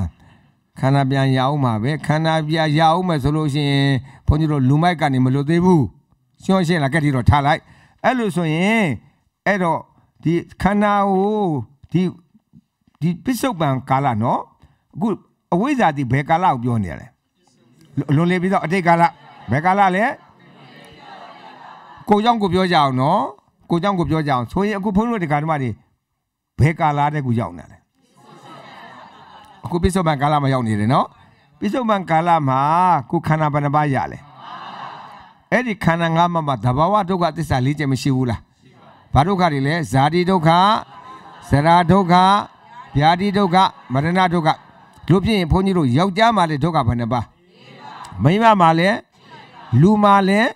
ခန္ဓာပြန်ရအောင်မှာပဲခန္ဓာပြန်ရအောင်မယ်ဆိုလို့ရှိရင်ဘုန်းကြီးတို့လူမိုက်ကနေမလွတ်သေးဘူးရှင်းရှင်းလာကက်တီတော့ထားလိုက်အဲ့လိုဆိုရင်အဲ့တော့ဒီခန္ဓာကိုဒီဒီပစ္စုပန်ကာလနော်အခုအဝိဇ္ဇာတိဘယ်ကာလကိုပြောနေရလဲအလွန်လေးပြီးတော့အတိတ်ကာလဘယ်ကာလလဲကိုเจ้าကိုပြောကြအောင်နော်ကိုเจ้าကိုပြောကြအောင်ဆိုရင်အခုဘုန်းကြီးတို့ဒီကာဓမ္မတွေဘယ်ကာလတဲ့ကိုရောက်နေလဲအခုပိဿုပန်ကာလမှာရောက်နေတယ်နော်ပိဿုပန်ကာလမှာကိုခန္ဓာဘယ်နှပါးရလဲအဲ့ဒီခန္ဓာငါးပါးမှာသဘာဝဒုက္ခသစ္စာလေးချက်မရှိဘူးလားဘာဒုက္ခတွေလဲဇာတိဒုက္ခဇရာဒုက္ခဗျာတိဒုက္ခမရဏဒုက္ခလို့ဖြစ်ရင်ဘုန်းကြီးတို့ယောက်ျားမှာလည်းဒုက္ခဘယ်နှပါးမိန်းမမှာလည်းလူမှာလည်း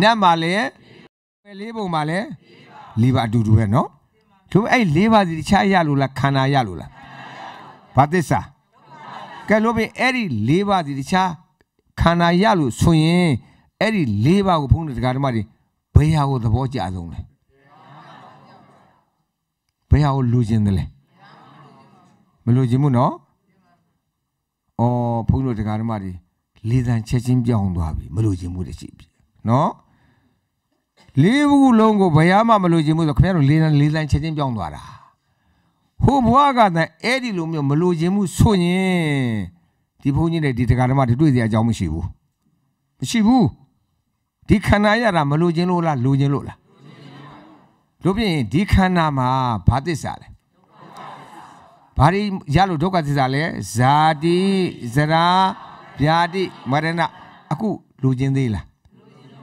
နတ်မှာလည်းလေးပုံမှာလည်းလေးပါအတူတူပဲနော်သူအဲ့လေးပါစီတခြားရလို့လားခန္ဓာရလို့လားဘာသစ္စာကဲလို့ပြင်အဲ့ဒီ၄ပါးဒီတခြားခန္ဓာရလို့ဆိုရင်အဲ့ဒီ၄ပါးကိုဘုန်းတော်တရားဓမ္မတွေဘယ်ဟာကိုသဘောကျဆုံးလဲဘယ်ဟာကိုလူချင်းတယ်လဲမလူချင်းဘူးနော်ဩဘုန်းတော်တရားဓမ္မတွေလေးသံချက်ချင်းပြောင်းသွားပြီမလူချင်းဘူးတရှိပြီနော်လေးခုလုံးကိုဘယ်ဟာမှမလူချင်းဘူးဆိုခင်ဗျားတို့လေးသံလေးသံချက်ချင်းပြောင်းသွားတာဟိုဘွားကတည်းအဲ့ဒီလိုမျိုးမလိုချင်မှုဆိုရင်ဒီဘုန်းကြီးနဲ့ဒီတရားဓမ္မတွေတွေ့စရာအကြောင်းမရှိဘူးမရှိဘူးဒီခန္ဓာရတာမလိုချင်လို့လားလိုချင်လို့လားတို့ပြင်ဒီခန္ဓာမှာဘာသစ္စာလဲဘာတွေရလို့ဒုက္ခသစ္စာလဲဇာတိဇရာဗျာတိမရဏအခုလိုချင်သေးလား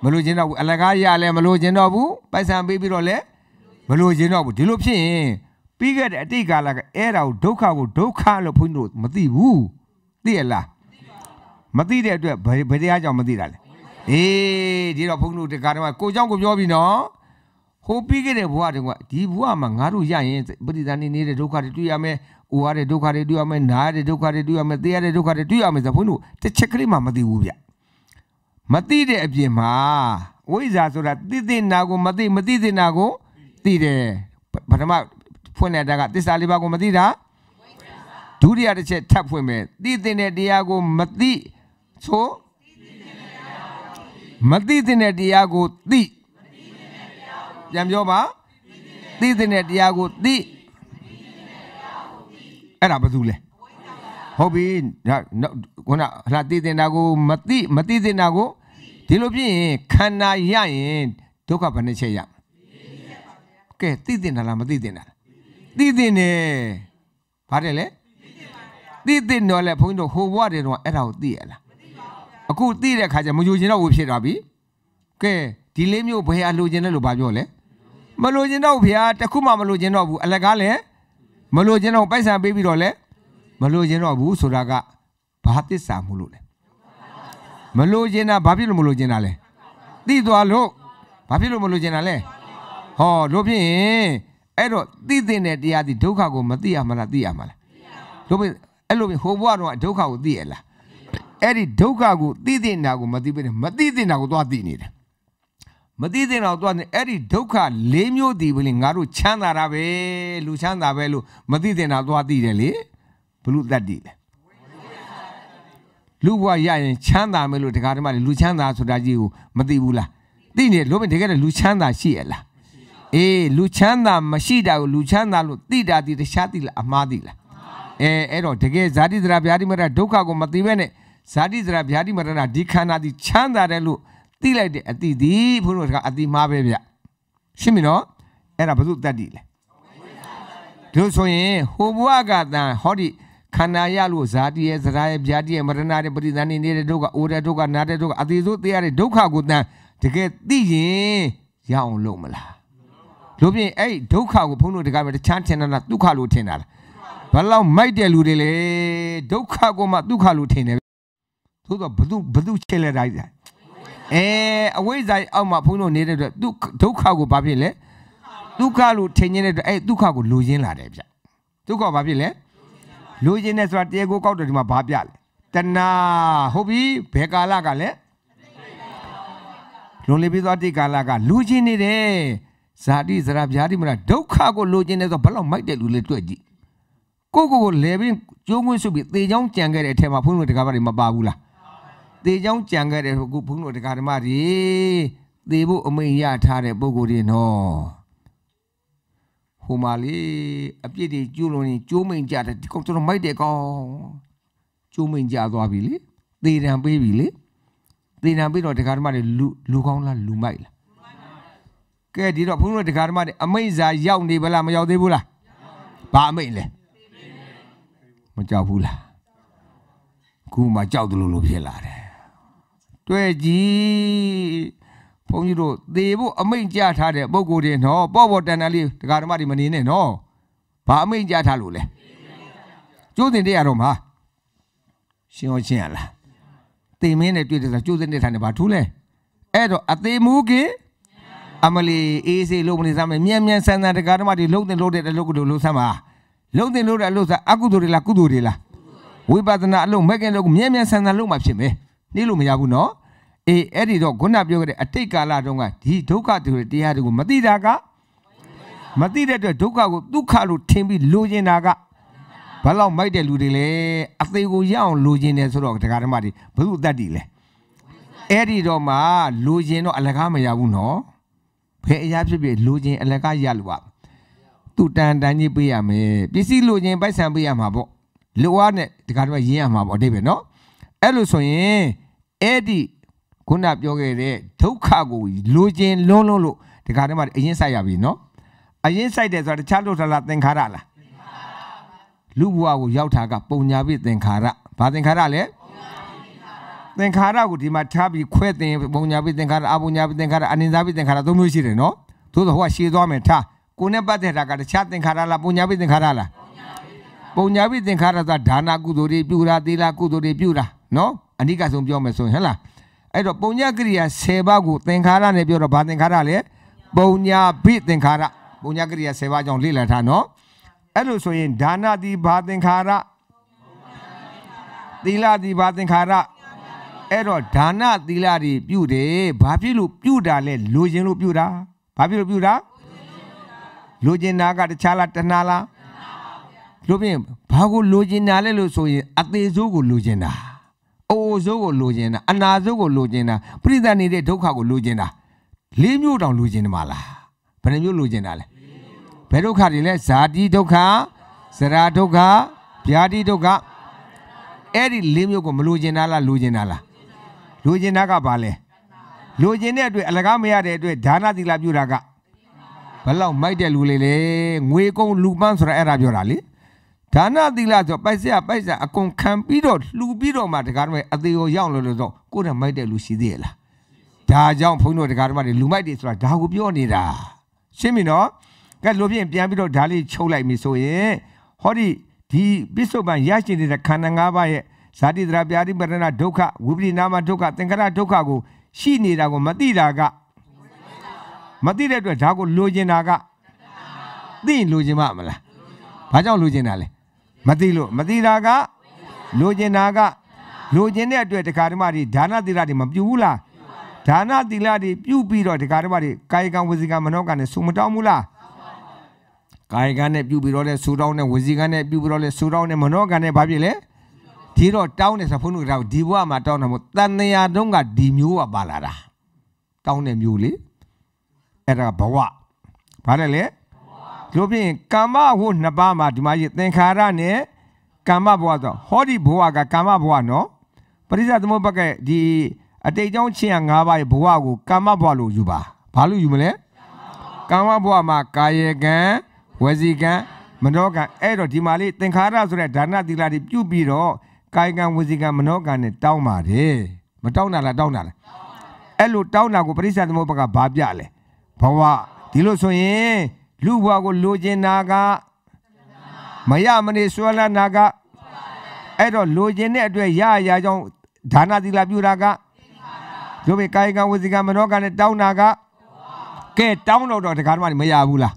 မလိုချင်တော့ဘူးအလကားရလဲမလိုချင်တော့ဘူးပိုက်ဆံပေးပြီးတော့လဲမလိုချင်တော့ဘူးဒီလိုဖြစ်ရင်ပြီးခဲ့တဲ့အတိတ်ကာလကအဲ့ဒါကိုဒုက္ခကိုဒုက္ခလို့ဘုန်းကြီးတို့မသိဘူးသိရလားမသိတဲ့အတွက်ဘယ်တရားကြောင့်မသိတာလဲအေးဒီတော့ဘုန်းကြီးတို့ဒီကာတော့ကိုเจ้าကိုပြောပြီနော်ဟိုပြီးခဲ့တဲ့ဘဝတုန်းကဒီဘဝမှာငါတို့ရရင်ပရိသန်နေနေတဲ့ဒုက္ခတွေတွေ့ရမယ်။အိုရတဲ့ဒုက္ခတွေတွေ့ရမယ်။နားရတဲ့ဒုက္ခတွေတွေ့ရမယ်။သိရတဲ့ဒုက္ခတွေတွေ့ရမယ်ဆိုဘုန်းတို့တစ်ချက်ကလေးမှမသိဘူးဗျ။မသိတဲ့အပြင်မှာဝိဇ္ဇာဆိုတာသိသိနာကို မသိမသိသိနာကိုသိတယ်။ပထမဖွင့်လိုက်တာကသစ္စာလေးပါးကိုမသိတာဒုတိယတစ်ချက်ထပ်ဖွင့်မယ်သိတဲ့တရားကိုမသိဆိုမသိတဲ့တရားကိုသိပြန်ပြောပါသိတဲ့တရားကိုသိအဲ့ဒါဘာလို့လဲဟုတ်ပြီဒါခုနဟာသိတဲ့နာကိုမသိမသိတဲ့နာကိုဒီလိုဖြစ်ရင်ခန္ဓာရရင်ဒုက္ခဘယ်နှချက်ရကဲသိတဲ့နာလားမသိတဲ့နာလားသိတဲ့နဲ့ဘာတယ်လဲသိတဲ့တော့လေဘုန်းကြီးတို့ဟိုဘွားတွေတော့အဲ့ဒါကိုသိရလားအခုသိတဲ့ခါကျမယိုချင်တော့ဘူးဖြစ်သွားပြီကဲဒီလေးမျိုးဘယ်အလိုချင်လဲလို့ဘာပြောလဲမလိုချင်တော့ဘူးဗျာတခုမှမလိုချင်တော့ဘူးအလကားလည်းမလိုချင်တော့ပိုက်ဆံပေးပြီးတော့လဲမလိုချင်တော့ဘူးဆိုတာကဘာသစ္စာမှုလို့လဲမလိုချင်တာဘာဖြစ်လို့မလိုချင်တာလဲသိသွားလို့ဘာဖြစ်လို့မလိုချင်တာလဲဟောလို့ဖြစ်ရင်အဲ့တော့သိတဲ့နဲ့တရားဒီဒုက္ခကို မသိရမလားသိရမလားသိရပါဘူးအဲ့လိုမျိုးဟိုဘဝတော့ဒုက္ခကိုသိရလားအဲ့ဒီဒုက္ခကိုသိတဲ့နာကိုမသိပဲနဲ့မသိတဲ့နာကိုသွားသိနေတယ်မသိတဲ့နာကိုသွားနေအဲ့ဒီဒုက္ခ၄မျိုးဒီပဲလေငါတို့ချမ်းသာတာပဲလူချမ်းသာပဲလို့မသိတဲ့နာသွားသိတယ်လေဘလူတတ်တည်တယ်လူဘဝရရင်ချမ်းသာမယ်လို့တရားဓမ္မတွေလူချမ်းသာဆိုတာကြီးကိုမသိဘူးလားသိနေလို့မင်းတကယ်လူချမ်းသာရှိရလားအေးလူချမ်းသာမရှိတာကိုလူချမ်းသာလို့သိတာဒီတခြားသိလားအမှားသိလားအဲအဲ့တော့တကယ်ဇာတိသရဗျာတိမရဒုက္ခကိုမသိဘဲနဲ့ဇာတိသရဗျာတိမရဏဒီခန္ဓာဒီချမ်းသာတယ်လို့သိလိုက်တဲ့အတိဒီဘုရားကအတိမှားပဲဗျရှင်းပြီနော်အဲ့ဒါဘုသူတတ်တည်လဲတို့ဆိုရင်ဟိုဘဝကတန်ဟောဒီခန္ဓာရလို့ဇာတိရဲ့ဇရာရဲ့ဗျာတိရဲ့မရဏရဲ့ပရိသဏိနေတဲ့ဒုက္ခအိုတဲ့ဒုက္ခနာတဲ့ဒုက္ခအတိဆိုးတရားတဲ့ဒုက္ခကိုတန်တကယ်သိရင်ရအောင်လုပ်မလားလို့ပြင်အဲ့ဒုက္ခကိုဘုန်းတော်တကားပဲတခြားထင်တာလားဒုက္ခလို့ထင်တာလားဘလောက်မိုက်တဲ့လူတွေလေဒုက္ခကိုမှဒုက္ခလို့ထင်တယ်သို့တော့ဘသူဘသူချစ်လဲတိုင်းဆိုင်အဲအဝိဇ္ဇာအောက်မှာဘုန်းတော်နေတဲ့အတွက်ဒုက္ခကိုဘာဖြစ်လဲဒုက္ခလို့ထင်နေတဲ့အတွက်အဲဒုက္ခကိုလိုရင်းလာတယ်ဗျဒုက္ခဘာဖြစ်လဲလိုရင်းနေဆိုတာတရားကိုကောက်တယ်ဒီမှာဘာပြလဲတဏဟုတ်ပြီဘယ်ကာလကလဲလွန်လေးပြီးသွားတိကာလက လူချင်းနေတယ်ဇာတိဇရာဗျာတိမလားဒုက္ခကိုလိုချင်တယ်ဆိုဘယ်လောက်မိုက်တဲ့လူလဲတွေ့ကြည့်ကိုကိုကိုလဲပြီးကျိုးငွေ့ဆုပြီးသေချောင်းကြံခဲ့တဲ့အထက်မှာဘုန်းတော်တရားတွေမပါဘူးလားသေချောင်းကြံခဲ့တဲ့ဟိုခုဘုန်းတော်တရားဓမ္မတွေသေဖို့အမိန်ရထားတဲ့ပုဂ္ဂိုလ်တွေနော်ဟိုမှာလေအပြစ်တွေကျိုးလွန်ရင်ကျိုးမိန်ကြတယ်ဒီကောင်တော်မိုက်တယ်ကောင်ကျိုးမိန်ကြသွားပြီလေသေတံပေးပြီလေသေတံပေးတော့တရားဓမ္မတွေလူလူကောင်းလားလူမိုက်လားကဲဒီတော့ဘုန်းတော်တရားဓမ္မတွေအမိတ်စာရောက်နေဗလားမရောက်သေးဘူးလားဘာအမိတ်လဲမကြောက်ဘူးလားခုမှကြောက်တယ်လို့လို့ဖြစ်လာတယ်တွေ့ကြည်ဘုန်းကြီးတို့သေဖို့အမိတ်ကြထားတဲ့ပုံကိုယ်တွေနော်ပေါ့ပေါ့တန်တန်လေးတရားဓမ္မတွေမနေနဲ့နော်ဘာအမိတ်ကြထားလို့လဲကျိုးတင်တဲ့ရတော့မှာရှင်းအောင်ရှင်းရလားတင်မင်းနဲ့တွေ့တယ်ဆိုကျိုးတင်တဲ့ထိုင်တယ်ဘာထူးလဲအဲ့တော့အသေးမူခင်အမလီအေးစေးလုံးမနေစမ်းမယ်မြန်မြန်ဆန်ဆန်တကားဓမ္မတွေလုံးတင်လို့တဲ့အလုပ်ကိုတို့လုံးစမ်းပါလုံးတင်လို့တဲ့အလုပ်စားအကုသိုလ်တွေလားကုသိုလ်တွေလားဝိပဿနာအလုပ်မဲ့ကင်လုပ်မြန်မြန်ဆန်ဆန်လုပ်မှဖြစ်မယ်နှီးလို့မရဘူးနော်အေးအဲ့ဒီတော့ခုနပြောခဲ့တဲ့အတိတ်ကာလတုန်းကဒီဒုက္ခတွေတရားတွေကိုမသိတာကမသိတဲ့အတွက်ဒုက္ခကိုဒုက္ခလို့ထင်ပြီးလိုချင်တာကဘလောက်မိုက်တဲ့လူတွေလဲအသေးကိုရအောင်လိုချင်တယ်ဆိုတော့တရားဓမ္မတွေဘုသူတတ်တည်လဲအဲ့ဒီတော့မှလိုချင်တော့အလကားမရဘူးနော်ဘယ်အရာဖြစ်ဖြစ်လိုချင်အလကရလို့ပါသူတန်တန်ကြီးပေးရမယ်ပစ္စည်းလိုချင်ပိုက်ဆံပေးရမှာပေါ့လိုအားနဲ့ဒီကတော့ရင်းရမှာပေါ့အတိပဲနော်အဲ့လိုဆိုရင်အဲ့ဒီခုနပြောခဲ့တဲ့ဒုက္ခကိုလိုချင်လုံးလုံးလို့ဒီကတည်းကအရင်ဆိုင်ရပြီနော်အရင်ဆိုင်တယ်ဆိုတာတခြားလို့ထလားသင်္ခါရလားလူဘဝကိုရောက်တာကပုံညာပြသင်္ခါရဘာသင်္ခါရလဲသင်္ခါရကိုဒီမှာထားပြီးခွဲသင်ဘုံညာပိသင်္ခါရအဘုံညာပိသင်္ခါရအနိစ္စပိသင်္ခါရသုံးမျိုးရှိတယ်နော်သို့သောဟိုကရှည်သွားမယ်ထားကိုနဲ့ပတ်သက်တာကတခြားသင်္ခါရလားဘုံညာပိသင်္ခါရလားဘုံညာပိသင်္ခါရဆိုတာဒါနာကုသိုလ်တွေပြုတာသီလကုသိုလ်တွေပြုတာနော်အနိကဆုံးပြောမယ်ဆိုရင်ဟဲ့လားအဲ့တော့ပုံညာကရိယာ10ပါးကိုသင်္ခါရနဲ့ပြောတော့ဘာသင်္ခါရလဲပုံညာပိသင်္ခါရပုံညာကရိယာ10ပါးကြောင့်လေ့လာထားနော်အဲ့လိုဆိုရင်ဒါနတိဘာသင်္ခါရသီလတိဘာသင်္ခါရအဲ့တော့ဒါနသီလတွေပြုတယ်ဘာဖြစ်လို့ပြုတာလဲလိုချင်လို့ပြုတာဘာဖြစ်လို့ပြုတာလိုချင်တာကတခြားလားတဏှာလားလို့ပြင်ဘာကိုလိုချင်တာလဲလို့ဆိုရင်အသေးစိုးကိုလိုချင်တာအိုစိုးကိုလိုချင်တာအနာစိုးကိုလိုချင်တာပြိဿနေတဲ့ဒုက္ခကိုလိုချင်တာလေးမျိုးတောင်လိုချင်တယ်မလားဘယ်နှမျိုးလိုချင်တာလဲဘယ်ဒုက္ခတွေလဲဇာတိဒုက္ခဇရာဒုက္ခဗျာတိဒုက္ခအဲ့ဒီလေးမျိုးကိုမလိုချင်တာလားလိုချင်တာလားလိုချင်တာကဘာလဲလိုချင်တဲ့အတွက်အလကားမရတဲ့အတွက်ဒါနသီလပြုတာကဘလောက်မိုက်တဲ့လူလေးလေငွေကုန်လူပန်းဆိုတာအဲ့ဒါပြောတာလေဒါနသီလဆိုပိုက်စရပိုက်စအကုန်ခံပြီးတော့လှူပြီးတော့မှတရားတော်ရဲ့အသေးကိုရောက်လို့လို့ဆိုကိုယ်နဲ့မိုက်တဲ့လူရှိသေးရဲ့လားဒါကြောင့်ဘုန်းတော်တရားတော်တွေလူမိုက်တွေဆိုတာဒါကိုပြောနေတာရှင်းပြီနော်ကဲလို့ပြင်ပြန်ပြီးတော့ဒါလေးချုပ်လိုက်ပြီဆိုရင်ဟောဒီဒီပစ္စုပန်ရရှိနေတဲ့ခန္ဓာ၅ပါးရဲ့ဇာတိတရာပြာတိပရဏဒုက္ခဝိပရိနာမဒုက္ခသင်္ခရဒုက္ခကိုရှိနေတာကိုမသိတာကမသိတဲ့အတွက်ဒါကိုလိုချင်တာကသိရင်လိုချင်မှမလားဘာကြောင့်လိုချင်တာလဲမသိလို့မသိတာကလိုချင်တာက လိုချင်တဲ့အတွက်တခါတမတွေဒါနသီလတွေမပြုဘူးလားဒါနသီလတွေပြုပြီးတော့တခါတမတွေကာယကံဝစီကံမနောကံနဲ့စုမတောင်းဘူးလားကာယကံနဲ့ပြုပြီးတော့လဲဆူတောင်းနဲ့ဝစီကံနဲ့ပြုပြီးတော့လဲဆူတောင်းနဲ့မနောကံနဲ့ဘာဖြစ်လဲဒီတော့တောင်းနေဆိုဖုန်းတို့ကတော့ဒီဘဝမှာတောင်းတာမို့တန်တရာတုံးကဒီမျိုးကပါလာတာတောင်းတဲ့မျိုးလေအဲ့ဒါဘဝဘာလဲလေလို့ပြင်ကာမဝုနှစ်ပါးမှာဒီမှာရေသင်္ခါရနဲ့ကာမဘဝဆိုဟောဒီဘဝကကာမဘဝနော်ပရိစ္ဆသမုပ္ပါကဒီအတိတ်ကြောင့်ချင်းရ၅ပါးရဲ့ဘဝကိုကာမဘဝလို့ယူပါဘာလို့ယူမလဲကာမဘဝမှာကာယကံဝစီကံမနောကံအဲ့တော့ဒီမှာလေးသင်္ခါရဆိုတဲ့ဒါနသီလတွေပြုပြီးတော့ကာယကံဝစီကံမနောကံနဲ့တောင်းပါတယ်မတောင်းတာလားတောင်းတာလားအဲ့လိုတောင်းတာကိုပရိစ္ဆာသမုပ္ပါကဘာပြလဲဘဝဒီလိုဆိုရင်လူဘဝကိုလိုချင်တာကမရမနေဆွဲလန်းတာကအဲ့တော့လိုချင်တဲ့အတွက်ရရကြောင်းဒါနသီလပြုတာကတို့ပဲကာယကံဝစီကံမနောကံနဲ့တောင်းတာကကဲတောင်းတော့တော့တခါတမှမရဘူးလား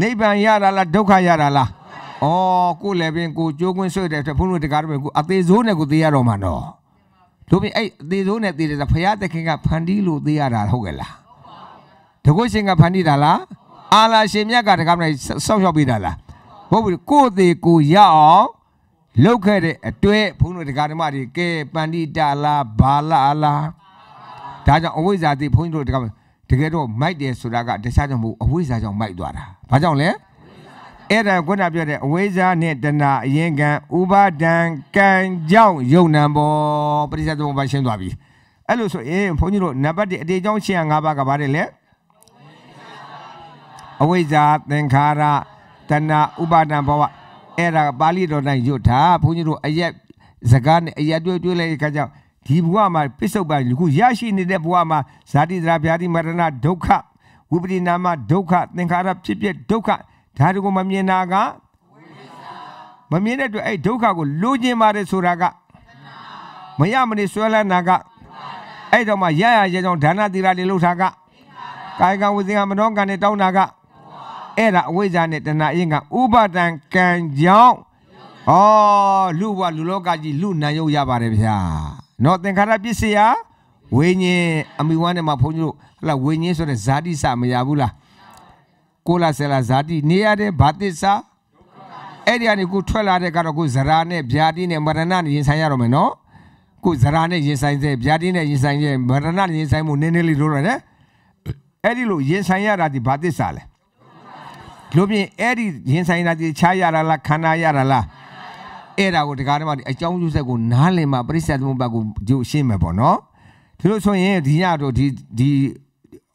နိဗ္ဗာန်ရတာလားဒုက္ခရတာလားအော်ကိုလည်းပင်ကိုကြိုးကွင်းဆွဲတယ်ဘုန်းတော်တကားတော့ကိုအသေးစိုးနဲ့ကိုသေးရတော့မှာနော်တို့ပြင်အဲ့အသေးစိုးနဲ့သေးတယ်ဆိုဖရာသခင်ကဖန်တီးလို့သေးရတာဟုတ်ကဲ့လားတကုတ်ရှင်ကဖန်တီးတာလားအာလာရှင်မြတ်ကတကားမလိုက်ဆောက်ရှောက်ပေးတာလားဟုတ်ပြီကိုသေးကိုရအောင်လောက်ခဲ့တဲ့အတွဲဘုန်းတော်တရားဓမ္မတွေကဲပန္တိတာလားဘာလာလားဒါကြောင့်အဝိဇ္ဇာတိဘုန်းကြီးတို့တရားတကယ်တော့မိုက်တယ်ဆိုတာကတခြားကြောင့်မဟုတ်အဝိဇ္ဇာကြောင့်မိုက်သွားတာဘာကြောင့်လဲအဲ့ဒါခုနပြောတဲ့အဝိဇ္ဇာနဲ့တဏှာအရင်ကံဥပါဒံကံကြောင့်ယုံနံပေါ်ပရိသတ်သမုပ္ပါရှင်းသွားပြီအဲ့လိုဆိုရင်ဘုန်းကြီးတို့နံပါတ်1အတေအကြောင်းရှင်းရ၅ပါးကဘာတွေလဲအဝိဇ္ဇာသင်္ခါရတဏှာဥပါဒံဘဝအဲ့ဒါပါဠိတော်တိုင်းရွတ်တာဘုန်းကြီးတို့အရက်စကားနဲ့အရက်တွေ့တွေ့လိုက်တဲ့အခါကျတော့ဒီဘဝမှာပြစ္ဆုတ်ပိုင်းခုရရှိနေတဲ့ဘဝမှာဇာတိဇရာဗျာတိမရဏဒုက္ခဝိပရိနာမဒုက္ခသင်္ခါရဖြစ်ဖြစ်ဒုက္ခဒါတကူမမြင်တာကမမြင်တဲ့အတွက်အဲ့ဒုက္ခကိုလိုချင်ပါတယ်ဆိုတာကမရမနေဆွဲလန်းတာကအဲ့တော့မှရရရကြောင့်ဒါနသီလတွေလှုပ်တာကကာယကံဝစီကံမနောကံနဲ့တောင်းတာကအဲ့ဒါအဝိဇ္ဇာနဲ့တဏှာအင်းကဥပါဒံကံကြောင့်ဩလူဘဝလူလောကကြီးလူနံရုပ်ရပါတယ်ဗျာနော်သင်္ခါရပစ္စယဝိညာဉ်အမိဝမ်းနဲ့မှာဘုန်းကြီးတို့ဟလာဝိညာဉ်ဆိုတဲ့ဇာတိစမရဘူးလားကိုလာဆလာဇာတိနေရတဲ့ဘာတိစာအဲ့ဒီကနေကိုထွက်လာတဲ့ကတော့ကိုဇရာနဲ့ဗျာတိနဲ့မရဏနဲ့ရင်ဆိုင်ရတော့မယ်နော်ကိုဇရာနဲ့ရင်ဆိုင်စေဗျာတိနဲ့ရင်ဆိုင်စေမရဏနဲ့ရင်ဆိုင်မှုနည်းနည်းလေးတို့ရတယ်အဲ့ဒီလိုရင်ဆိုင်ရတာဒီဘာတိစာလဲလို့ပြင်အဲ့ဒီရင်ဆိုင်တာဒီခြားရတာလားခန္ဓာရတာလားအဲ့ဒါကိုတရားဓမ္မဒီအကြောင်းကျိုးဆက်ကိုနားလည်မှပြိဿသမုပ္ပါကိုကြိုရှင်းမယ်ပေါ့နော်ဒီလိုဆိုရင်ဒီညတော့ဒီဒီ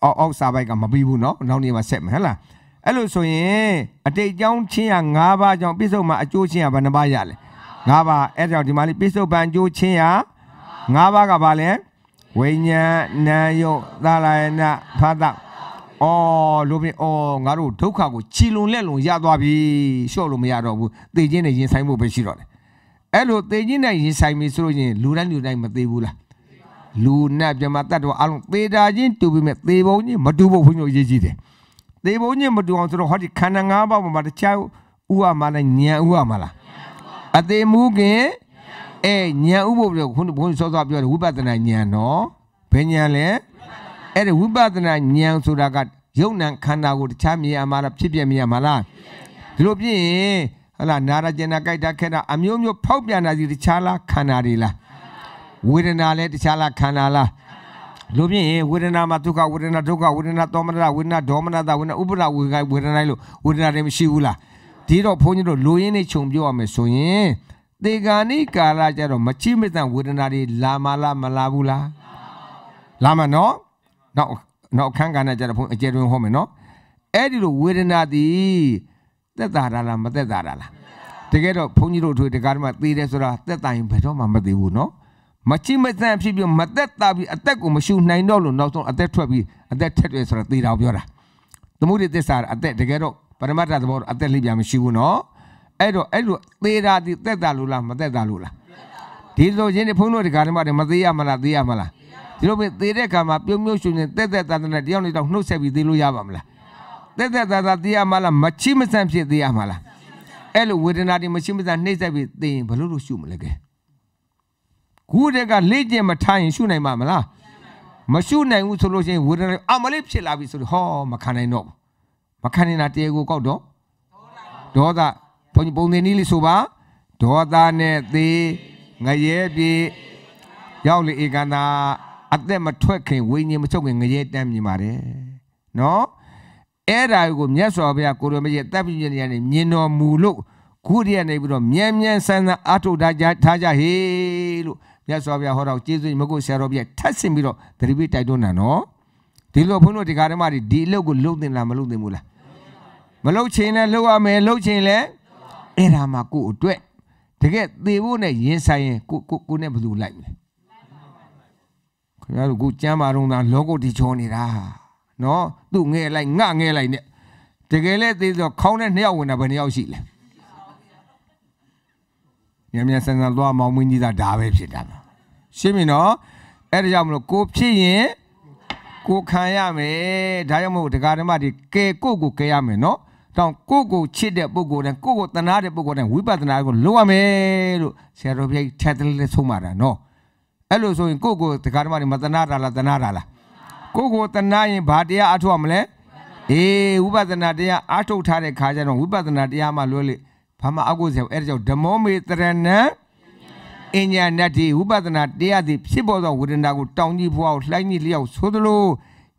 အောက်အောက်စာပိုက်ကမပြီးဘူးနော်နောက်နေ့မှဆက်မယ်ဟဲ့လားအဲ့လိုဆိုရင်အတိတ်ကြောင်းချင်းရ၅ပါးကြောင့်ပြစ္ဆုတ်မှာအကျိုးချင်းရဘယ်နှပါးရလဲ၅ပါးအဲ့ကြောင့်ဒီမှာလေးပြစ္ဆုတ်ပံအကျိုးချင်းရ၅ပါးကဘာလဲဝိညာဉ်နာယုတ်သာလယနာဖသအော်လို့ပြင်အော်ငါတို့ဒုက္ခကိုချီလွန်လက်လွန်ရသွားပြီလျှော့လို့မရတော့ဘူးသိချင်းနဲ့ရင်ဆိုင်ဖို့ပဲရှိတော့တယ်အဲ့လိုသိချင်းနဲ့ရင်ဆိုင်ပြီဆိုလို့ရင်လူတိုင်းလူတိုင်းမသိဘူးလားလူနဲ့ပြမတတ်တော့အလုံးသေတာချင်းတူပြီးမဲ့သေပုံချင်းမတူဖို့ဘုန်းကြီးအရေးကြီးတယ်သေဘုံညင်မတူအောင်ဆိုတော့ဟောဒီခန္ဓာ၅ပါးပေါ်မှာတခြားဥရမလားညံဥရမလားအသေးမူးခင်အဲညံဥဖို့ပြောခုဘုန်းကြီးစောစောပြောတယ်ဝိပဿနာညံနော်ဘယ်ညံလဲအဲ့ဒီဝိပဿနာညံဆိုတာကယုံ nant ခန္ဓာကိုတခြားမြင်ရမှာလားဖြစ်ပြမြင်ရမှာလားဒီလိုဖြစ်ရင်ဟလာနာရကျင်နာကြိုက်တာခက်တာအမျိုးမျိုးဖောက်ပြန်တာစီတခြားလားခန္ဓာတွေလားဝေဒနာလည်းတခြားလားခန္ဓာလားလူပြင်းရင်ဝေဒနာမှာဒုက္ခဝေဒနာဒုက္ခဝေဒနာသောမနတာဝေဒနာဒေါမနတာဝေဒနာဥပဒဝေကဝေဒနာလို့ဝေဒနာတွေမရှိဘူးလားဒီတော့ဘုန်းကြီးတို့လူရင်းနဲ့ခြုံပြောရမယ်ဆိုရင်တေဂာနိကာလကြတော့မချိမတန်ဝေဒနာတွေလာမလားမလာဘူးလားလာမှာနော်နောက်နောက်ခန်းကနေကြတော့ဘုန်းအကျယ်တွင်ဟောမယ်နော်အဲ့ဒီလိုဝေဒနာသည်သက်သာတာလားမသက်သာတာလားတကယ်တော့ဘုန်းကြီးတို့အထွေတရားမှာသိတယ်ဆိုတာသက်သာရင်ဘယ်တော့မှမသိဘူးနော်မချိမဆန့်ဖြစ်ပြီးမသက်သာပြီးအသက်ကိုမရှူနိုင်တော့လို့နောက်ဆုံးအသက်ထွက်ပြီးအသက်ထက်တယ်ဆိုတာသိတာပြောတာသမုဒိသစ္စာအသက်တကယ်တော့ပရမတ္ထသဘောတော့အသက်လိပ်ပြန်မရှိဘူးနော်အဲ့တော့အဲ့လိုသေတာဒီသက်တာလို့လားမသက်တာလို့လားဒီလိုရင်းနေဖုန်းတို့ဒီကာဓမ္မတွေမသေးရမလားသေးရမလားဒီလိုပဲသေတဲ့ခါမှာပြုံးပြုံးရှင်ရှင်တက်တက်တန်တန်တယောက်နဲ့တောင်နှုတ်ဆက်ပြီးသေလို့ရပါမလားတက်တက်တာတာသေရမလားမချိမဆန့်ဖြစ်သေရမလားအဲ့လိုဝေဒနာတွေမချိမဆန့်နှိမ့်ဆက်ပြီးသေရင်ဘယ်လိုလုပ်ရှုမလဲကဲခုတက်ကလေ့ကျင့်မထားရင်ရှုနိုင်ပါမလားမရှုနိုင်ဘူးဆိုလို့ရှိရင်ဝေဒနာအမလေးဖြစ်လာပြီဆိုတော့ဟောမခံနိုင်တော့ဘူးမခံနိုင်တာတရားကိုကောက်တော့ဒေါသဘုန်းကြီးပုံသင်နည်းလေးဆိုပါဒေါသနဲ့သေးငရဲပြေရောက်လေဧကန္တာအသက်မထွက်ခင်ဝိညာဉ်မချုပ်ခင်ငရဲတမ်းမြင်ပါတယ်နော်အဲ့ဒါကိုမြတ်စွာဘုရားကိုရမကြီးတပ်ပြည့်နေရတယ်မြင်တော်မူလို့ခုတည်းကနေပြီးတော့မြန်မြန်ဆန်းဆန်းအထုထားကြထားကြဟေးလို့မြတ်စွာဘုရားဟောတော်ကျေးဇူးမကိုဆရာတော်ပြထပ်ဆင်ပြီးတော့သတိပေးတိုက်တွန်းတာနော်ဒီလိုဘုန်းတော်ဒီကာရမတွေဒီအလုပ်ကိုလုပ်တင်လားမလုပ်တင်ဘူးလားမလုပ်ချင်လည်းလုပ်ရမယ်လုပ်ချင်လည်းအဲ့ဒါမှကို့အတွက်တကယ်သေဖို့နဲ့ရင်ဆိုင်ရင်ကိုကိုကိုနဲ့ဘယ်သူလိုက်မလဲခင်ဗျားတို့ကိုကျမ်းမာ တော့တာလောကုတ်တီချောနေတာနော်သူ့ငဲလိုက်ငငဲလိုက်နဲ့တကယ်လဲသေဆိုခေါင်းနဲ့နှစ်ယောက်ဝင်တာဘယ်နှစ်ယောက်ရှိလဲမြန်မြန်ဆန်ဆန်သွားမောင်မင်းကြီးသားဒါပဲဖြစ်တာပါရှင်းပြီနော်အဲ့ဒါကြောင့်မလို့ကိုဖြစ်ရင်ကိုခံရမယ်ဒါကြောင့်မို့ဒကာဓမ္မတွေကဲကိုကိုကဲရမယ်နော်တောင်ကိုကိုချစ်တဲ့ပုဂ္ဂိုလ်တိုင်းကိုကိုတနာတဲ့ပုဂ္ဂိုလ်တိုင်းဝိပဿနာကိုလုပ်ရမယ်လို့ဆရာတော်ဘုရားထက်တယ်လေးဆုံးပါတာနော်အဲ့လိုဆိုရင်ကိုကိုဒကာဓမ္မတွေမတနာတာလားတနာတာလားကိုကိုတနာရင်ဘာတရားအထုတ်ရမလဲအေးဝိပဿနာတရားအထုတ်ထားတဲ့ခါကျတော့ဝိပဿနာတရားမှလွဲလေဘာမှအကုသိုလ်အဲ့ဒါကြောင့်ဓမ္မောမေတရဏံအဉ္ညာဏတ္တိဝိပဿနာတရားသည်ဖြစ်ပေါ်သောဝေဒနာကိုတောင်းကြီးဘွားကိုလှိုင်းကြီးလျောက်ဆိုသလို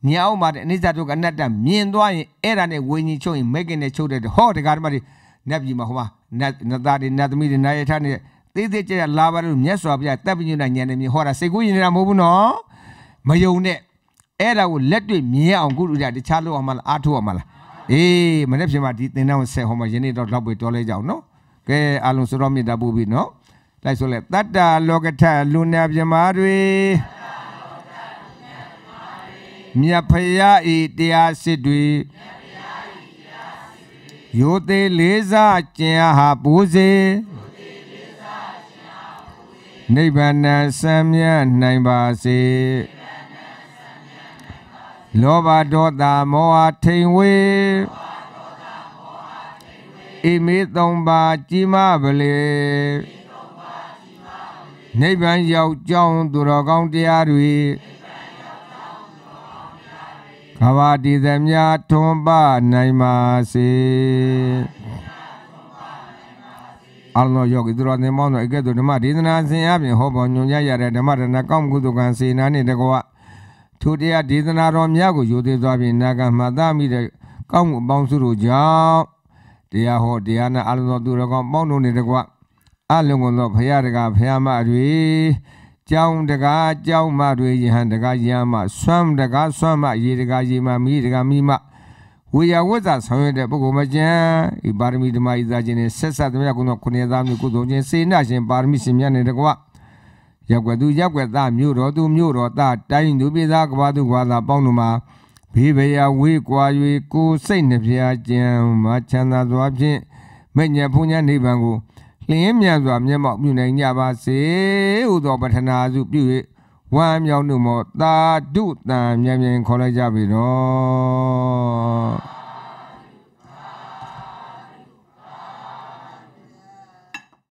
ညအောင်မှာတဲ့အနိစ္စဒုက္ခအနတ္တမြင်သွားရင်အဲ့ဒါနဲ့ဝိညာဉ်ချုပ်ရင်မဲခင်နဲ့ချုပ်တဲ့ဟောတရားဓမ္မတွေနတ်ပြည်မှာဟိုမှာနတ်သားတွေနတ်သမီးတွေနာယထနဲ့သေးသေးကြကြလာပါလို့မြတ်စွာဘုရားတပ်ပညုဏဉာဏ်နဲ့မြင်ဟောတာစိတ်ကူးရင်နေတာမဟုတ်ဘူးနော်မယုံနဲ့အဲ့ဒါကိုလက်တွေ့မြင်အောင်ကုလူကြတခြားလို့အောင်မလားအားထုတ်အောင်မလားအေးမနေ့ပြန်မှဒီသင်္ဍန်ဆက်ဟောမှာယနေ့တော့လောက်ပဲတော်လဲကြအောင်နော်ကဲအားလုံးစတော်မြတ်တာပို့ပြီနော်လိုက်ဆိုလဲတတ္တာလောကထလူနာပြမာတွေမြတ်ဖရာဤတရားစစ်တွေရိုသေလေးစားကျင်ဟာပူစေနိဗ္ဗာန်ဆံမြတ်နိုင်ပါစေလောဘဒေါသမောဟထိန်ဝေဣမေသုံးပါးကြီးမပလေနိဗ္ဗာန်ရောက်ကြောင်းသူတော်ကောင်းတရားတွေခဘာတိသမြာထွန်ပနိုင်ပါစေအလောယောဂီသူတော်သင်ပေါင်းတို့အကဲ့သို့ဓမ္မဒေသနာဆင်အပြင်ဟောပေါ်ညွှန်ကြားရတဲ့ဓမ္မဒနာကောင်းကုသကံစေနာနှင့်တကွာထိုတရားဒေသနာတော်များကိုယိုသေးသွားပြီးနာဂံမှသမိတဲ့ကောင်းမှုအပေါင်းစုတို့ကြောင့်တရားဟောတရားနာအလုံးစုံသူတော်ကောင်းပေါင်းတို့နှင့်တကွာအလုံးကုန်သောဖရာတကာဖရာမတွေကြောင်းတကားကြောင်းမတွေယဟန်တကားယဟန်မဆွမ်းတကားဆွမ်းမရေတကားရေမမိတကားမိမဝေယဝဇ္ဇဆောင်ရတဲ့ပုဂ္ဂိုလ်မကျန်ဤပါရမီဓမ္မဤသာခြင်းနဲ့ဆက်ဆက်သမျှကုသောခုနှစ်သားမျိုးကုသိုလ်ခြင်းစေနာရှင်ပါရမီရှင်မြတ်နဲ့တကွရက်ွယ်သူရက်ွယ်သားမျိုးတော်သူမျိုးတော်သားတိုင်းသူပြည်သားကဘာသူကဘာသာပေါင်းတို့မှာဘေးဘရာဝေးကွာ၍ကိုစိတ်နှပြကျန်မချမ်းသာစွာဖြင့်မညံဖုန်ညာနိဗ္ဗာန်ကိုလင်းမြတ်စွာမျက်မှောက်ပြုနိုင်ကြပါစေဟူသောပတ္ထနာစုပြု၍ဝမ်းမြောက်မှုမောတာတုတံမြန်မြန်ခေါ်လိုက်ကြပြီတော့